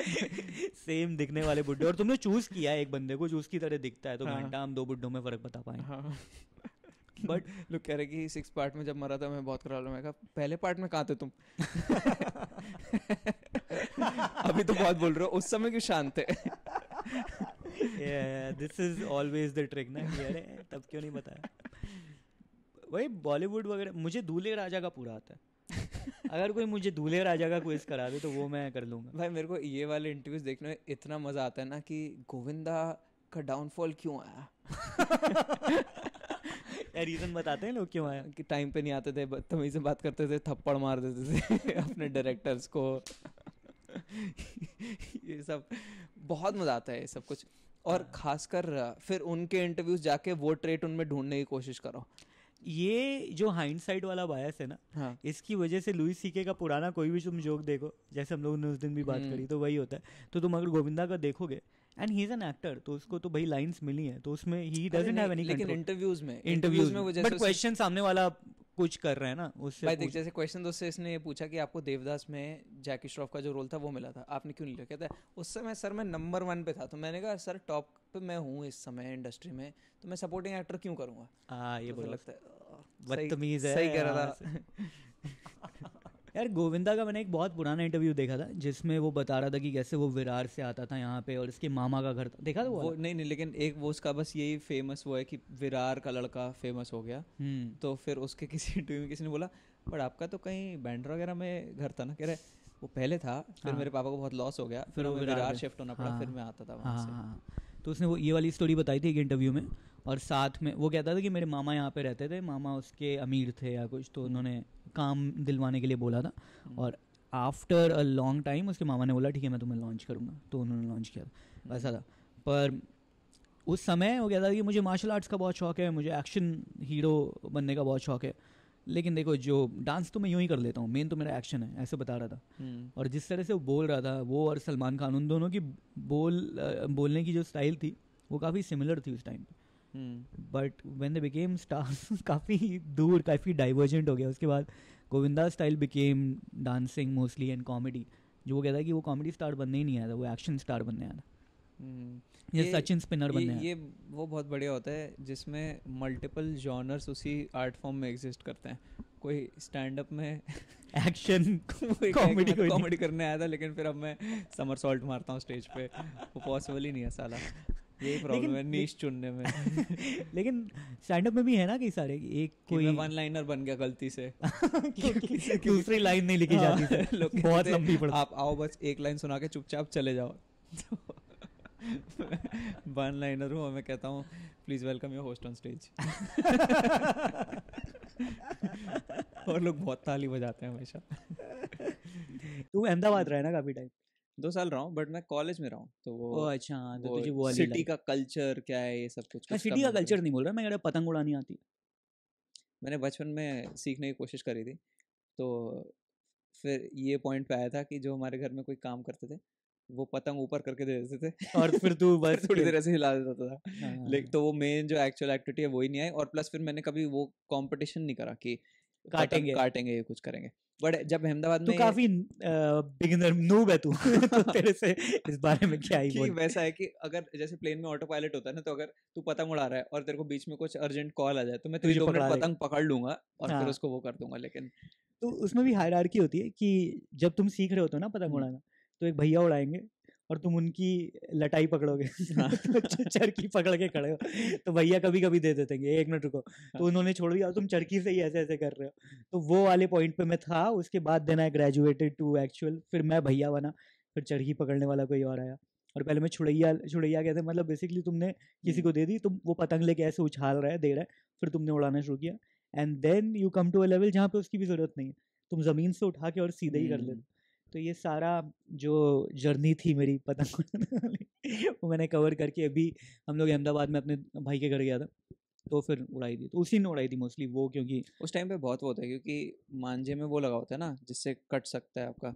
[SPEAKER 1] सेम हाँ। दिखने वाले बुड्ढे और तुमने चूज किया एक बंदे को जो उसकी तरह दिखता है तो घंटा हम दो बुड्ढों में फर्क बता पाए बट
[SPEAKER 2] लोग कह रहे कि सिक्स पार्ट में जब मरा था मैं बहुत करा लो मैं कहा पहले पार्ट में कहाँ थे तुम अभी तो बहुत
[SPEAKER 1] बोल रहे हो उस समय क्यों शांत थे this is always the trick ना कि अरे तब क्यों नहीं बताया वही बॉलीवुड वगैरह मुझे दूल्हे राजा का पूरा आता है अगर कोई मुझे दूल्हे राजा का क्विज करा दे तो वो मैं कर लूँगा भाई मेरे को ये वाले इंटरव्यूज देखने में इतना मज़ा आता है ना कि
[SPEAKER 2] गोविंदा का डाउनफॉल क्यों आया रीज़न बताते हैं लोग क्यों आए कि टाइम पे नहीं आते थे तमीज से बात करते थे थप्पड़ मार देते थे अपने डायरेक्टर्स को ये सब बहुत मज़ा आता है ये सब कुछ
[SPEAKER 1] और हाँ। खासकर फिर उनके इंटरव्यूज जाके वो ट्रेट उनमें ढूंढने की कोशिश करो ये जो हाइंडसाइट वाला बायस है ना हाँ. इसकी वजह से लुई सीके का पुराना कोई भी तुम जोक देखो जैसे हम लोगों ने उस दिन भी बात हम्म। करी तो वही होता है तो तुम अगर गोविंदा का देखोगे and he is an actor तो उसको तो भाई लाइंस मिली है तो उसमें ही डजंट हैव एनी लेकिन इंटरव्यूज में इंटरव्यूज में वो जैसे बट क्वेश्चन सामने वाला कुछ कर रहा है ना उससे भाई देख
[SPEAKER 2] जैसे क्वेश्चन तो दोस्त इसने ये पूछा कि आपको देवदास में जैकी श्रॉफ का जो रोल था वो मिला था आपने क्यों नहीं लिया कहता है उस समय सर मैं नंबर वन पे था तो मैंने कहा सर टॉप पे मैं हूँ इस समय इंडस्ट्री में तो मैं सपोर्टिंग एक्टर क्यों करूंगा
[SPEAKER 1] हाँ ये तो बोला लगता है बदतमीज है सही कह रहा
[SPEAKER 2] था
[SPEAKER 1] यार गोविंदा का मैंने एक बहुत पुराना इंटरव्यू देखा था जिसमें वो बता रहा था कि कैसे वो विरार से आता था यहाँ पे और इसके मामा का घर था देखा था वो, वो
[SPEAKER 2] नहीं नहीं लेकिन एक वो उसका बस यही फेमस वो है कि विरार का लड़का फेमस हो गया हम्म। तो फिर उसके किसी इंटरव्यू में किसी ने बोला बट आपका तो कहीं बैंड्रा वगैरह में घर था ना कह रहे
[SPEAKER 1] वो पहले था फिर हाँ। मेरे
[SPEAKER 2] पापा को बहुत लॉस हो गया फिर, फिर विरार शिफ्ट होना पड़ा हाँ। फिर मैं आता था वहाँ हाँ, से हाँ,
[SPEAKER 1] तो उसने वो ये वाली स्टोरी बताई थी एक इंटरव्यू में और साथ में वो कहता था कि मेरे मामा यहाँ पे रहते थे मामा उसके अमीर थे या कुछ तो उन्होंने काम दिलवाने के लिए बोला था हम्म। और आफ्टर अ लॉन्ग टाइम उसके मामा ने बोला ठीक है मैं तुम्हें लॉन्च करूँगा तो उन्होंने लॉन्च किया था वैसा था पर उस समय वो कहता था कि मुझे मार्शल आर्ट्स का बहुत शौक है मुझे एक्शन हीरो बनने का बहुत शौक है लेकिन देखो जो डांस तो मैं यूं ही कर लेता हूँ मेन तो मेरा एक्शन है ऐसे बता रहा था हम्म। और जिस तरह से वो बोल रहा था वो और सलमान खान उन दोनों की बोल बोलने की जो स्टाइल थी वो काफ़ी सिमिलर थी उस टाइम पर but when the became stars काफ़ी दूर काफ़ी डाइवर्जेंट हो गया उसके बाद Govinda style became dancing mostly and comedy जो वो कहता है कि वो कॉमेडी स्टार बनने ही नहीं आया था वो एक्शन स्टार बनने आया था
[SPEAKER 3] hmm.
[SPEAKER 2] ये, ये सचिन स्पिनर बनने ये, ये वो बहुत बढ़िया होता है जिसमें मल्टीपल जॉनर्स उसी आर्ट फॉर्म में एग्जिस्ट करते हैं कोई स्टैंड अप में
[SPEAKER 1] एक्शन कॉमेडी कॉमेडी करने
[SPEAKER 2] आया था लेकिन फिर अब मैं समर सॉल्ट मारता हूँ स्टेज पे वो पॉसिबल ही नहीं है साला यही प्रॉब्लम है नीच चुनने में
[SPEAKER 1] लेकिन स्टैंड अप में भी है ना सारे एक कोई वन
[SPEAKER 2] लाइनर बन गया गलती से
[SPEAKER 1] दूसरी लाइन नहीं लिखी हाँ, जाती बहुत लंबी पड़
[SPEAKER 2] आप आओ बस एक लाइन सुना के चुपचाप चले जाओ वन लाइनर हूँ और मैं कहता हूँ please welcome your host on stage और लोग बहुत ताली बजाते हैं हमेशा
[SPEAKER 1] तू अहमदाबाद रहे ना काफ़ी टाइम
[SPEAKER 2] दो साल रहा हूँ बट मैं कॉलेज में रहा हूँ तो वो अच्छा हाँ, तो तुझे वो वाली सिटी का कल्चर क्या है ये सब कुछ मैं सिटी का
[SPEAKER 1] कल्चर नहीं बोल रहा मैं पतंग उड़ानी आती
[SPEAKER 2] मैंने बचपन में सीखने की कोशिश करी थी तो फिर ये पॉइंट पे आया था कि जो हमारे घर में कोई काम करते थे वो पतंग ऊपर करके दे देते थे और फिर तू बस थोड़ी देर ऐसे हिला देता था हाँ, हाँ, लेकिन तो वो मेन जो एक्चुअल एक्टिविटी है वही नहीं आई और प्लस फिर मैंने कभी वो कॉम्पिटिशन नहीं करा कि मतलब काटेंगे काटेंगे कुछ करेंगे बट जब अहमदाबाद में काफी
[SPEAKER 1] बिगिनर नूब है तू तो तेरे से इस बारे में क्या ही वैसा है कि
[SPEAKER 2] अगर जैसे प्लेन में ऑटो पायलट होता है ना तो अगर तू पतंग उड़ा रहा है और तेरे को बीच में कुछ अर्जेंट कॉल आ जाए तो मैं तुझे पतंग पकड़ लूंगा और फिर हाँ। उसको वो कर दूंगा लेकिन
[SPEAKER 1] तो उसमें भी हायरार्की होती है कि जब तुम सीख रहे होते हो ना पतंग हम्म। उड़ाना तो एक भैया उड़ाएंगे और तुम उनकी लटाई पकड़ोगे हाँ। तो चरखी पकड़ के खड़े हो तो भैया कभी कभी दे देते हैं एक मिनट रुको तो हाँ। उन्होंने छोड़ दिया और तुम चरखी से ही ऐसे ऐसे कर रहे हो तो वो वाले पॉइंट पे मैं था उसके बाद देना है ग्रेजुएटेड टू एक्चुअल फिर मैं भैया बना फिर चरखी पकड़ने वाला कोई और आया और पहले मैं छुड़ैया छुड़ैया कहते हैं मतलब बेसिकली तुमने किसी हम्म। को दे दी तुम वो पतंग लेके ऐसे उछाल रहा है दे रहा है फिर तुमने उड़ाना शुरू किया and then you come to a level जहाँ पे उसकी भी जरूरत नहीं है तुम जमीन से उठा के और सीधे ही कर हम्म। लेते तो ये सारा जो जर्नी थी मेरी पतंग वो मैंने कवर करके अभी हम लोग अहमदाबाद में अपने भाई के घर गया था तो फिर उड़ाई दी तो उसी ने उड़ाई थी मोस्टली वो क्योंकि उस टाइम पे बहुत वो होता है क्योंकि मांझे में वो लगा होता है ना जिससे कट सकता है आपका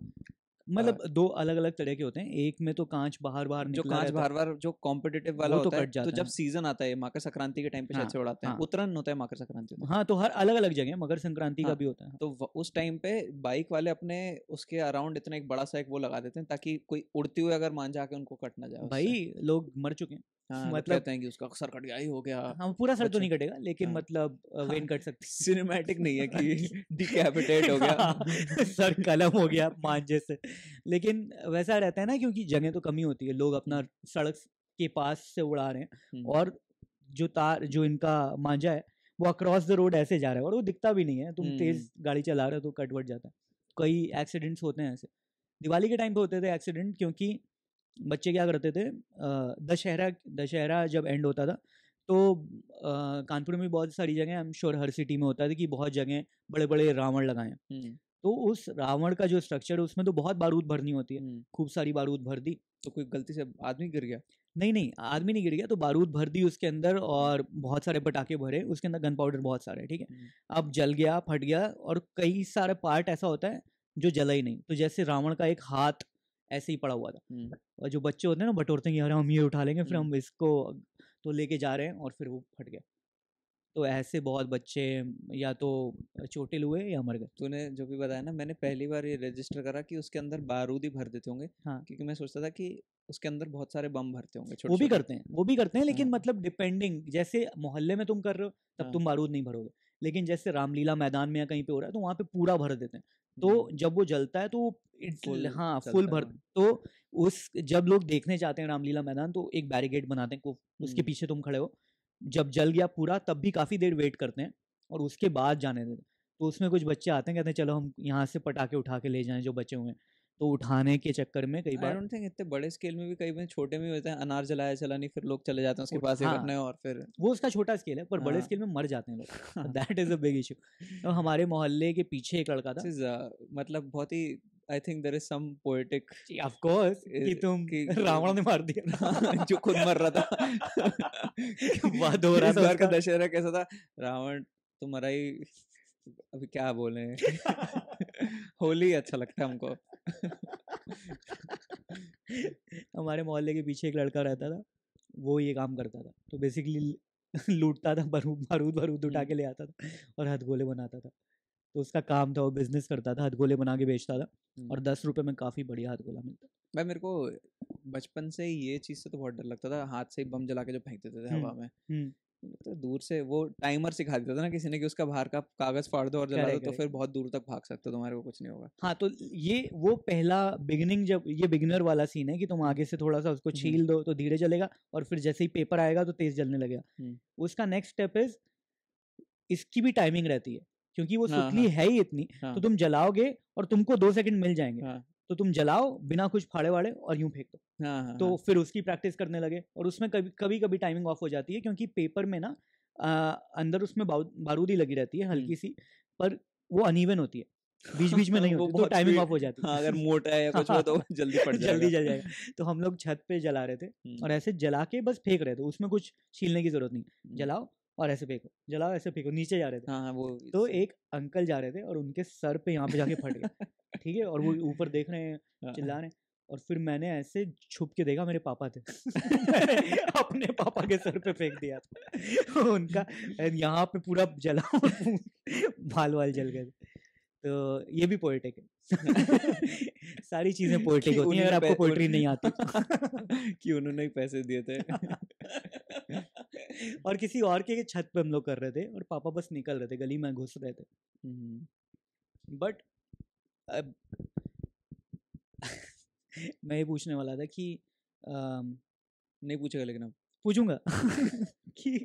[SPEAKER 1] हाँ। मतलब दो अलग अलग तरह के होते हैं एक में तो कांच बाहर बाहर जो कांच बाहर बाहर जो कॉम्पिटेटिव वाला तो होता तो है तो जब
[SPEAKER 2] सीजन आता है मकर संक्रांति के टाइम पे हाँ, उड़ाते हैं हाँ। उत्तरायण होता है मकर संक्रांति
[SPEAKER 1] हाँ तो हर अलग अलग जगह मकर संक्रांति का हाँ, भी होता
[SPEAKER 2] है तो उस टाइम पे बाइक वाले अपने उसके अराउंड इतना एक बड़ा सा एक वो लगा देते हैं ताकि कोई उड़ती हुए अगर मान जाके उनको कट ना जाए
[SPEAKER 1] भाई लोग मर चुके हैं हाँ, मतलब कहते हैं कि उसका सर कट गया ही हो गया हाँ पूरा सर तो अच्छा। नहीं कटेगा लेकिन हाँ, मतलब हाँ। वेन हाँ, कट सकती सिनेमैटिक नहीं है कि डिकैपिटेट हो गया हाँ, सर कलम हो गया मांझे से लेकिन वैसा रहता है ना क्योंकि जगह तो कमी होती है लोग अपना सड़क के पास से उड़ा रहे हैं हम्म। और जो तार जो इनका मांझा है वो अक्रॉस द रोड ऐसे जा रहा है और वो दिखता भी नहीं है तुम तेज हम्म। गाड़ी चला रहे हो तो कटवट जाता है कई एक्सीडेंट्स होते हैं ऐसे दिवाली के टाइम पे होते थे एक्सीडेंट क्योंकि बच्चे क्या करते थे दशहरा दशहरा जब एंड होता था तो कानपुर में बहुत सारी जगह आई एम श्योर हर सिटी में होता था कि बहुत जगह बड़े बड़े रावण लगाए तो उस रावण का जो स्ट्रक्चर है उसमें तो बहुत बारूद भरनी होती है खूब सारी बारूद भर दी तो कोई गलती से आदमी गिर गया नहीं नहीं आदमी नहीं गिर गया तो बारूद भर दी उसके अंदर और बहुत सारे पटाखे भरे उसके अंदर गन पाउडर बहुत सारे ठीक है अब जल गया फट गया और कई सारे पार्ट ऐसा होता है जो जला ही नहीं तो जैसे रावण का एक हाथ ऐसे ही पड़ा हुआ था और जो बच्चे होते हैं ना बटोरते हैं कि अरे हम ये उठा लेंगे फिर हम इसको तो लेके जा रहे हैं और फिर वो फट गया तो ऐसे बहुत बच्चे
[SPEAKER 2] या तो चोटिल हुए या मर गए तूने जो भी बताया ना मैंने पहली बार ये रजिस्टर करा कि उसके अंदर बारूद ही भर देते होंगे हाँ क्योंकि मैं सोचता था कि उसके अंदर बहुत सारे बम भरते होंगे वो भी करते हैं
[SPEAKER 1] वो भी करते हैं लेकिन हाँ। मतलब डिपेंडिंग जैसे मोहल्ले में तुम कर रहे हो तब हाँ। तुम बारूद नहीं भरोगे लेकिन जैसे रामलीला मैदान में या कहीं पे हो रहा है तो वहाँ पे पूरा भर देते हैं तो जब वो जलता है तो वो हाँ फुल भर तो उस जब लोग देखने जाते हैं रामलीला मैदान तो एक बैरिकेड बनाते हैं को उसके पीछे तुम खड़े हो जब जल गया पूरा तब भी काफ़ी देर वेट करते हैं और उसके बाद जाने देते तो उसमें कुछ बच्चे आते हैं कहते हैं चलो हम यहाँ से पटाखे उठा के ले जाएं जो बचे हुए हैं तो उठाने के चक्कर में कई बार उन
[SPEAKER 2] इतने बड़े स्केल में भी कई बार छोटे में होते हैं अनार जलाया चला नहीं फिर लोग चले जाते हैं उसके पास हाँ, अपने और
[SPEAKER 1] फिर वो उसका छोटा स्केल है पर हाँ, बड़े स्केल में मर जाते हैं लोग that is a big issue हमारे मोहल्ले के पीछे एक लड़का था uh, मतलब बहुत ही I think there is some poetic of course कि तुम कि रावण ने मार दिया जो खुद मर रहा था वाद हो रहा था का दशहरा
[SPEAKER 2] कैसा था रावण तुम्हारा ही अभी क्या बोले होली अच्छा लगता है हमको
[SPEAKER 1] हमारे मोहल्ले के पीछे एक लड़का रहता था वो ये काम करता था तो बेसिकली लूटता था बारूद बारूद बारूद उठा हम्म। के ले आता था और हथगोले बनाता था तो उसका काम था वो बिजनेस करता था हाथ गोले बना के बेचता था और दस रुपये में काफ़ी बढ़िया हाथ गोला मिलता
[SPEAKER 2] भाई मेरे को बचपन से ये चीज़ से तो बहुत डर लगता था हाथ से ही बम जला के जो फेंक देते थे हवा में तो दूर से वो टाइमर सिखा देता था ना किसी ने कि उसका बाहर का कागज फाड़ दो और जला दो तो फिर बहुत दूर तक भाग सकते हो तुम्हारे को कुछ नहीं होगा
[SPEAKER 1] हाँ तो ये वो पहला बिगिनिंग जब ये बिगिनर वाला सीन है कि तुम आगे से थोड़ा सा उसको छील दो तो धीरे चलेगा और फिर जैसे ही पेपर आएगा तो तेज जलने लगेगा उसका नेक्स्ट स्टेप इज इसकी भी टाइमिंग रहती है क्योंकि वो हाँ, सुतली हाँ। है ही इतनी हाँ। तो तुम जलाओगे और तुमको दो सेकंड मिल जाएंगे तो तुम जलाओ बिना कुछ फाड़े वाड़े और यूं फेंक दो तो फिर उसकी प्रैक्टिस करने लगे और उसमें कभी कभी कभी टाइमिंग ऑफ हो जाती है क्योंकि पेपर में ना आ, अंदर उसमें बारूदी लगी रहती है हल्की सी पर वो अनइवन होती है बीच बीच में नहीं होती तो टाइमिंग ऑफ हो जाती है अगर मोटा है या कुछ हो तो जल्दी पड़ जाएगा जल्दी जल जाएगा तो हम लोग छत पे जला रहे थे और ऐसे जला के बस फेंक रहे थे उसमें कुछ छीलने की जरूरत नहीं जलाओ और ऐसे फेंको जलाओ ऐसे फेंको नीचे जा रहे थे हाँ, हाँ वो तो एक अंकल जा रहे थे और उनके सर पे यहाँ पे जाके फट गया ठीक है और वो ऊपर देख रहे हैं हाँ, हाँ। चिल्ला रहे हैं और फिर मैंने ऐसे छुप के देखा मेरे पापा थे अपने पापा के सर पे फेंक दिया था उनका यहाँ पे पूरा जला बाल वाल जल गए तो ये भी पोइटिक है सारी चीजें पोइटिक होती हैं अगर आपको पोइट्री नहीं आती कि उन्होंने पैसे दिए थे तो। और किसी और के छत पे हम लोग कर रहे थे और पापा बस निकल रहे थे गली में घुस रहे थे हम्म। बट मैं ये पूछने वाला था कि नहीं पूछेगा लेकिन अब पूछूंगा कि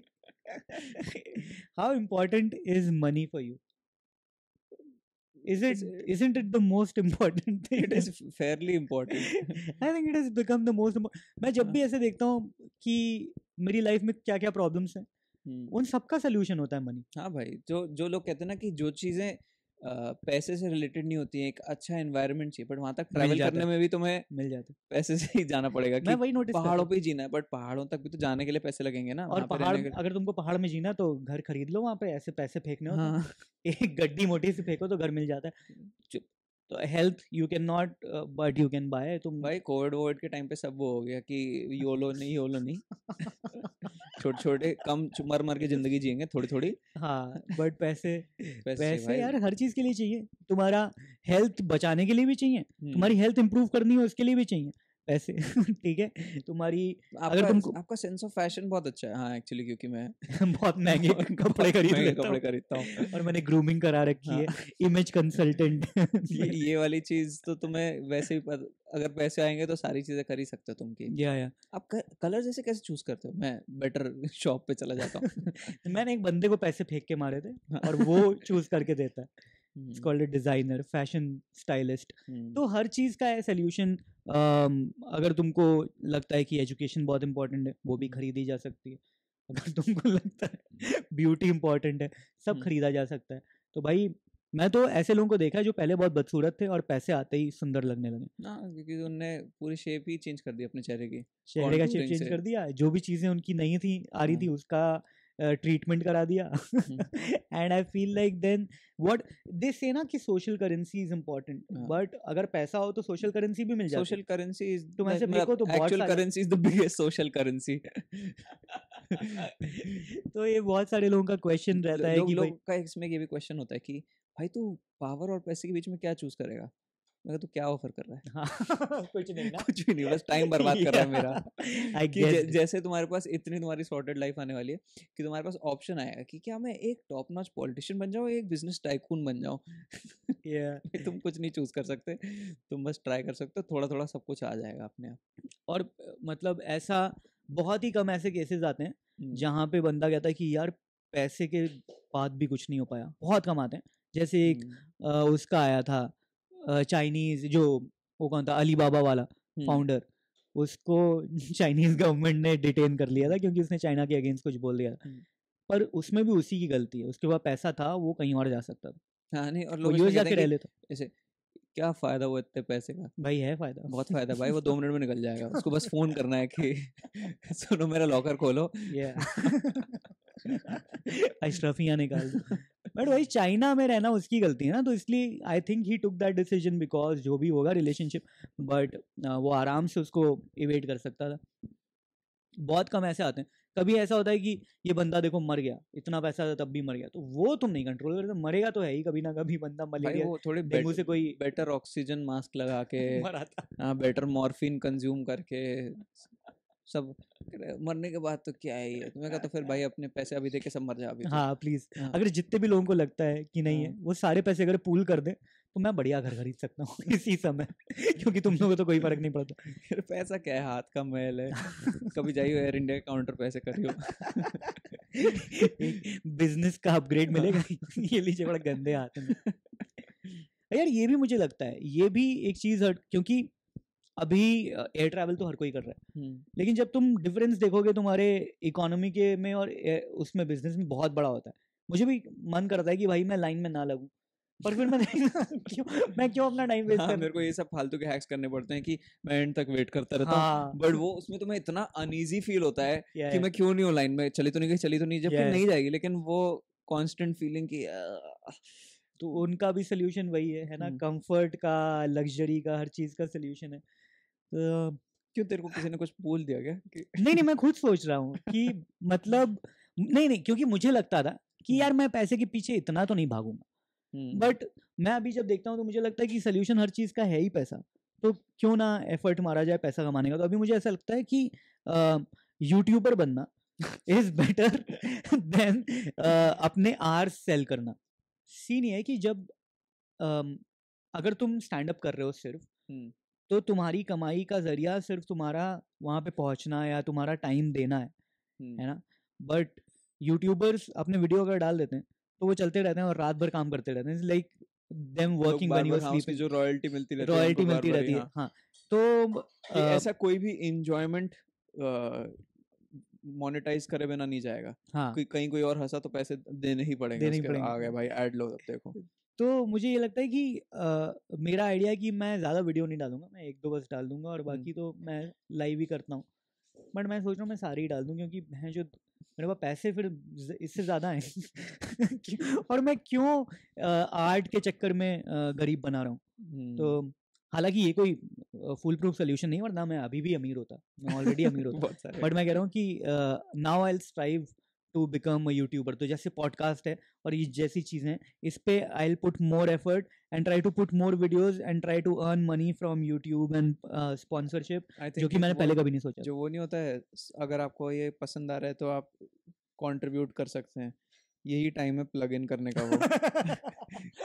[SPEAKER 1] how important is money for you is it isn't it the most important thing it is fairly important i think it has become the most मैं जब भी ऐसे देखता हूँ कि मेरी लाइफ में kya क्या प्रॉब्लम्स हैं उन सबका सोल्यूशन होता है मनी हाँ
[SPEAKER 2] भाई जो जो लोग कहते हैं ना कि जो चीज़ें पैसे से रिलेटेड नहीं होती है एक अच्छा एनवायरनमेंट चाहिए बट वहां तक ट्रैवल करने में भी तुम्हें मिल जाते है पैसे से ही जाना पड़ेगा मैं वही नोटिस पहाड़ों पे जीना है बट पहाड़ों तक भी तो जाने के लिए पैसे लगेंगे ना और पहाड़
[SPEAKER 1] अगर तुमको पहाड़ में जीना तो घर खरीद लो वहाँ पे ऐसे पैसे फेंकने हो तो हाँ। एक गड्डी मोटी से फेंको तो घर मिल जाता है तो health you can not but you can buy तुम तो भाई कोविड वोविड के टाइम पे सब वो हो गया कि योलो नहीं योलो नहीं
[SPEAKER 2] छोटे छोटे कम मर मर के जिंदगी जियेंगे थोड़ी थोड़ी
[SPEAKER 1] हाँ बट पैसे पैसे, पैसे यार हर चीज के लिए चाहिए तुम्हारा हेल्थ बचाने के लिए भी चाहिए हम्म। तुम्हारी हेल्थ इंप्रूव करनी हो उसके लिए भी चाहिए पैसे ठीक है तुम्हारी अगर तुमको आपका
[SPEAKER 2] सेंस ऑफ फैशन बहुत अच्छा है हाँ एक्चुअली क्योंकि मैं बहुत महंगे कपड़े खरीद लेता कपड़े खरीदता हूँ और मैंने ग्रूमिंग करा रखी है
[SPEAKER 1] इमेज हाँ। कंसल्टेंट ये
[SPEAKER 2] वाली चीज तो तुम्हें वैसे ही अगर पैसे आएंगे तो सारी चीजें कर ही सकते हो तुम की या या आप कलर जैसे कैसे चूज
[SPEAKER 1] करते हो मैं बेटर शॉप पे चला जाता हूँ मैंने एक बंदे को पैसे फेंक के मारे थे हाँ। और वो चूज करके देता है इट्स डिजाइनर फैशन स्टाइलिस्ट तो हर चीज का है सोल्यूशन अगर तुमको लगता है कि एजुकेशन बहुत इंपॉर्टेंट है वो भी hmm. खरीदी जा सकती है अगर तुमको लगता है ब्यूटी इंपॉर्टेंट है सब hmm. खरीदा जा सकता है तो भाई मैं तो ऐसे लोगों को देखा है जो पहले बहुत बदसूरत थे और पैसे आते ही सुंदर लगने लगे
[SPEAKER 2] ना क्योंकि उनने पूरी शेप ही चेंज कर दी अपने चेहरे की चेहरे का शेप चेंज कर दिया जो
[SPEAKER 1] भी चीजें उनकी नहीं थी आ रही hmm. थी उसका ट्रीटमेंट करा दिया and I feel like then what this से ना कि social currency is important but अगर पैसा हो तो सोशल करेंसी भी मिल जाए सोशल करेंसी इज तो वैसे मेरे मतलब तो actual currency
[SPEAKER 2] is the biggest social currency
[SPEAKER 1] तो ये बहुत सारे लोगों का क्वेश्चन रहता है कि लोग का इसमें
[SPEAKER 2] ये भी क्वेश्चन होता है कि भाई तू पावर और पैसे के बीच में क्या चूज करेगा मैं तो क्या ऑफर कर रहा है हाँ, कुछ नहीं ना कुछ भी नहीं बस टाइम बर्बाद कर रहा है मेरा आई गेस जैसे तुम्हारे पास इतनी तुम्हारी सॉर्टेड लाइफ आने वाली है कि तुम्हारे पास ऑप्शन आएगा कि क्या मैं एक टॉप नॉच पॉलिटिशियन बन जाऊँ एक बिजनेस टाइकून बन जाऊँ या तुम कुछ नहीं चूज कर सकते तुम बस ट्राई
[SPEAKER 1] कर सकते हो थोड़ा थोड़ा सब कुछ आ जाएगा अपने आप और मतलब ऐसा बहुत ही कम ऐसे केसेस आते हैं हम्म। जहाँ पे बंदा कहता है कि यार पैसे के बाद भी कुछ नहीं हो पाया बहुत कम आते हैं जैसे एक हम्म। उसका आया था चाइनीज जो वो कौन था अली बाबा वाला फाउंडर उसको चाइनीज गवर्नमेंट ने डिटेन कर लिया था क्योंकि उसने चाइना के अगेंस्ट कुछ बोल दिया पर उसमें भी उसी की गलती है उसके पास पैसा था वो कहीं और जा सकता था
[SPEAKER 2] हाँ नहीं और लोग यूज जाके रह लेते ऐसे क्या फायदा हुआ इतने पैसे का भाई है फायदा बहुत फायदा भाई वो दो मिनट में निकल जाएगा उसको बस फोन करना है कि सुनो मेरा लॉकर खोलो ये
[SPEAKER 1] अशरफिया निकाल दो बट वही चाइना में रहना उसकी गलती है ना तो इसलिए I think he took that decision because जो भी होगा रिलेशनशिप बट वो आराम से उसको इवेट कर सकता था बहुत कम ऐसे आते हैं कभी ऐसा होता है कि ये बंदा देखो मर गया इतना पैसा था तब भी मर गया तो वो तुम नहीं कंट्रोल करते मरेगा तो है ही कभी ना कभी बंदा मलेरिया वो थोड़े डेंगू से
[SPEAKER 2] कोई बेटर ऑक्सीजन मास्क लगा के मरा था बेटर मॉर्फिन कंज्यूम करके सब मरने के बाद तो क्या है ये तो मैं कहा तो फिर भाई अपने पैसे अभी देके सब मर जा अभी तो। हाँ
[SPEAKER 1] प्लीज हाँ। अगर जितने भी लोगों को लगता है कि नहीं हाँ। है वो सारे पैसे अगर पूल कर दें तो मैं बढ़िया घर खरीद सकता हूँ इसी समय क्योंकि तुम लोगों को तो कोई फर्क नहीं पड़ता
[SPEAKER 2] पैसा क्या है हाथ का मैल है कभी जाइए एयर इंडिया
[SPEAKER 1] काउंटर पैसे करियो बिजनेस का अपग्रेड हाँ। मिलेगा ये लीजिए बड़ा गंदे हाथ में यार ये भी मुझे लगता है ये भी एक चीज क्योंकि अभी एयर ट्रैवल तो हर कोई कर रहा
[SPEAKER 3] है हम्म।
[SPEAKER 1] लेकिन जब तुम डिफरेंस देखोगे तुम्हारे इकोनॉमी के में और उसमें बिजनेस में बहुत बड़ा होता है मुझे भी मन करता है कि भाई मैं लाइन में ना लगू पर फिर मैं क्यों मैं क्यों अपना टाइम वेस्ट हाँ, मेरे
[SPEAKER 2] को ये सब फालतू के हैक्स करने पड़ते हैं कि मैं एंड तक वेट करता रहता हाँ. बट वो उसमें तो मैं इतना अनईजी फील होता है कि मैं क्यों नहीं हूँ लाइन में चली तो नहीं गई चली तो नहीं जब yeah. नहीं
[SPEAKER 1] जाएगी लेकिन वो कॉन्स्टेंट फीलिंग की तो उनका भी सोल्यूशन वही है है ना कंफर्ट हम्म। का लग्जरी का हर चीज़ का सोल्यूशन है क्यों तेरे को किसी ने कुछ बोल दिया क्या नहीं नहीं मैं खुद सोच रहा हूँ कि मतलब नहीं नहीं क्योंकि मुझे लगता था कि हम्म। यार मैं पैसे के पीछे इतना तो नहीं भागूंगा हम्म। बट मैं अभी जब देखता हूँ तो मुझे लगता है कि सोल्यूशन हर चीज़ का है ही पैसा तो क्यों ना एफर्ट मारा जाए पैसा कमाने का तो अभी मुझे ऐसा लगता है कि यूट्यूबर बनना इज बेटर देन अपने आर सेल करना सीन ये है कि जब आ, अगर तुम स्टैंड अप कर रहे हो सिर्फ हम्म। तो तुम्हारी कमाई का जरिया सिर्फ तुम्हारा वहाँ पे पहुँचना या तुम्हारा टाइम देना है है ना बट यूट्यूबर्स अपने वीडियो अगर डाल देते हैं तो वो चलते रहते हैं और रात भर काम करते रहते हैं like them working when you are sleeping जो रॉयल्टी मिलती रहती है रॉयल्टी मिलती रहती है हां हाँ। तो ऐसा कोई भी एंजॉयमेंट
[SPEAKER 2] मोनेटाइज करे बिना नहीं जाएगा हाँ. कहीं कोई और हंसा तो पैसे देने ही पड़ेंगे देने ही पड़ेंगे आ गया भाई ऐड लो तब देखो
[SPEAKER 1] तो मुझे ये लगता है कि आ, मेरा आइडिया है कि मैं ज़्यादा वीडियो नहीं डालूंगा मैं एक दो बस डाल दूंगा और बाकी तो मैं लाइव ही करता हूँ बट मैं सोच रहा हूँ मैं सारी ही डाल दूँ क्योंकि मैं जो मेरे पास पैसे फिर इससे ज़्यादा हैं और मैं क्यों आर्ट के चक्कर में गरीब बना रहा हूँ तो हालांकि ये कोई फुल प्रूफ सोल्यूशन नहीं वरना मैं अभी भी अमीर होता मैं ऑलरेडी अमीर होता बट मैं कह रहा हूँ कि now I strive to become a YouTuber तो जैसे पॉडकास्ट है और ये जैसी चीज़ें इस पर I will put more effort and try to put more videos and try to earn money from YouTube and sponsorship जो कि मैंने पहले कभी नहीं सोचा जो
[SPEAKER 2] वो नहीं होता है
[SPEAKER 1] अगर आपको ये
[SPEAKER 2] पसंद आ रहा है तो आप कॉन्ट्रीब्यूट कर सकते हैं यही टाइम है प्लग इन करने का वो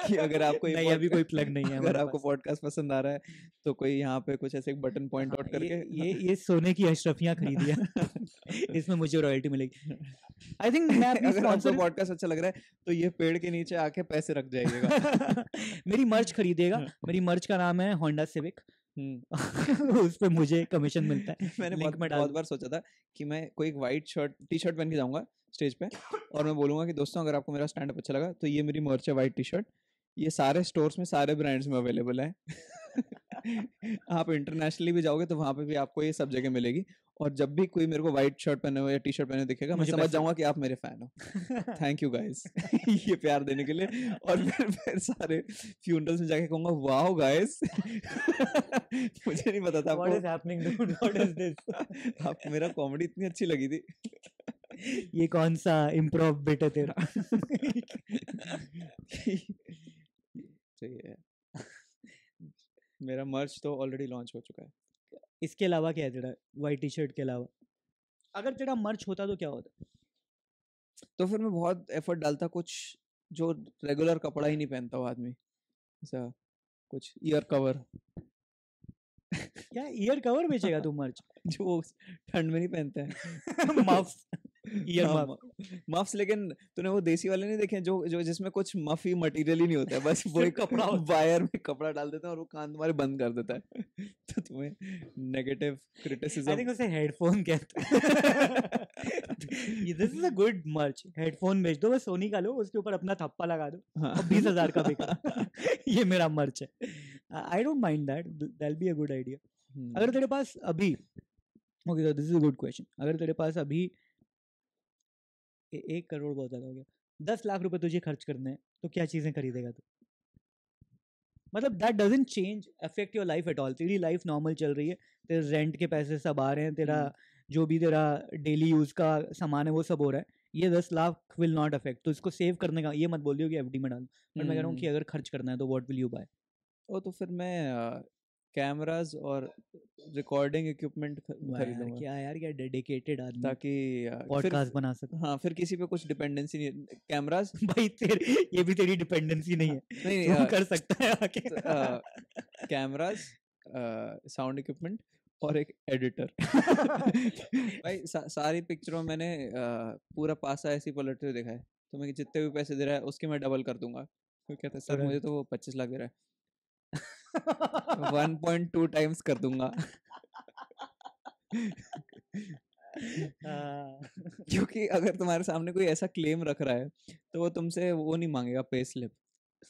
[SPEAKER 2] कि अगर आपको नहीं अभी कोई प्लग नहीं है अगर आपको पॉडकास्ट पसंद आ रहा है तो कोई यहाँ पे कुछ ऐसे बटन पॉइंट आउट करके ये ये,
[SPEAKER 1] ये सोने की अशरफियाँ खरीदिया इसमें मुझे रॉयल्टी मिलेगी आई थिंक अगर आपको पॉडकास्ट अच्छा लग रहा है तो ये पेड़ के नीचे आके पैसे रख जाइएगा मेरी मर्च खरीदेगा मेरी मर्च का नाम है होंडा सिविक हम्म। उस पर मुझे कमीशन मिलता है मैंने बहुत, में बहुत बार सोचा था कि मैं कोई एक
[SPEAKER 2] वाइट शर्ट टी शर्ट पहन के जाऊंगा स्टेज पे और मैं बोलूंगा कि दोस्तों अगर आपको मेरा स्टैंड अप अच्छा लगा तो ये मेरी मर्च है वाइट टी शर्ट ये सारे स्टोर्स में सारे ब्रांड्स में अवेलेबल है आप इंटरनेशनली भी जाओगे तो वहां पे भी आपको ये सब जगह मिलेगी और जब भी कोई मेरे को व्हाइट शर्ट पहने हुए या टी शर्ट पहने दिखेगा मैं समझ जाऊंगा कि आप मेरे फैन हो थैंक यू गाइस ये प्यार देने के लिए और फिर फिर सारे फ्यूनरल्स में जाके कहूंगा वाओ गाइस मुझे नहीं पता था what is happening dude what is this आप मेरा कॉमेडी इतनी अच्छी लगी थी
[SPEAKER 1] ये कौन सा इम्प्रोव बेटा तेरा सही है मेरा मर्च तो ऑलरेडी लॉन्च हो चुका है इसके अलावा क्या है जरा वाइट टी शर्ट के अलावा अगर जरा मर्च होता तो क्या होता तो फिर मैं बहुत एफर्ट डालता कुछ जो
[SPEAKER 2] रेगुलर कपड़ा ही नहीं पहनता वो आदमी ऐसा कुछ ईयर कवर क्या ईयर कवर बेचेगा तू मर्च जो ठंड में नहीं पहनते हैं मफ्स ईयर हाँ, मफ्स लेकिन तूने वो देसी वाले नहीं देखे जो जो जिसमें कुछ मफी मटेरियल ही नहीं होता है बस वो एक कपड़ा वायर में कपड़ा डाल देता है और वो कान तुम्हारे बंद कर देता है
[SPEAKER 1] तो तुम्हें नेगेटिव क्रिटिसिज्म आई थिंक उसे हेडफोन कहते हैं this is a good merch headphone बेच दो बस सोनी का लो उसके ऊपर अपना थप्पा लगा दो हाँ। और बीस हजार का बिका ये मेरा मर्च है I don't mind that that be a good idea अगर तेरे पास अभी okay this is a good question अगर तेरे पास अभी के एक करोड़ बहुत ज़्यादा हो गया दस लाख रुपए तुझे खर्च करने हैं तो क्या चीज़ें खरीदेगा तू मतलब that doesn't change affect your life at all तेरी लाइफ नॉर्मल चल रही है तेरे रेंट के पैसे सब आ रहे हैं तेरा हम्म। जो भी तेरा डेली यूज़ का सामान है वो सब हो रहा है ये दस लाख विल नॉट अफेक्ट तो इसको सेव करने का ये मत बोल हो कि एफ में डाल बट मैं कह रहा हूँ कि हम्म। अगर खर्च करना है तो वॉट विल यू बाय
[SPEAKER 2] ओ तो फिर मैं कैमरास और रिकॉर्डिंग इक्विपमेंट खरीदूंगा क्या यार क्या डेडिकेटेड आदमी ताकि पॉडकास्ट बना सकूं हाँ फिर किसी पे कुछ डिपेंडेंसी नहीं कैमरास भाई तेरे ये भी तेरी
[SPEAKER 1] डिपेंडेंसी नहीं है नहीं, नहीं कर सकता है आके
[SPEAKER 2] तो, कैमरास साउंड इक्विपमेंट और एक एडिटर भाई सा, सारी पिक्चरों में मैंने पूरा पासा ऐसी पलटते देखा है तो मैं जितने भी पैसे दे रहा है उसके मैं डबल कर दूंगा तो कहता है सर मुझे तो वो पच्चीस लाख दे रहा है वन पॉइंट टू टाइम्स कर दूंगा हाँ। क्योंकि अगर तुम्हारे सामने कोई ऐसा क्लेम रख रहा है तो वो तुमसे वो नहीं मांगेगा पे
[SPEAKER 1] स्लिप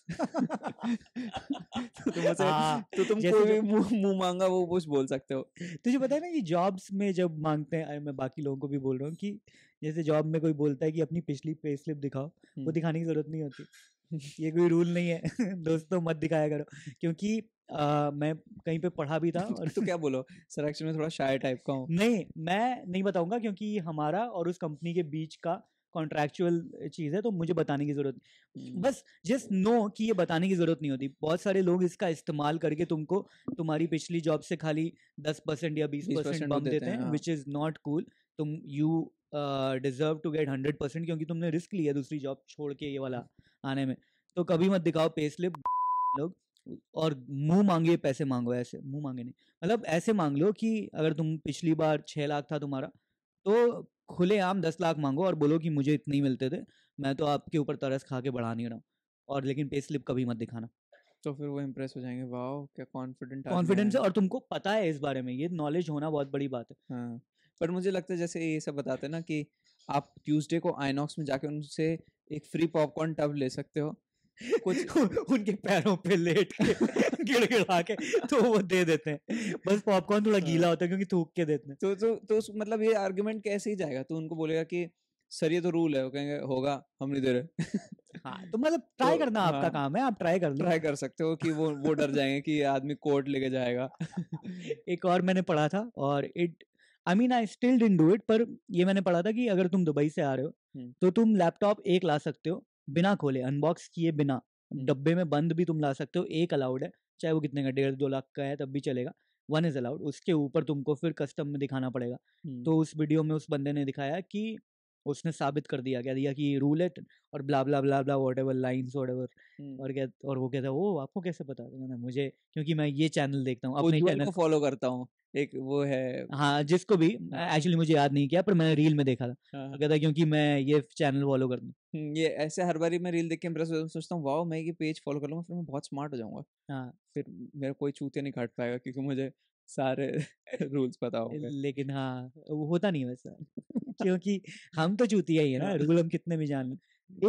[SPEAKER 2] तो
[SPEAKER 3] तुम हाँ, तो कोई भी
[SPEAKER 1] मुंह मांगा वो कुछ बोल सकते हो तुझे पता है ना ये जॉब्स में जब मांगते हैं मैं बाकी लोगों को भी बोल रहा हूँ कि जैसे जॉब में कोई बोलता है कि अपनी पिछली पे स्लिप दिखाओ वो हम्म। दिखाने की जरूरत नहीं होती ये कोई रूल नहीं है दोस्तों मत दिखाया करो क्योंकि मैं कहीं पे पढ़ा भी था और तो क्या बोलो सर एक्चुअली में थोड़ा शायर टाइप का हूँ नहीं मैं नहीं बताऊंगा क्योंकि हमारा और उस कंपनी के बीच का कॉन्ट्रैक्चुअल चीज़ है तो मुझे बताने की ज़रूरत
[SPEAKER 2] hmm. हम्म। बस
[SPEAKER 1] जस्ट नो कि ये बताने की ज़रूरत नहीं होती बहुत सारे लोग इसका इस्तेमाल करके तुमको तुम्हारी पिछली जॉब से खाली दस परसेंट या बीस परसेंट बम तो देते हैं विच इज़ नॉट कूल तुम you deserve to get hundred percent क्योंकि तुमने रिस्क लिया दूसरी जॉब छोड़ के ये वाला हाँ। आने में तो कभी मत दिखाओ पे स्लिप लोग और मुंह मांगे पैसे मांगो ऐसे मुंह मांगे नहीं मतलब ऐसे मांग लो कि अगर तुम पिछली बार छः लाख था तुम्हारा तो खुले आम दस लाख मांगो और बोलो कि मुझे इतने ही मिलते थे मैं तो आपके ऊपर तरस खा के बढ़ा नहीं रहा हूँ और लेकिन पे स्लिप कभी मत दिखाना
[SPEAKER 2] तो फिर वो इम्प्रेस हो जाएंगे वाओ क्या कॉन्फिडेंट कॉन्फिडेंस है और तुमको पता है इस बारे में ये नॉलेज होना बहुत बड़ी बात है हाँ बट मुझे लगता है जैसे ये सब बताते हैं ना कि आप ट्यूसडे को आइनॉक्स में जाके उनसे एक फ्री पॉपकॉर्न टब ले सकते हो कुछ उनके पैरों पे लेट के गिड़गिड़ा के तो वो दे देते हैं बस पॉपकॉर्न थोड़ा गीला हाँ। होता है क्योंकि थूक के देते हैं तो तो तो मतलब ये आर्गुमेंट कैसे ही जाएगा तो उनको बोलेगा कि सर ये तो रूल है वो कहेंगे होगा हम नहीं दे रहे
[SPEAKER 1] हाँ तो मतलब ट्राई तो, करना हाँ, आपका काम है आप ट्राई कर
[SPEAKER 2] ट्राई कर सकते हो कि वो वो डर जाएंगे कि आदमी कोर्ट लेके जाएगा
[SPEAKER 1] एक और मैंने पढ़ा था और it I mean I still didn't do it पर ये मैंने पढ़ा था कि अगर तुम दुबई से आ रहे हो हम्म। तो तुम लैपटॉप एक ला सकते हो बिना खोले अनबॉक्स किए बिना हम्म। डब्बे में बंद भी तुम ला सकते हो एक अलाउड है चाहे वो कितने का डेढ़ दो लाख का है तब भी चलेगा वन इज़ अलाउड उसके ऊपर तुमको फिर कस्टम में दिखाना पड़ेगा हम्म। तो उस वीडियो में उस बंदे ने दिखाया कि उसने साबित कर दिया कह दिया कि रूल है और blah blah blah blah whatever lines whatever और क्या और वो कहता है वो आपको कैसे पता था तो मुझे क्योंकि मैं ये चैनल देखता हूँ अपने चैनल
[SPEAKER 2] फॉलो करता हूँ एक वो है
[SPEAKER 1] हाँ जिसको भी हाँ। एक्चुअली मुझे याद नहीं किया पर मैंने रील में देखा था हाँ।, हाँ। कहता क्योंकि मैं ये चैनल फॉलो करता
[SPEAKER 2] हूँ ये ऐसे हर बारी मैं रील देख के इम्प्रेस सोचता हूँ वाह मैं ये पेज फॉलो कर लूँगा फिर मैं बहुत स्मार्ट हो जाऊँगा हाँ फिर मेरा कोई चूतिया नहीं काट पाएगा क्योंकि मुझे
[SPEAKER 1] सारे रूल्स पता हो लेकिन हाँ वो होता नहीं वैसा क्योंकि हम तो चूतिया ही है ना हाँ। रूल हम कितने भी जान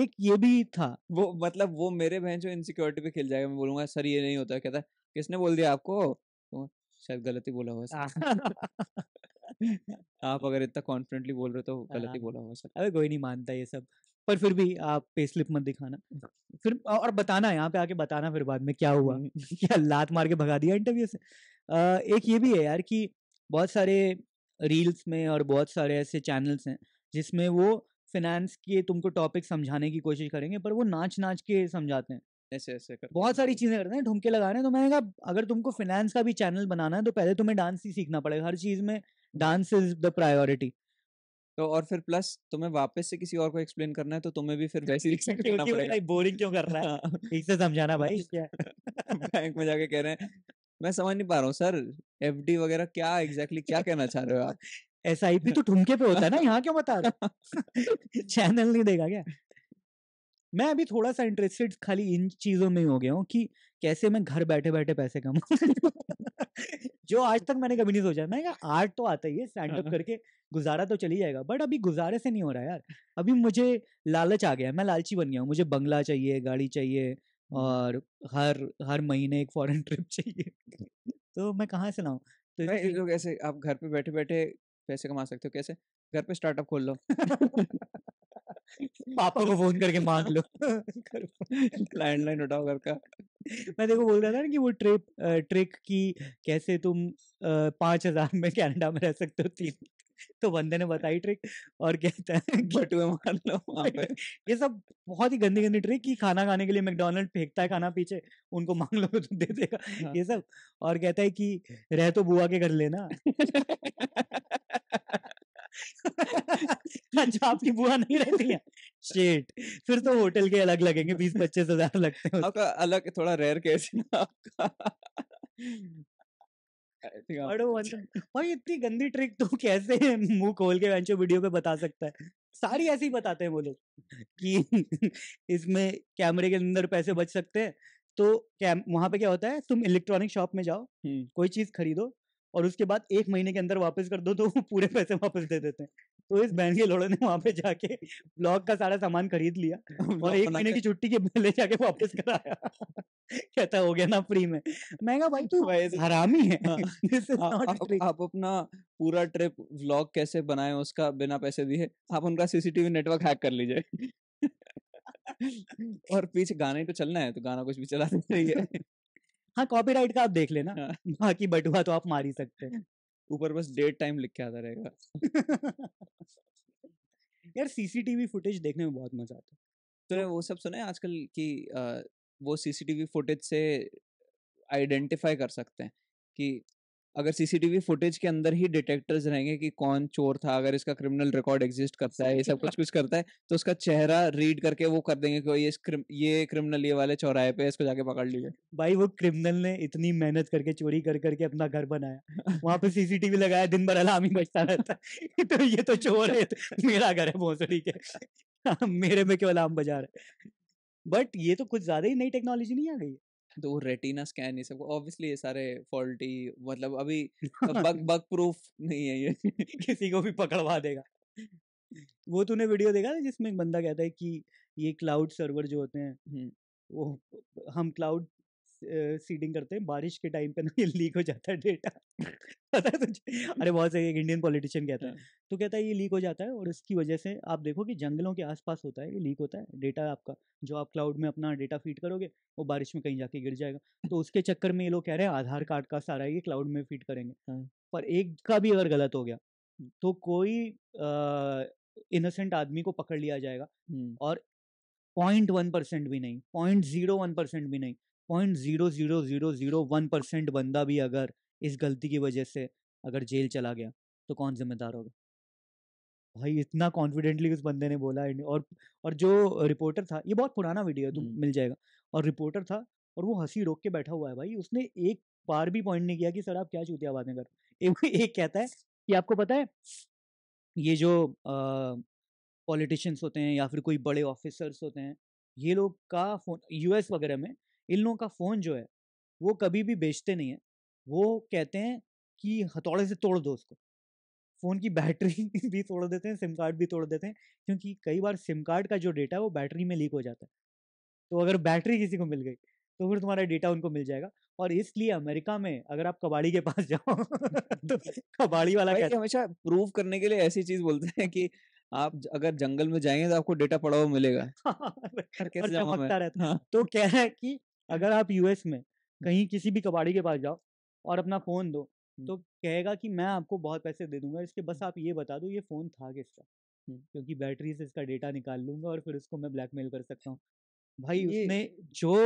[SPEAKER 1] एक ये भी था वो मतलब वो
[SPEAKER 2] मेरे बहन जो इनसिक्योरिटी पे खेल जाएगा मैं बोलूंगा सर ये नहीं होता कहता किसने बोल दिया आपको तो शायद गलती बोला हुआ हाँ। आप अगर इतना कॉन्फिडेंटली बोल रहे हो तो
[SPEAKER 1] गलती हाँ। बोला हुआ सर अरे कोई नहीं मानता ये सब पर फिर भी आप पे स्लिप मत दिखाना फिर और बताना यहाँ पे आके बताना फिर बाद में क्या हुआ क्या लात मार के भगा दिया इंटरव्यू से एक ये भी है यार कि बहुत सारे रील्स में और बहुत सारे ऐसे चैनल्स हैं जिसमें वो फिनेंस के तुमको टॉपिक समझाने की कोशिश करेंगे पर वो नाच नाच के समझाते हैं ऐसे ऐसे कर बहुत सारी चीजें करते हैं ठुमके लगा रहे हैं तो मैंने कहा अगर तुमको फिनेंस का भी चैनल बनाना है तो पहले तुम्हें डांस ही सीखना पड़ेगा हर चीज में डांस इज द प्रायोरिटी
[SPEAKER 2] तो और फिर प्लस तुम्हें वापस से किसी और को एक्सप्लेन करना है तो तुम्हें भी फिर वैसे ही करना पड़ेगा बोरिंग क्यों कर रहा है
[SPEAKER 1] हाँ। ठीक से समझाना भाई बैंक
[SPEAKER 2] में जाके कह रहे हैं मैं समझ नहीं पा रहा हूँ सर एफ वगैरह क्या एग्जैक्टली exactly, क्या कहना चाह रहे हो आप एस
[SPEAKER 1] तो ठुमके पे होता है ना यहाँ क्यों बता रहे चैनल नहीं देगा क्या मैं अभी थोड़ा सा इंटरेस्टेड खाली इन चीजों में हो गया हूँ कि कैसे मैं घर बैठे बैठे पैसे कमाऊँ जो आज तक मैंने कभी नहीं सोचा मैं आर्ट तो आता ही है स्टैंड अप हाँ। करके गुजारा तो चली जाएगा बट अभी गुजारे से नहीं हो रहा यार अभी मुझे लालच आ गया मैं लालची बन गया हूँ मुझे बंगला चाहिए गाड़ी चाहिए और हर हर महीने एक फॉरेन ट्रिप चाहिए तो मैं कहाँ से लाऊ
[SPEAKER 2] तो कैसे आप घर पे बैठे बैठे पैसे कमा सकते हो कैसे घर पे स्टार्टअप खोल
[SPEAKER 1] लो पापा को फोन करके मांग लो लैंडलाइन उठाओ घर का मैं देखो बोल रहा था ना कि वो ट्रिप ट्रिक की कैसे तुम पांच हजार में कनाडा में रह सकते हो तीन तो बंदे ने बताई ट्रिक और कहता है बटुए मार लो वहां पे ये सब बहुत ही गंदी गंदी ट्रिक कि खाना खाने के लिए मैकडोनल्ड फेंकता है खाना पीछे उनको मांग लो तो दे देगा हाँ। ये सब और कहता है कि रह तो बुआ के घर लेना अच्छा आपकी बुआ नहीं रहती है शेट फिर तो होटल के अलग लगेंगे बीस पच्चीस हजार लगते हैं
[SPEAKER 2] आपका अलग थोड़ा रेयर केस
[SPEAKER 1] है भाई इतनी गंदी ट्रिक तो कैसे मुंह खोल के वेंचर वीडियो पे बता सकता है सारी ऐसी बताते हैं वो लोग कि इसमें कैमरे के अंदर पैसे बच सकते हैं तो कैम वहां पे क्या होता है तुम इलेक्ट्रॉनिक शॉप में जाओ हम्म। कोई चीज खरीदो और उसके बाद एक महीने के अंदर वापस कर दो तो वो पूरे पैसे वापस दे देते हैं तो इस हम्म। बहन के लोड़े ने वहाँ पे जाके ब्लॉक का सारा सामान खरीद लिया और एक महीने की छुट्टी के ले जाके वापस कराया कहता हो गया ना फ्री में महंगा भाई तू हरामी है हाँ।
[SPEAKER 2] आप, अपना पूरा ट्रिप व्लॉग कैसे बनाए उसका बिना पैसे दिए आप उनका सीसीटीवी नेटवर्क हैक कर लीजिए और पीछे गाने तो चलना है तो गाना कुछ भी चला दे रही है
[SPEAKER 1] हाँ कॉपीराइट का आप देख लेना हाँ। बाकी बटुआ तो आप मार ही सकते हैं ऊपर बस डेट टाइम लिख के आता रहेगा यार सीसीटीवी फुटेज देखने में बहुत मजा आता है
[SPEAKER 2] तो तो वो सब सुना है आजकल कि वो सीसीटीवी फुटेज से आइडेंटिफाई कर सकते हैं कि अगर सीसीटीवी फुटेज के अंदर ही डिटेक्टर्स रहेंगे कि कौन चोर था अगर इसका क्रिमिनल रिकॉर्ड एग्जिस्ट करता है ये सब कुछ कुछ करता है तो उसका चेहरा रीड करके वो कर देंगे कि ये ये क्रिमिनल ये वाले चौराहे पे इसको जाके पकड़ लीजिए
[SPEAKER 1] भाई वो क्रिमिनल ने इतनी मेहनत करके चोरी कर करके अपना घर बनाया वहां पे सीसीटीवी लगाया दिन भर अलार्म ही बचता रहता तो ये तो चोर है मेरा घर है भोसड़ी के मेरे में क्यों अलार्म बजा रहे बट ये तो कुछ ज्यादा ही नई टेक्नोलॉजी नहीं आ गई
[SPEAKER 2] तो वो रेटिना स्कैन ये सब ऑब्वियसली ये सारे फॉल्टी मतलब अभी बग बग प्रूफ नहीं है ये किसी को भी पकड़वा देगा
[SPEAKER 1] वो तूने वीडियो देखा था जिसमें एक बंदा कहता है कि ये क्लाउड सर्वर जो होते हैं हम्म। वो हम क्लाउड सीडिंग करते हैं बारिश के टाइम पे ना ये लीक हो जाता है डेटा पता है तुझे अरे बहुत सही एक इंडियन पॉलिटिशियन कहता है हाँ। तो कहता है ये लीक हो जाता है और इसकी वजह से आप देखो कि जंगलों के आसपास होता है ये लीक होता है डेटा आपका जो आप क्लाउड में अपना डेटा फीड करोगे वो बारिश में कहीं जाके गिर जाएगा तो उसके चक्कर में ये लोग कह रहे हैं आधार कार्ड का सारा ये क्लाउड में फीड करेंगे हाँ। पर एक का भी अगर गलत हो गया तो कोई इनोसेंट आदमी को पकड़ लिया जाएगा और पॉइंट वन परसेंट भी नहीं पॉइंट जीरो वन परसेंट भी नहीं point zero zero zero zero one percent बंदा भी अगर इस गलती की वजह से अगर जेल चला गया तो कौन जिम्मेदार होगा भाई इतना कॉन्फिडेंटली उस बंदे ने बोला और और जो रिपोर्टर था ये बहुत पुराना वीडियो है तुम तो हम्म। मिल जाएगा और रिपोर्टर था और वो हंसी रोक के बैठा हुआ है भाई उसने एक बार भी पॉइंट नहीं किया कि सर आप क्या चूतिया बातें कर एक, एक कहता है कि आपको पता है ये जो पॉलिटिशियंस होते हैं या फिर कोई बड़े ऑफिसर्स होते हैं ये लोग का फोन यूएस वगैरह में इन लोगों का फ़ोन जो है वो कभी भी बेचते नहीं है वो कहते हैं कि हथौड़े से तोड़ दो उसको फ़ोन की बैटरी भी तोड़ देते हैं सिम कार्ड भी तोड़ देते हैं क्योंकि कई बार सिम कार्ड का जो डेटा है वो बैटरी में लीक हो जाता है तो अगर बैटरी किसी को मिल गई तो फिर तुम्हारा डेटा उनको मिल जाएगा और इसलिए अमेरिका में अगर आप कबाड़ी के पास जाओ तो कबाड़ी वाला कहते हमेशा प्रूव करने के लिए ऐसी चीज़ बोलते हैं कि
[SPEAKER 2] आप अगर जंगल में जाएंगे तो आपको डेटा पड़ा हुआ मिलेगा हाँ, रहता।
[SPEAKER 1] हाँ। तो कह रहा है कि अगर आप यूएस में कहीं किसी भी कबाड़ी के पास जाओ और अपना फ़ोन दो तो कहेगा कि मैं आपको बहुत पैसे दे दूंगा इसके बस आप ये बता दो ये फ़ोन था किसका क्योंकि बैटरी से इसका डेटा निकाल लूंगा और फिर उसको मैं ब्लैकमेल कर सकता हूँ भाई उसने जो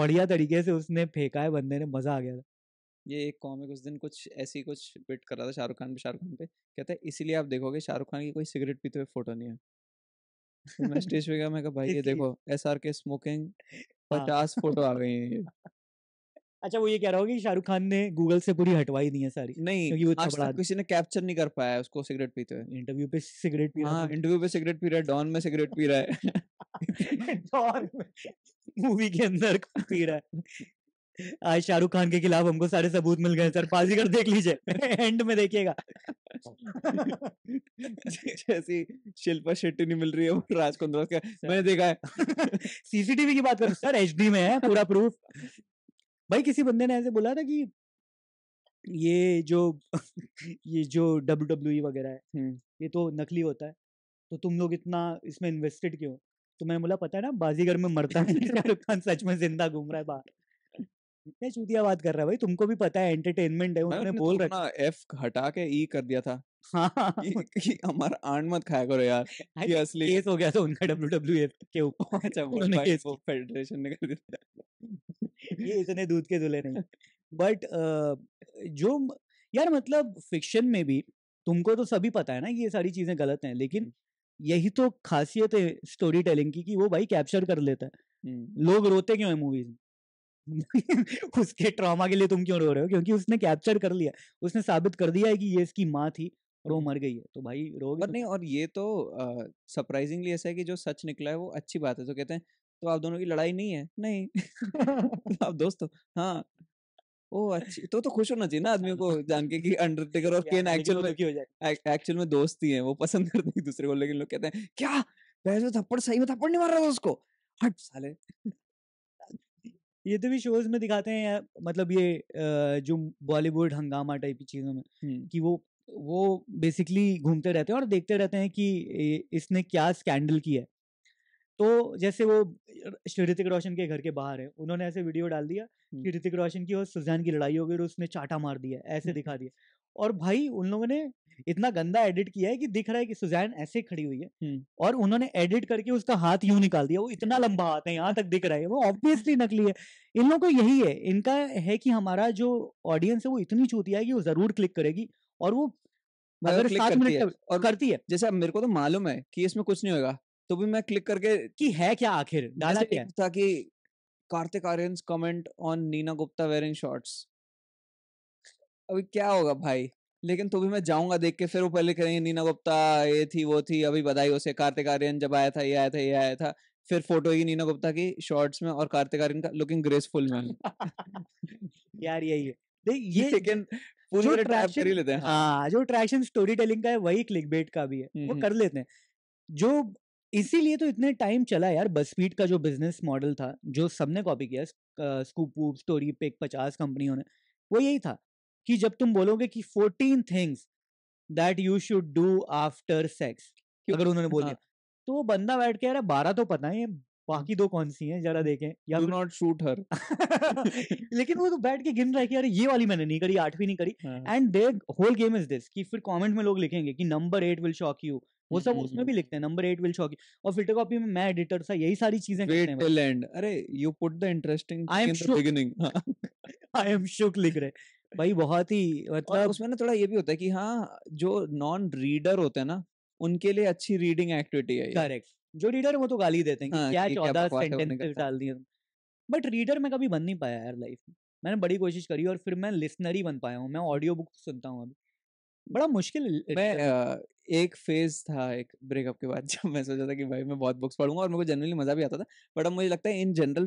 [SPEAKER 1] बढ़िया तरीके से उसने फेंका है बंदे ने मजा आ गया था ये एक कॉमिक
[SPEAKER 2] उस दिन कुछ ऐसी कुछ ट्विट कर रहा था शाहरुख खान पे शाहरुख खान पे कहता है इसीलिए आप देखोगे शाहरुख खान की कोई सिगरेट पीते हुए फोटो नहीं है मैं स्टेज पे गया मैं कहा भाई ये देखो एस आर के स्मोकिंग
[SPEAKER 1] हाँ। पचास फोटो आ गई हैं अच्छा वो ये कह रहा होगा कि शाहरुख खान ने गूगल से पूरी हटवाई दी है सारी नहीं क्योंकि वो आज तक किसी ने कैप्चर नहीं कर पाया उसको सिगरेट पीते हुए इंटरव्यू पे सिगरेट
[SPEAKER 2] पी रहा है हाँ, इंटरव्यू पे सिगरेट पी रहा है डॉन में सिगरेट पी रहा है
[SPEAKER 1] डॉन मूवी के अंदर पी रहा है आज शाहरुख खान के खिलाफ हमको सारे सबूत मिल गए सर बाजीगर देख लीजिए एंड में देखिएगा जैसी शिल्पा शेट्टी नहीं मिल रही है राज कुंद्रा का मैंने देखा है सीसीटीवी की बात कर सर एच में है पूरा प्रूफ भाई किसी बंदे ने ऐसे बोला था कि ये जो ये जो डब्ल्यू डब्ल्यू e वगैरह है हम्म। ये तो नकली होता है तो तुम लोग इतना इसमें इन्वेस्टेड क्यों तो मैंने बोला पता है ना बाजीगर में मरता है शाहरुख खान सच में जिंदा घूम रहा है बाहर कितने चूतिया बात कर रहा है भाई तुमको भी पता है एंटरटेनमेंट है उन्होंने बोल रखा
[SPEAKER 2] एफ हटा के ई e कर दिया था हाँ हमारा आंड मत खाया करो यार ये असली केस हो गया था उनका डब्ल्यू डब्ल्यू एफ के ऊपर अच्छा उन्होंने केस वो फेडरेशन
[SPEAKER 1] ने कर दिया ये इतने दूध के दुले नहीं बट uh, जो यार मतलब फिक्शन में भी तुमको तो सभी पता है ना कि ये सारी चीजें गलत हैं लेकिन हम्म। यही तो खासियत है स्टोरी टेलिंग की कि वो भाई कैप्चर कर लेता है हम्म। लोग रोते क्यों है मूवीज में उसके ट्रॉमा के लिए तुम क्यों रो रहे हो क्योंकि उसने कैप्चर कर लिया उसने साबित कर दिया है कि ये इसकी माँ थी और वो मर गई है तो भाई रो तो नहीं
[SPEAKER 2] और ये तो सरप्राइजिंगली ऐसा है कि जो सच निकला है वो अच्छी बात है तो कहते हैं तो आप दोनों की लड़ाई नहीं है नहीं तो आप दोस्त हो हाँ ओ अच्छी तो तो खुश होना चाहिए ना आदमी को जान के कि अंडरटेकर और केन एक्चुअल में हो जाए एक्चुअल में दोस्ती है वो पसंद करते हैं दूसरे
[SPEAKER 1] को लेकिन लोग कहते हैं
[SPEAKER 2] क्या वैसे थप्पड़ सही में थप्पड़ नहीं मार रहा था उसको हट साले
[SPEAKER 1] ये तो भी शोज में दिखाते हैं मतलब ये जो बॉलीवुड हंगामा टाइप की चीजों में कि वो वो बेसिकली घूमते रहते हैं और देखते रहते हैं कि इसने क्या स्कैंडल किया है तो जैसे वो ऋतिक रोशन के घर के बाहर है उन्होंने ऐसे वीडियो डाल दिया कि ऋतिक रोशन की और सुजैन की लड़ाई हो गई और उसने चाटा मार दिया ऐसे दिखा दिया और भाई उन लोगों ने इतना गंदा एडिट किया है कि दिख रहा है कि सुजैन ऐसे खड़ी हुई है और उन्होंने एडिट करके उसका हाथ यूं निकाल दिया वो इतना लंबा हाथ है यहाँ तक दिख रहा है वो ऑब्वियसली नकली है इन लोगों को यही है इनका है कि हमारा जो ऑडियंस है वो इतनी छूती है कि वो जरूर क्लिक करेगी और वो तो अगर सात मिनट और करती है जैसे मेरे को तो
[SPEAKER 2] मालूम है कि इसमें कुछ नहीं होगा तो भी मैं क्लिक करके कि है क्या आखिर डाला क्या ताकि Kartik Aaryan comment on Neena Gupta wearing shorts अभी क्या होगा भाई लेकिन तो भी मैं जाऊंगा देख के फिर वो पहले करेंगे नीना गुप्ता ये थी वो थी अभी बधाई उसे कार्तिक आर्यन जब आया था ये आया था ये आया था फिर फोटो ही नीना गुप्ता की शॉर्ट्स में और कार्तिक आर्यन का लुकिंग ग्रेसफुल में
[SPEAKER 1] यार यही है देख ये लेकिन
[SPEAKER 2] पूरी ट्रैप कर ही लेते हैं
[SPEAKER 1] हाँ, हाँ जो ट्रैक्शन स्टोरी टेलिंग का है वही क्लिक बेट का भी है हम्म, वो हम्म। कर लेते हैं जो इसीलिए तो इतने टाइम चला यार स्पीड का जो बिजनेस मॉडल था जो सबने कॉपी किया स्कूप वूप स्टोरी पिक पचास कंपनियों ने वो यही था कि जब तुम बोलोगे कि fourteen things that you should do after sex अगर उन्होंने बोल हाँ। दिया तो वो बंदा बैठ के यार बारह तो पता है बाकी हाँ। दो कौन सी हैं जरा देखें या डू नॉट शूट हर लेकिन वो तो बैठ के गिन रहा है कि यार ये वाली मैंने नहीं करी आठवीं नहीं करी and the whole game is this कि फिर कमेंट में लोग लिखेंगे कि number eight will shock you वो हम्म, सब हम्म, उसमें हम्म। भी लिखते हैं number eight will shock you और फिल्टर कॉपी में मैं एडिटर सा यही सारी चीजें करते हैं अरे you put the interesting I am
[SPEAKER 2] shook
[SPEAKER 1] I am shook लिख रहे भाई बहुत
[SPEAKER 2] ही मतलब उसमें ना थोड़ा ये भी होता है कि हाँ जो नॉन रीडर होते हैं ना उनके लिए अच्छी रीडिंग एक्टिविटी है करेक्ट
[SPEAKER 1] जो रीडर है वो तो गाली देते हैं हाँ, क्या चौदह सेंटेंस डाल दिए बट रीडर मैं कभी बन नहीं पाया यार लाइफ में मैंने बड़ी कोशिश करी और फिर मैं लिसनर ही बन पाया हूँ मैं ऑडियो बुक सुनता हूँ अभी
[SPEAKER 2] बड़ा मुश्किल मैं एक फेज था एक ब्रेकअप के बाद जब मैं सोचा था कि भाई मैं बहुत बुक्स पढ़ूंगा और मेरे को जनरली मज़ा भी आता था बट अब मुझे लगता है इन जनरल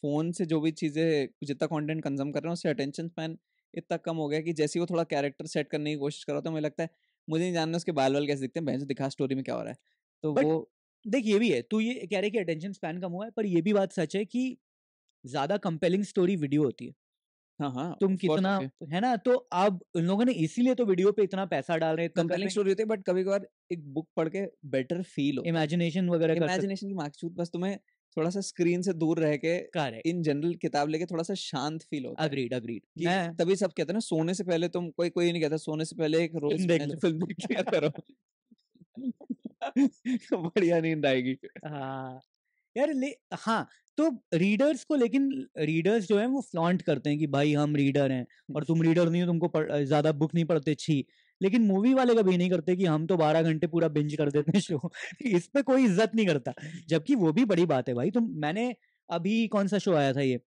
[SPEAKER 2] फ़ोन से जो भी चीज़ें जितना कंटेंट कंज्यूम कर रहे हैं उससे अटेंशन स्पैन इतना कम हो गया कि जैसे वो थोड़ा कैरेक्टर सेट करने की कोशिश कर रहा था मुझे लगता है मुझे नहीं जानना उसके बाल बाल कैसे दिखते हैं बहन दिखा
[SPEAKER 1] स्टोरी में क्या हो रहा है तो वो देख ये भी है तू ये कह रहे कि अटेंशन स्पैन कम हुआ है पर ये भी बात सच है कि ज़्यादा कंपेलिंग स्टोरी वीडियो होती है हाँ, हाँ तुम कितना है ना तो अब उन लोगों ने इसीलिए तो वीडियो पे इतना पैसा डाल रहे हैं कंपेलिंग स्टोरी होती है बट कभी कभार एक बुक
[SPEAKER 2] पढ़ के बेटर फील हो इमेजिनेशन वगैरह इमेजिनेशन की मार्क्सूट बस तुम्हें थोड़ा सा स्क्रीन से दूर रह के इन जनरल किताब लेके थोड़ा सा शांत फील होता अग्रीड अग्रीड तभी सब कहते हैं ना सोने से पहले तुम कोई कोई नहीं कहता सोने से पहले एक रोज फिल्म देख लिया करो
[SPEAKER 1] बढ़िया नींद आएगी हाँ यार ले हाँ तो रीडर्स को लेकिन रीडर्स जो है वो फ्लॉन्ट करते हैं कि भाई हम रीडर हैं और तुम रीडर नहीं हो तुमको ज़्यादा बुक नहीं पढ़ते अच्छी लेकिन मूवी वाले कभी नहीं करते कि हम तो बारह घंटे पूरा बिंज कर देते हैं शो इस पर कोई इज्जत नहीं करता जबकि वो भी बड़ी बात है भाई तुम मैंने अभी कौन सा शो आया था ये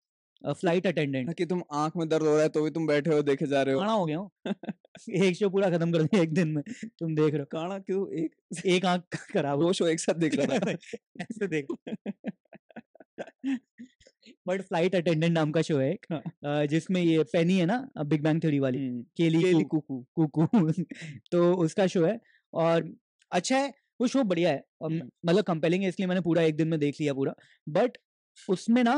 [SPEAKER 1] फ्लाइट अटेंडेंट कि तुम आंख में दर्द हो रहा है तो भी तुम बैठे हो देखे जा रहे हो हो गया एक शो पूरा खत्म कर दिया एक दिन में तुम देख रहे हो काना क्यों एक एक आंख खराब दो शो एक साथ देख रहा था ऐसे देख बट फ्लाइट अटेंडेंट नाम का शो है एक हाँ। जिसमें ये पेनी है ना बिग बैंग थ्योरी वाली केली, केली कुकू कुकू तो उसका शो है और अच्छा है वो शो बढ़िया है मतलब कंपेलिंग है इसलिए मैंने पूरा एक दिन में देख लिया पूरा बट उसमें ना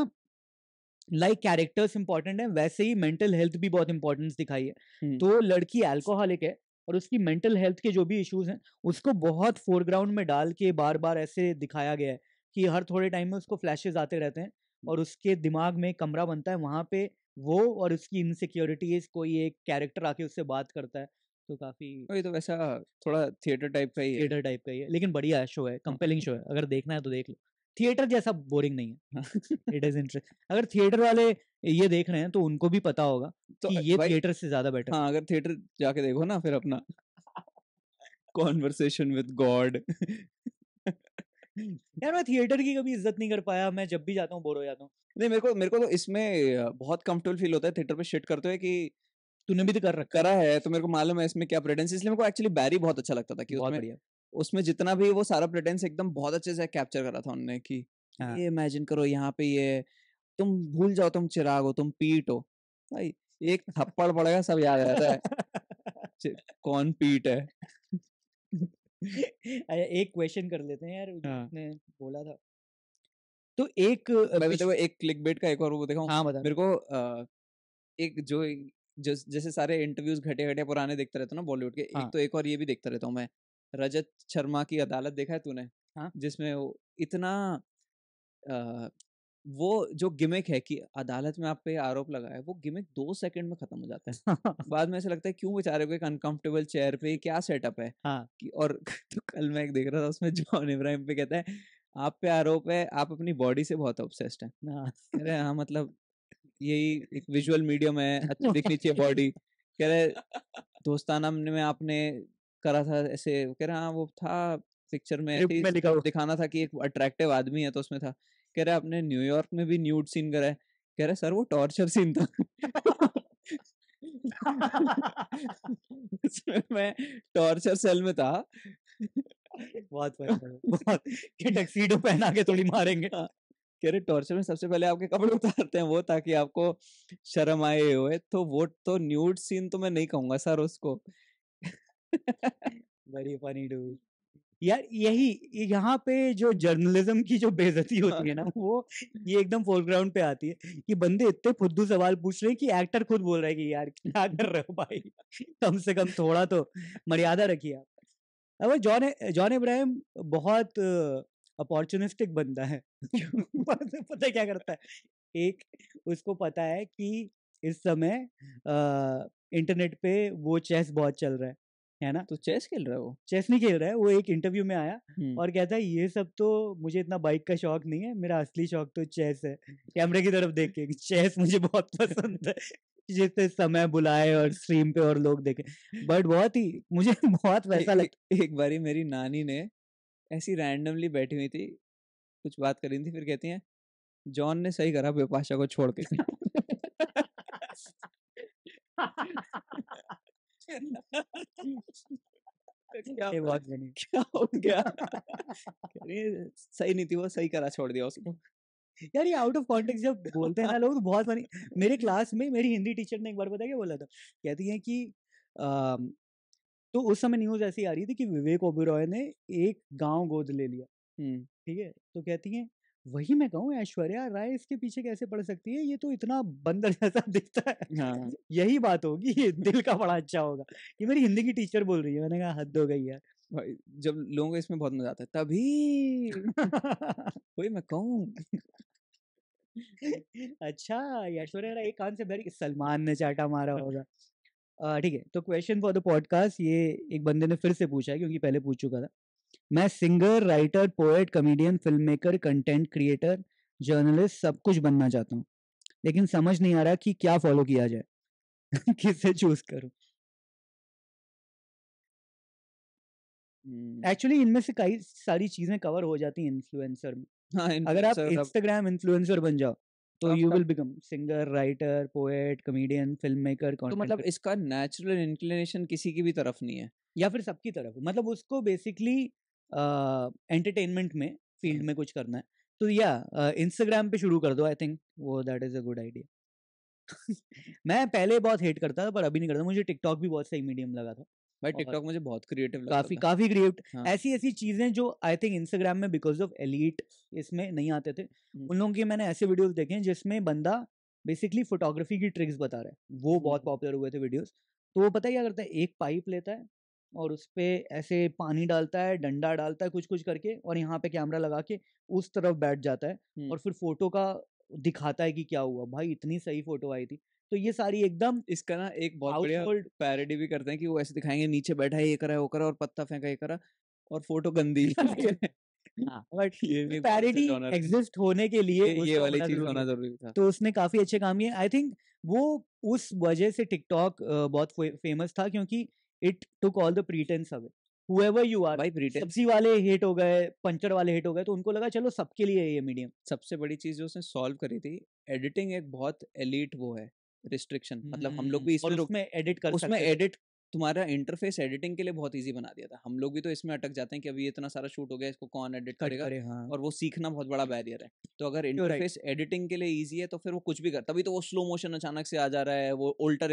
[SPEAKER 1] लाइक कैरेक्टर्स इंपॉर्टेंट है वैसे ही मेंटल हेल्थ भी बहुत इंपॉर्टेंस दिखाई है तो लड़की एल्कोहलिक है और उसकी मेंटल हेल्थ के जो भी इश्यूज हैं उसको बहुत फोरग्राउंड में डाल के बार बार ऐसे दिखाया गया है कि हर थोड़े टाइम में उसको फ्लैशेज आते रहते हैं और उसके दिमाग में कमरा बनता है वहाँ पे वो और उसकी इनसिक्योरिटीज कोई एक कैरेक्टर आके उससे बात करता है तो काफी ये तो वैसा थोड़ा थिएटर टाइप का ही है थिएटर टाइप का ही है लेकिन बढ़िया शो है कंपेलिंग शो हाँ। है अगर देखना है तो देख लो थिएटर जैसा बोरिंग नहीं है इट इज इंटरेस्ट अगर थिएटर वाले ये देख रहे हैं तो उनको भी पता होगा तो कि ये थिएटर से ज्यादा बेटर हाँ अगर थिएटर जाके देखो ना फिर अपना
[SPEAKER 2] कॉन्वर्सेशन विद गॉड
[SPEAKER 1] यार मैं थिएटर की कभी इज्जत नहीं कर पाया मैं जब भी जाता हूँ बोर हो जाता
[SPEAKER 2] हूँ नहीं मेरे को मेरे को तो इसमें बहुत कंफर्टेबल फील होता है थिएटर पे शिट करते हुए कि तूने भी तो कर रखा करा है तो मेरे को मालूम है इसमें क्या प्रेडेंस इसलिए मेरे को एक्चुअली बैरी बहुत अच्छा लगता था कि उसमें उसमें जितना भी वो सारा प्रेडेंस एकदम बहुत अच्छे से कैप्चर करा था उन्होंने की हाँ। ये इमेजिन करो यहाँ पे ये तुम भूल जाओ तुम चिराग हो तुम पीट हो भाई एक थप्पड़ पड़ेगा सब याद रहता है कौन पीट है
[SPEAKER 1] एक क्वेश्चन कर लेते हैं यार उसने हाँ. बोला था तो एक मैं विश... एक क्लिक
[SPEAKER 2] बेट का एक और वो देखा हाँ बता मेरे को एक जो जैसे सारे इंटरव्यूज घटे घटे पुराने देखते रहते ना बॉलीवुड के हाँ. एक तो एक और ये भी देखता रहता हूँ मैं रजत शर्मा की अदालत देखा है तूने हाँ? जिसमें वो इतना वो जो गिमिक है कि अदालत में आप पे आरोप लगा है वो गिमिक दो सेकंड में खत्म हो जाता है बाद में ऐसा लगता है क्यों बेचारे को एक अनकंफर्टेबल चेयर पे क्या सेटअप है हाँ. कि और तो कल मैं एक देख रहा था उसमें जॉन इब्राहिम पे कहता है आप पे आरोप है आप अपनी बॉडी से बहुत ऑब्सेस्ड है अरे हाँ मतलब यही एक विजुअल मीडियम है अच्छी दिखनी चाहिए बॉडी कह रहे दोस्ताना में आपने करा था ऐसे कह रहे हाँ वो था पिक्चर में, में दिखाना था कि एक अट्रैक्टिव आदमी है तो उसमें था कह रहे आपने न्यूयॉर्क में भी न्यूड सीन करा है कह रहे सर वो टॉर्चर सीन था मैं टॉर्चर सेल में था बहुत बहुत कि टक्सीडो पहना के थोड़ी मारेंगे हाँ। कह रहे टॉर्चर में सबसे पहले आपके कपड़े उतारते हैं वो ताकि आपको शर्म आए हुए तो वो तो न्यूड सीन
[SPEAKER 1] तो मैं नहीं कहूंगा सर उसको वेरी फनी डूड यार यही यहाँ पे जो जर्नलिज्म की जो बेजती हाँ। होती है ना वो ये एकदम फोरग्राउंड पे आती है कि बंदे इतने फुद्दू सवाल पूछ रहे हैं कि एक्टर खुद बोल रहा है कि यार क्या कर रहे हो भाई कम से कम थोड़ा तो मर्यादा रखिए आप अब जॉन जॉन इब्राहिम बहुत अपॉर्चुनिस्टिक बंदा है पता क्या करता है एक उसको पता है कि इस समय इंटरनेट पे वो चेस बहुत चल रहा है है ना तो चेस खेल रहा है वो चेस नहीं खेल रहा है वो एक इंटरव्यू में आया हम्म। और कहता है ये सब तो मुझे इतना बाइक का शौक नहीं है मेरा असली शौक तो चेस है कैमरे की तरफ देख के चेस मुझे बहुत पसंद है जिससे समय बुलाए और स्ट्रीम पे और लोग देखे बट बहुत ही मुझे बहुत वैसा लगता एक बारी मेरी नानी ने
[SPEAKER 2] ऐसी रैंडमली बैठी हुई थी कुछ बात कर रही थी फिर कहती हैं जॉन ने सही करा बेपाशा को छोड़ के क्या बात बनी हो गया
[SPEAKER 1] सही नहीं थी वो सही करा छोड़ दिया उसको यार ये आउट ऑफ कॉन्टेक्स्ट जब बोलते हैं ना लोग तो बहुत फनी मेरे क्लास में मेरी हिंदी टीचर ने एक बार बताया क्या बोला था कहती है कि आ, तो उस समय न्यूज ऐसी आ रही थी कि विवेक ओबेरॉय ने एक गांव गोद ले लिया ठीक है तो कहती है वही मैं कहूँ ऐश्वर्या राय इसके पीछे कैसे पड़ सकती है ये तो इतना बंदर जैसा दिखता है हाँ। यही बात होगी दिल का बड़ा अच्छा होगा ये मेरी हिंदी की टीचर बोल रही है मैंने कहा हद हो गई यार जब लोगों को इसमें बहुत मजा आता है तभी वही मैं कहूँ अच्छा ऐश्वर्या राय एक कान से बैरी सलमान ने चाटा मारा हाँ। होगा ठीक है तो क्वेश्चन फॉर द पॉडकास्ट ये एक बंदे ने फिर से पूछा है क्योंकि पहले पूछ चुका था मैं singer writer poet comedian film maker content creator journalist सब कुछ बनना चाहता हूँ लेकिन समझ नहीं आ रहा कि क्या फॉलो किया जाए किसे चूज करूँ हम्म। एक्चुअली इनमें से कई सारी चीजें कवर हो जाती हैं इन्फ्लुएंसर में हाँ, अगर आप इंस्टाग्राम इन्फ्लुएंसर बन जाओ तो you will become singer writer poet comedian film maker तो मतलब इसका
[SPEAKER 2] नेचुरल इंक्लिनेशन किसी की भी तरफ
[SPEAKER 1] नहीं है या फिर सबकी तरफ मतलब उसको बेसिकली एंटरटेनमेंट में फील्ड hmm. में कुछ करना है तो या इंस्टाग्राम पे शुरू कर दो आई थिंक वो that is a good idea मैं पहले बहुत हेट करता था पर अभी नहीं करता मुझे टिकटॉक भी बहुत सही मीडियम लगा था भाई टिकटॉक मुझे बहुत क्रिएटिव लगा काफ़ी काफ़ी क्रिएटिव हाँ. ऐसी ऐसी चीज़ें जो आई थिंक इंस्टाग्राम में बिकॉज ऑफ एलिट इसमें नहीं आते थे hmm. उन लोगों के मैंने ऐसे वीडियोज देखे हैं जिसमें बंदा बेसिकली फोटोग्राफी की ट्रिक्स बता रहा है वो hmm. बहुत पॉपुलर हुए थे वीडियोज तो वो पता ही क्या करता है एक पाइप लेता है और उस पर ऐसे पानी डालता है डंडा डालता है कुछ कुछ करके और यहाँ पे कैमरा लगा के उस तरफ बैठ जाता है और फिर फोटो का दिखाता है कि क्या हुआ भाई इतनी सही फोटो आई थी तो ये सारी एकदम इसका ना एक बहुत बढ़िया पैरडी भी करते हैं कि वो ऐसे दिखाएंगे नीचे बैठा है ये करा है वो करा और पत्ता फेंका ये करा और फोटो गंदी बट पैरिटी एग्जिस्ट होने के लिए ये, ये वाली चीज होना जरूरी था तो उसने काफी अच्छे काम किए आई थिंक वो उस वजह से टिकटॉक बहुत फेमस था क्योंकि it took all the pretence away however you are भाई प्रीटेंस सब्जी वाले हिट हो गए पंचर वाले हिट हो गए तो उनको लगा चलो सबके लिए ये मीडियम सबसे बड़ी चीज जो उसने सॉल्व
[SPEAKER 2] करी थी एडिटिंग एक बहुत एलिट वो है रिस्ट्रिक्शन मतलब हम लोग हम्म, भी इसमें एडिट कर उसमें एडिट तुम्हारा इंटरफेस एडिटिंग के लिए बहुत इजी बना दिया था हम लोग भी तो इसमें अटक जाते हैं कि अभी इतना सारा शूट हो गया इसको कौन एडिट करेगा करे, हाँ। और वो सीखना बहुत बड़ा बैरियर है तो अगर इंटरफेस एडिटिंग के लिए ईजी है तो फिर वो कुछ भी कर तभी तो वो स्लो मोशन अचानक से आ जा रहा है वो उल्टा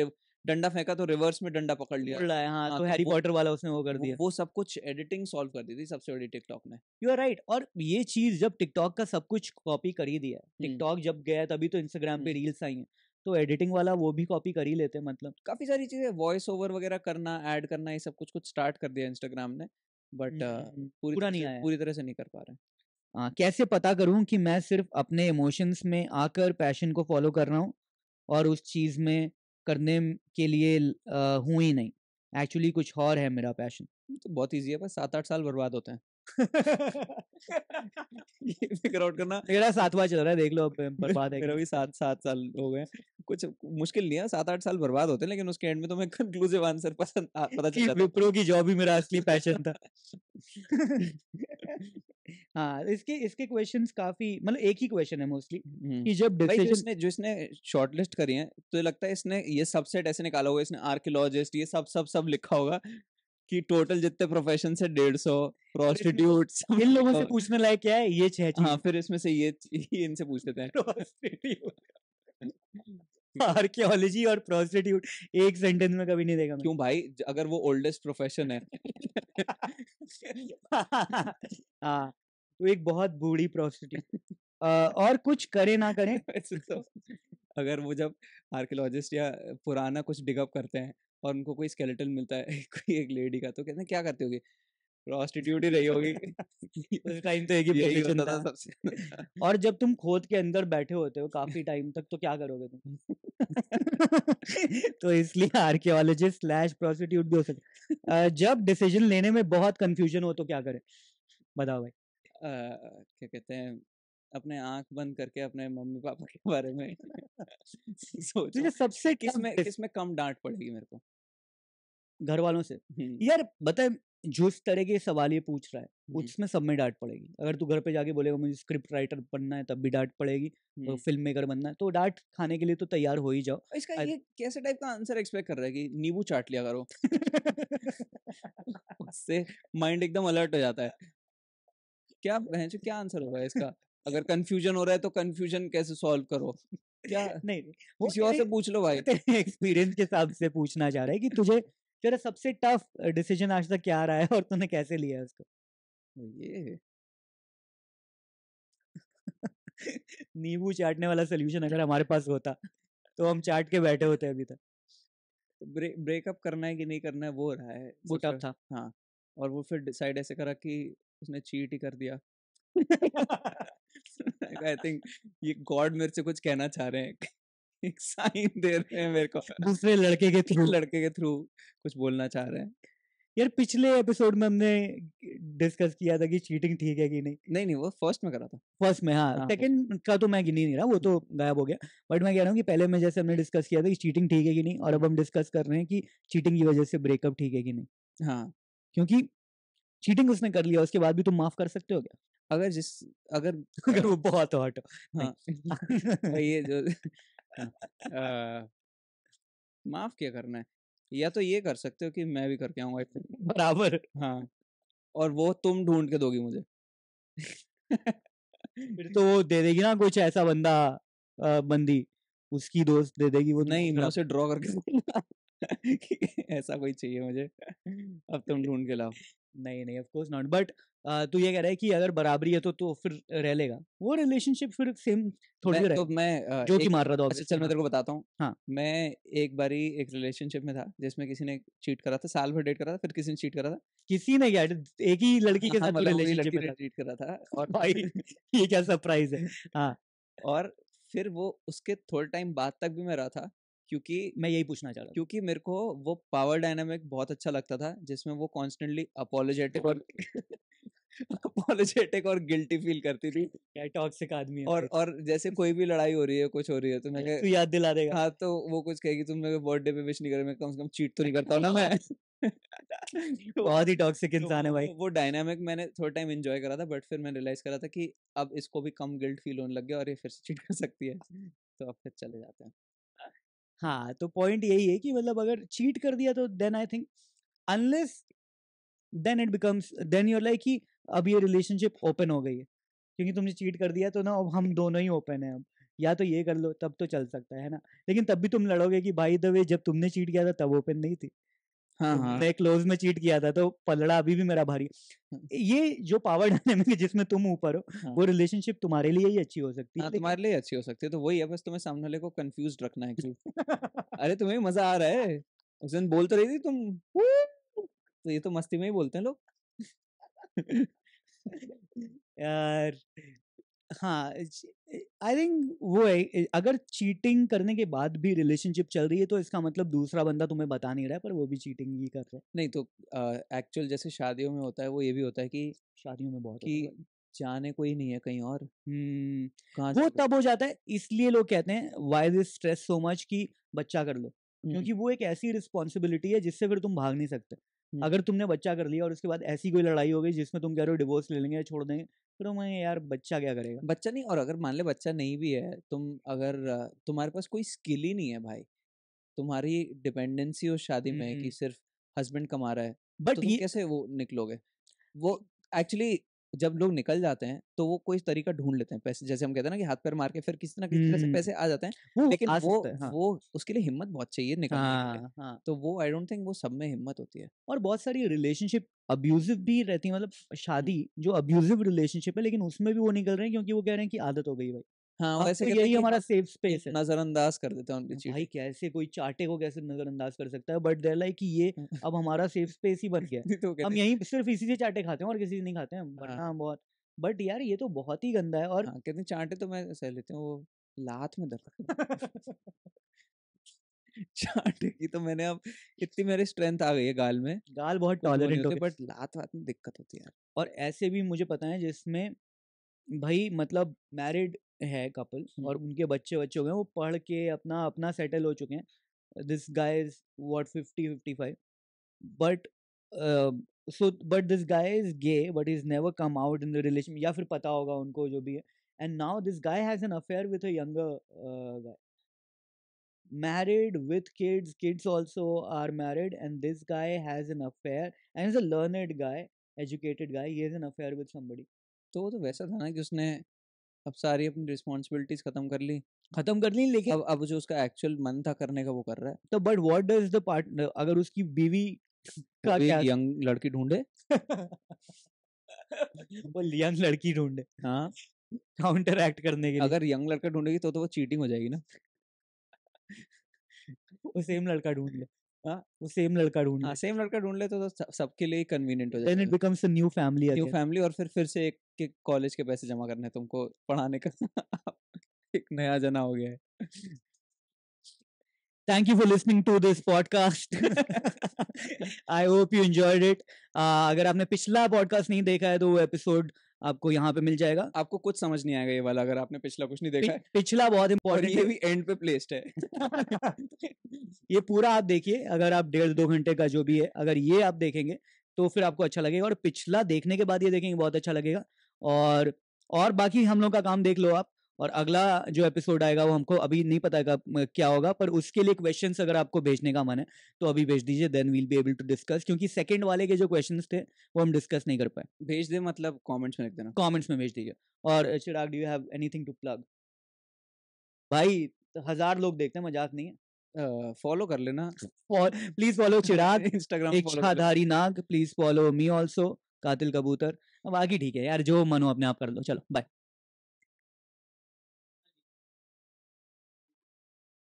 [SPEAKER 2] डंडा फेंका तो रिवर्स में डंडा पकड़ लिया है हाँ, हाँ तो, हैरी तो पॉटर वाला उसने वो कर दिया वो, वो सब कुछ एडिटिंग सॉल्व कर दी थी सबसे बड़ी
[SPEAKER 1] टिकटॉक ने यू आर राइट और ये चीज जब टिकटॉक का सब कुछ कॉपी कर ही दिया टिकटॉक जब गया तभी तो इंस्टाग्राम पे रील्स आई हैं तो एडिटिंग वाला वो भी कॉपी कर ही लेते हैं मतलब
[SPEAKER 2] काफ़ी सारी चीज़ें वॉइस ओवर वगैरह करना ऐड करना ये सब कुछ कुछ स्टार्ट कर दिया इंस्टाग्राम ने बट हम्म, हम्म। पूरी पूरा नहीं आया पूरी तरह से नहीं कर पा रहे
[SPEAKER 1] आ, हाँ, कैसे पता करूं कि मैं सिर्फ अपने इमोशंस में आकर पैशन को फॉलो कर रहा हूं और उस चीज़ में करने के लिए हूँ ही नहीं एक्चुअली कुछ और है मेरा पैशन
[SPEAKER 2] तो बहुत ईजी है बस सात आठ साल बर्बाद होते हैं फिगर आउट करना मेरा सातवां चल रहा है देख लो बर्बाद है मेरा भी सात सात साल हो गए कुछ मुश्किल नहीं है सात आठ साल बर्बाद होते हैं लेकिन उसके एंड में तो मैं कंक्लूसिव आंसर पसंद आ, पता चला विप्रो की जॉब ही मेरा असली पैशन था
[SPEAKER 1] हाँ इसके इसके क्वेश्चंस काफी मतलब एक ही क्वेश्चन है मोस्टली हम्म। कि जब डिसीजन इसने जो इसने
[SPEAKER 2] शॉर्टलिस्ट करी है तो लगता है इसने ये सबसेट ऐसे निकाला होगा इसने आर्कियोलॉजिस्ट ये सब सब सब लिखा होगा कि टोटल जितने प्रोफेशन से डेढ़ सौ प्रोस्टिट्यूट
[SPEAKER 1] इन लोगों से पूछने लायक क्या है ये छह हाँ फिर इसमें से ये इनसे पूछ लेते हैं आर्कियोलॉजी और प्रोस्टिट्यूट एक सेंटेंस में कभी नहीं देगा क्यों भाई अगर वो ओल्डेस्ट प्रोफेशन है हाँ वो तो एक बहुत बूढ़ी प्रोस्टिट्यूट और कुछ करे ना करे तो, अगर वो जब आर्कियोलॉजिस्ट या पुराना कुछ डिगअप करते हैं
[SPEAKER 2] और उनको कोई स्केलेटन मिलता है कोई एक लेडी का तो कहते हैं क्या करते होगे प्रोस्टिट्यूट ही रही होगी
[SPEAKER 1] उस टाइम तो एक ही यही होता था सबसे और जब तुम खोद के अंदर बैठे होते हो काफी टाइम तक तो क्या करोगे तुम तो इसलिए आर्कियोलॉजिस्ट स्लैश प्रोस्टिट्यूट भी हो सकते जब डिसीजन लेने में बहुत कंफ्यूजन हो तो क्या करें बताओ भाई
[SPEAKER 2] क्या कहते हैं अपने आंख बंद करके अपने मम्मी पापा
[SPEAKER 1] के बारे में सोचो सबसे किस में किस
[SPEAKER 2] में कम डांट पड़ेगी मेरे को
[SPEAKER 1] घर वालों से यार बताए जो इस तरह के सवाल ये पूछ रहा है उसमें सब में डांट पड़ेगी अगर तू घर पे जाके बोलेगा मुझे स्क्रिप्ट राइटर बनना है तब भी डांट पड़ेगी और फिल्म मेकर बनना है तो डांट खाने के लिए तो तैयार हो ही जाओ इसका आ... ये कैसे टाइप का आंसर एक्सपेक्ट कर रहा है कि नींबू
[SPEAKER 2] चाट लिया करो उससे माइंड एकदम अलर्ट हो जाता है क्या रहे क्या आंसर होगा इसका अगर कंफ्यूजन हो रहा है तो कंफ्यूजन कैसे सॉल्व करो
[SPEAKER 1] क्या नहीं किसी और से पूछ लो भाई एक्सपीरियंस के हिसाब से पूछना चाह रहा है कि तुझे तेरा सबसे टफ डिसीजन आज तक क्या रहा है और तूने कैसे लिया उसको ये नींबू चाटने वाला सोल्यूशन अगर हमारे पास होता तो हम चाट के बैठे होते अभी तक तो ब्रे,
[SPEAKER 2] ब्रेकअप करना है कि नहीं करना है वो रहा है वो टफ था हाँ और वो फिर डिसाइड ऐसे करा कि उसने चीट ही कर दिया आई थिंक ये गॉड मेरे से कुछ कहना चाह रहे हैं एक साइन दे रहे हैं मेरे को दूसरे लड़के के थ्रू लड़के के
[SPEAKER 1] थ्रू कुछ बोलना चाह रहे हैं यार पिछले एपिसोड में हमने डिस्कस किया था कि चीटिंग ठीक है कि नहीं नहीं नहीं वो फर्स्ट में करा था फर्स्ट में हाँ, हाँ सेकंड का तो मैं गिनी नहीं रहा वो तो गायब हो गया बट मैं कह रहा हूँ कि पहले में जैसे हमने डिस्कस किया था कि चीटिंग ठीक है कि नहीं और अब हम डिस्कस कर रहे हैं कि चीटिंग की वजह से ब्रेकअप ठीक है कि नहीं हाँ क्योंकि चीटिंग उसने कर लिया उसके बाद भी तुम माफ कर सकते हो क्या अगर जिस अगर अगर वो बहुत हॉट हो हाँ ये
[SPEAKER 2] जो आ, माफ क्या करना है या तो ये कर सकते हो कि मैं भी करके आऊंगा बराबर हाँ और वो तुम ढूंढ के
[SPEAKER 1] दोगी मुझे फिर तो वो दे देगी ना कुछ ऐसा बंदा आ, बंदी उसकी दोस्त दे देगी वो नहीं मैं उसे ड्रॉ करके ऐसा कोई चाहिए मुझे अब तुम ढूंढ के लाओ नहीं नहीं ऑफ कोर्स नॉट बट तू ये कह रहा है कि अगर बराबरी है तो तो फिर रह लेगा वो रिलेशनशिप फिर सेम थोड़ी मैं, तो मैं जो कि मार रहा था अच्छा चल मैं हाँ। तेरे को बताता हूँ हाँ
[SPEAKER 2] मैं एक बारी एक रिलेशनशिप में था जिसमें किसी ने चीट करा था साल भर डेट करा था फिर किसी ने चीट करा था किसी ने क्या एक ही लड़की के हाँ, साथ रिलेशनशिप मतलब में चीट करा था और
[SPEAKER 1] भाई ये क्या सरप्राइज है हाँ
[SPEAKER 2] और फिर वो उसके थोड़े टाइम बाद तक भी मैं रहा था क्योंकि मैं यही पूछना चाह रहा हूँ क्योंकि मेरे को वो पावर डायनामिक बहुत अच्छा लगता था जिसमें वो कॉन्स्टेंटली अपोलोजेटिक और अपोलोजेटिक और गिल्टी फील करती थी क्या टॉक्सिक आदमी और और जैसे कोई भी लड़ाई हो रही है कुछ हो रही है तो मैं तू याद दिला देगा हाँ तो वो कुछ कहेगी तुम मेरे बर्थडे पे विश नहीं करे मैं कम से कम चीट
[SPEAKER 1] तो नहीं करता हूँ ना मैं बहुत ही टॉक्सिक तो इंसान है भाई
[SPEAKER 2] वो डायनामिक मैंने थोड़ा टाइम एंजॉय करा था बट फिर मैं रियलाइज करा था कि अब इसको भी कम गिल्ट फील होने लग गया और ये फिर से चीट कर सकती है
[SPEAKER 1] तो अब फिर चले जाते हैं हाँ तो पॉइंट यही है कि मतलब अगर चीट कर दिया तो then I think unless then it becomes then you're like कि अब ये रिलेशनशिप ओपन हो गई है क्योंकि तुमने चीट कर दिया तो ना अब हम दोनों ही ओपन है अब या तो ये कर लो तब तो चल सकता है ना लेकिन तब भी तुम लड़ोगे कि भाई द वे जब तुमने चीट किया था तब ओपन नहीं थी हाँ, तो हाँ, मैं क्लोज में चीट किया था तो पलड़ा अभी भी मेरा भारी ये जो पावर डायनेमिक है जिसमें तुम ऊपर हो हाँ. वो रिलेशनशिप तुम्हारे लिए ही अच्छी हो सकती
[SPEAKER 2] हाँ, है तुम्हारे लिए अच्छी हो सकती है तो वही है बस तुम्हें सामने वाले को कंफ्यूज रखना है अरे तुम्हें मजा आ रहा है उस दिन बोलते तो रही थी तुम तो ये तो मस्ती में ही बोलते हैं लोग
[SPEAKER 1] यार हाँ आई थिंक वो है अगर चीटिंग करने के बाद भी रिलेशनशिप चल रही है तो इसका मतलब दूसरा बंदा तुम्हें बता नहीं रहा है पर वो भी चीटिंग ही कर रहा है
[SPEAKER 2] नहीं तो एक्चुअल जैसे शादियों में होता है वो ये भी होता है कि शादियों
[SPEAKER 1] में बहुत कि जाने कोई नहीं है कहीं और हम्म, कहाँ वो तब हो जाता है इसलिए लोग कहते हैं why this stress so much कि बच्चा कर लो हम्म। क्योंकि वो एक ऐसी रिस्पॉन्सिबिलिटी है जिससे फिर तुम भाग नहीं सकते हम्म। अगर तुमने बच्चा कर लिया और उसके बाद ऐसी कोई लड़ाई हो गई जिसमें तुम कह रहे हो डिवोर्स ले लेंगे छोड़ देंगे फिर मैं यार बच्चा क्या करेगा बच्चा नहीं और अगर मान ले बच्चा नहीं भी है तुम
[SPEAKER 2] अगर तुम्हारे पास कोई स्किल ही नहीं है भाई तुम्हारी डिपेंडेंसी उस शादी हम्म, में है कि हम्म। सिर्फ हस्बैंड कमा रहा है बट तो ये कैसे वो निकलोगे वो एक्चुअली जब लोग निकल जाते हैं तो वो कोई तरीका ढूंढ लेते हैं पैसे जैसे हम कहते हैं ना कि हाथ पैर मार के फिर किसी ना किसी तरह से पैसे आ जाते हैं वो लेकिन वो हाँ। वो उसके लिए हिम्मत बहुत चाहिए निकलने हाँ, हाँ। तो वो आई
[SPEAKER 1] डोंट थिंक वो सब में हिम्मत होती है और बहुत सारी रिलेशनशिप अब्यूजिव भी रहती है मतलब शादी जो अब्यूजिव रिलेशनशिप है लेकिन उसमें भी वो निकल रहे हैं क्योंकि वो कह रहे हैं कि आदत हो गई भाई हाँ, हाँ वैसे तो यही हमारा सेफ स्पेस है नजरअंदाज कर देते हैं उनकी हाँ चीज भाई कैसे कोई चाटे को कैसे नजरअंदाज कर सकता है बट देर लाइक ये अब हमारा सेफ स्पेस ही बन गया तो हम यहीं सिर्फ इसी से चाटे खाते हैं और किसी से नहीं खाते हैं वरना हाँ बहुत बट यार ये तो बहुत ही गंदा है और हाँ, कहते हैं चाटे तो मैं सह लेते हैं वो
[SPEAKER 2] लात में दर्द चाटे की तो मैंने अब इतनी मेरी स्ट्रेंथ आ गई है गाल में गाल बहुत टॉलरेंट होती है
[SPEAKER 1] बट लात वात में दिक्कत होती है और ऐसे भी मुझे पता है जिसमें भाई मतलब मैरिड है कपल और उनके बच्चे बच्चे हो गए वो पढ़ के अपना अपना सेटल हो चुके हैं this guy is what fifty fifty five but so but this guy is gay but is never come out in the relation या फिर पता होगा उनको जो भी है and now this guy has an affair with a younger guy married with kids kids also are married and this guy has an affair and is a learned guy educated guy he has an affair with
[SPEAKER 2] तो वो तो वैसा था ना कि उसने अब सारी अपनी रिस्पॉन्सिबिलिटीज खत्म कर ली खत्म कर ली लेकिन अब अब जो उसका एक्चुअल मन था करने का वो कर रहा है तो but what does the partner अगर
[SPEAKER 1] उसकी बीवी का क्या यंग लड़की ढूंढे वो यंग लड़की ढूंढे हाँ काउंटर एक्ट करने के लिए अगर यंग लड़का ढूंढेगी तो तो वो चीटिंग हो जाएगी ना वो सेम लड़का ढूंढ ले हाँ, वो
[SPEAKER 2] सेम लड़का ढूंढ हाँ, सेम लड़का ढूंढ ले तो, तो सबके लिए कन्वीनियंट हो जाता
[SPEAKER 1] becomes a new family new family
[SPEAKER 2] और फिर फिर से एक के कॉलेज के पैसे जमा करने तुमको पढ़ाने का एक नया जना
[SPEAKER 1] हो गया है uh, अगर आपने पिछला पॉडकास्ट नहीं देखा है तो वो एपिसोड आपको यहाँ पे मिल जाएगा आपको कुछ समझ नहीं आएगा ये वाला अगर आपने पिछला कुछ नहीं देखा है पिछला बहुत
[SPEAKER 2] इम्पोर्टेंट ये भी एंड पे प्लेस्ड है
[SPEAKER 1] ये पूरा आप देखिए अगर आप डेढ़ दो घंटे का जो भी है अगर ये आप देखेंगे तो फिर आपको अच्छा लगेगा और पिछला देखने के बाद ये देखेंगे बहुत अच्छा लगेगा और और बाकी हम लोग का काम देख लो आप और अगला जो एपिसोड आएगा वो हमको अभी नहीं पता है क्या होगा पर उसके लिए क्वेश्चन अगर आपको भेजने का मन है तो अभी भेज दीजिए then we'll be able to discuss क्योंकि सेकंड वाले के जो क्वेश्चन थे वो हम डिस्कस नहीं कर पाए
[SPEAKER 2] भेज दे मतलब
[SPEAKER 1] कॉमेंट्स में लिख देना कॉमेंट्स में भेज दीजिए और Chirag do have anything to plug भाई हजार लोग देखते हैं मजाक नहीं है फॉलो uh, कर लेना प्लीज फॉलो चिराग इंस्टाग्राम इच्छाधारी नाग प्लीज फॉलो मी ऑल्सो कातिल कबूतर बाकी ठीक है यार जो मनो अपने आप कर लो चलो बाय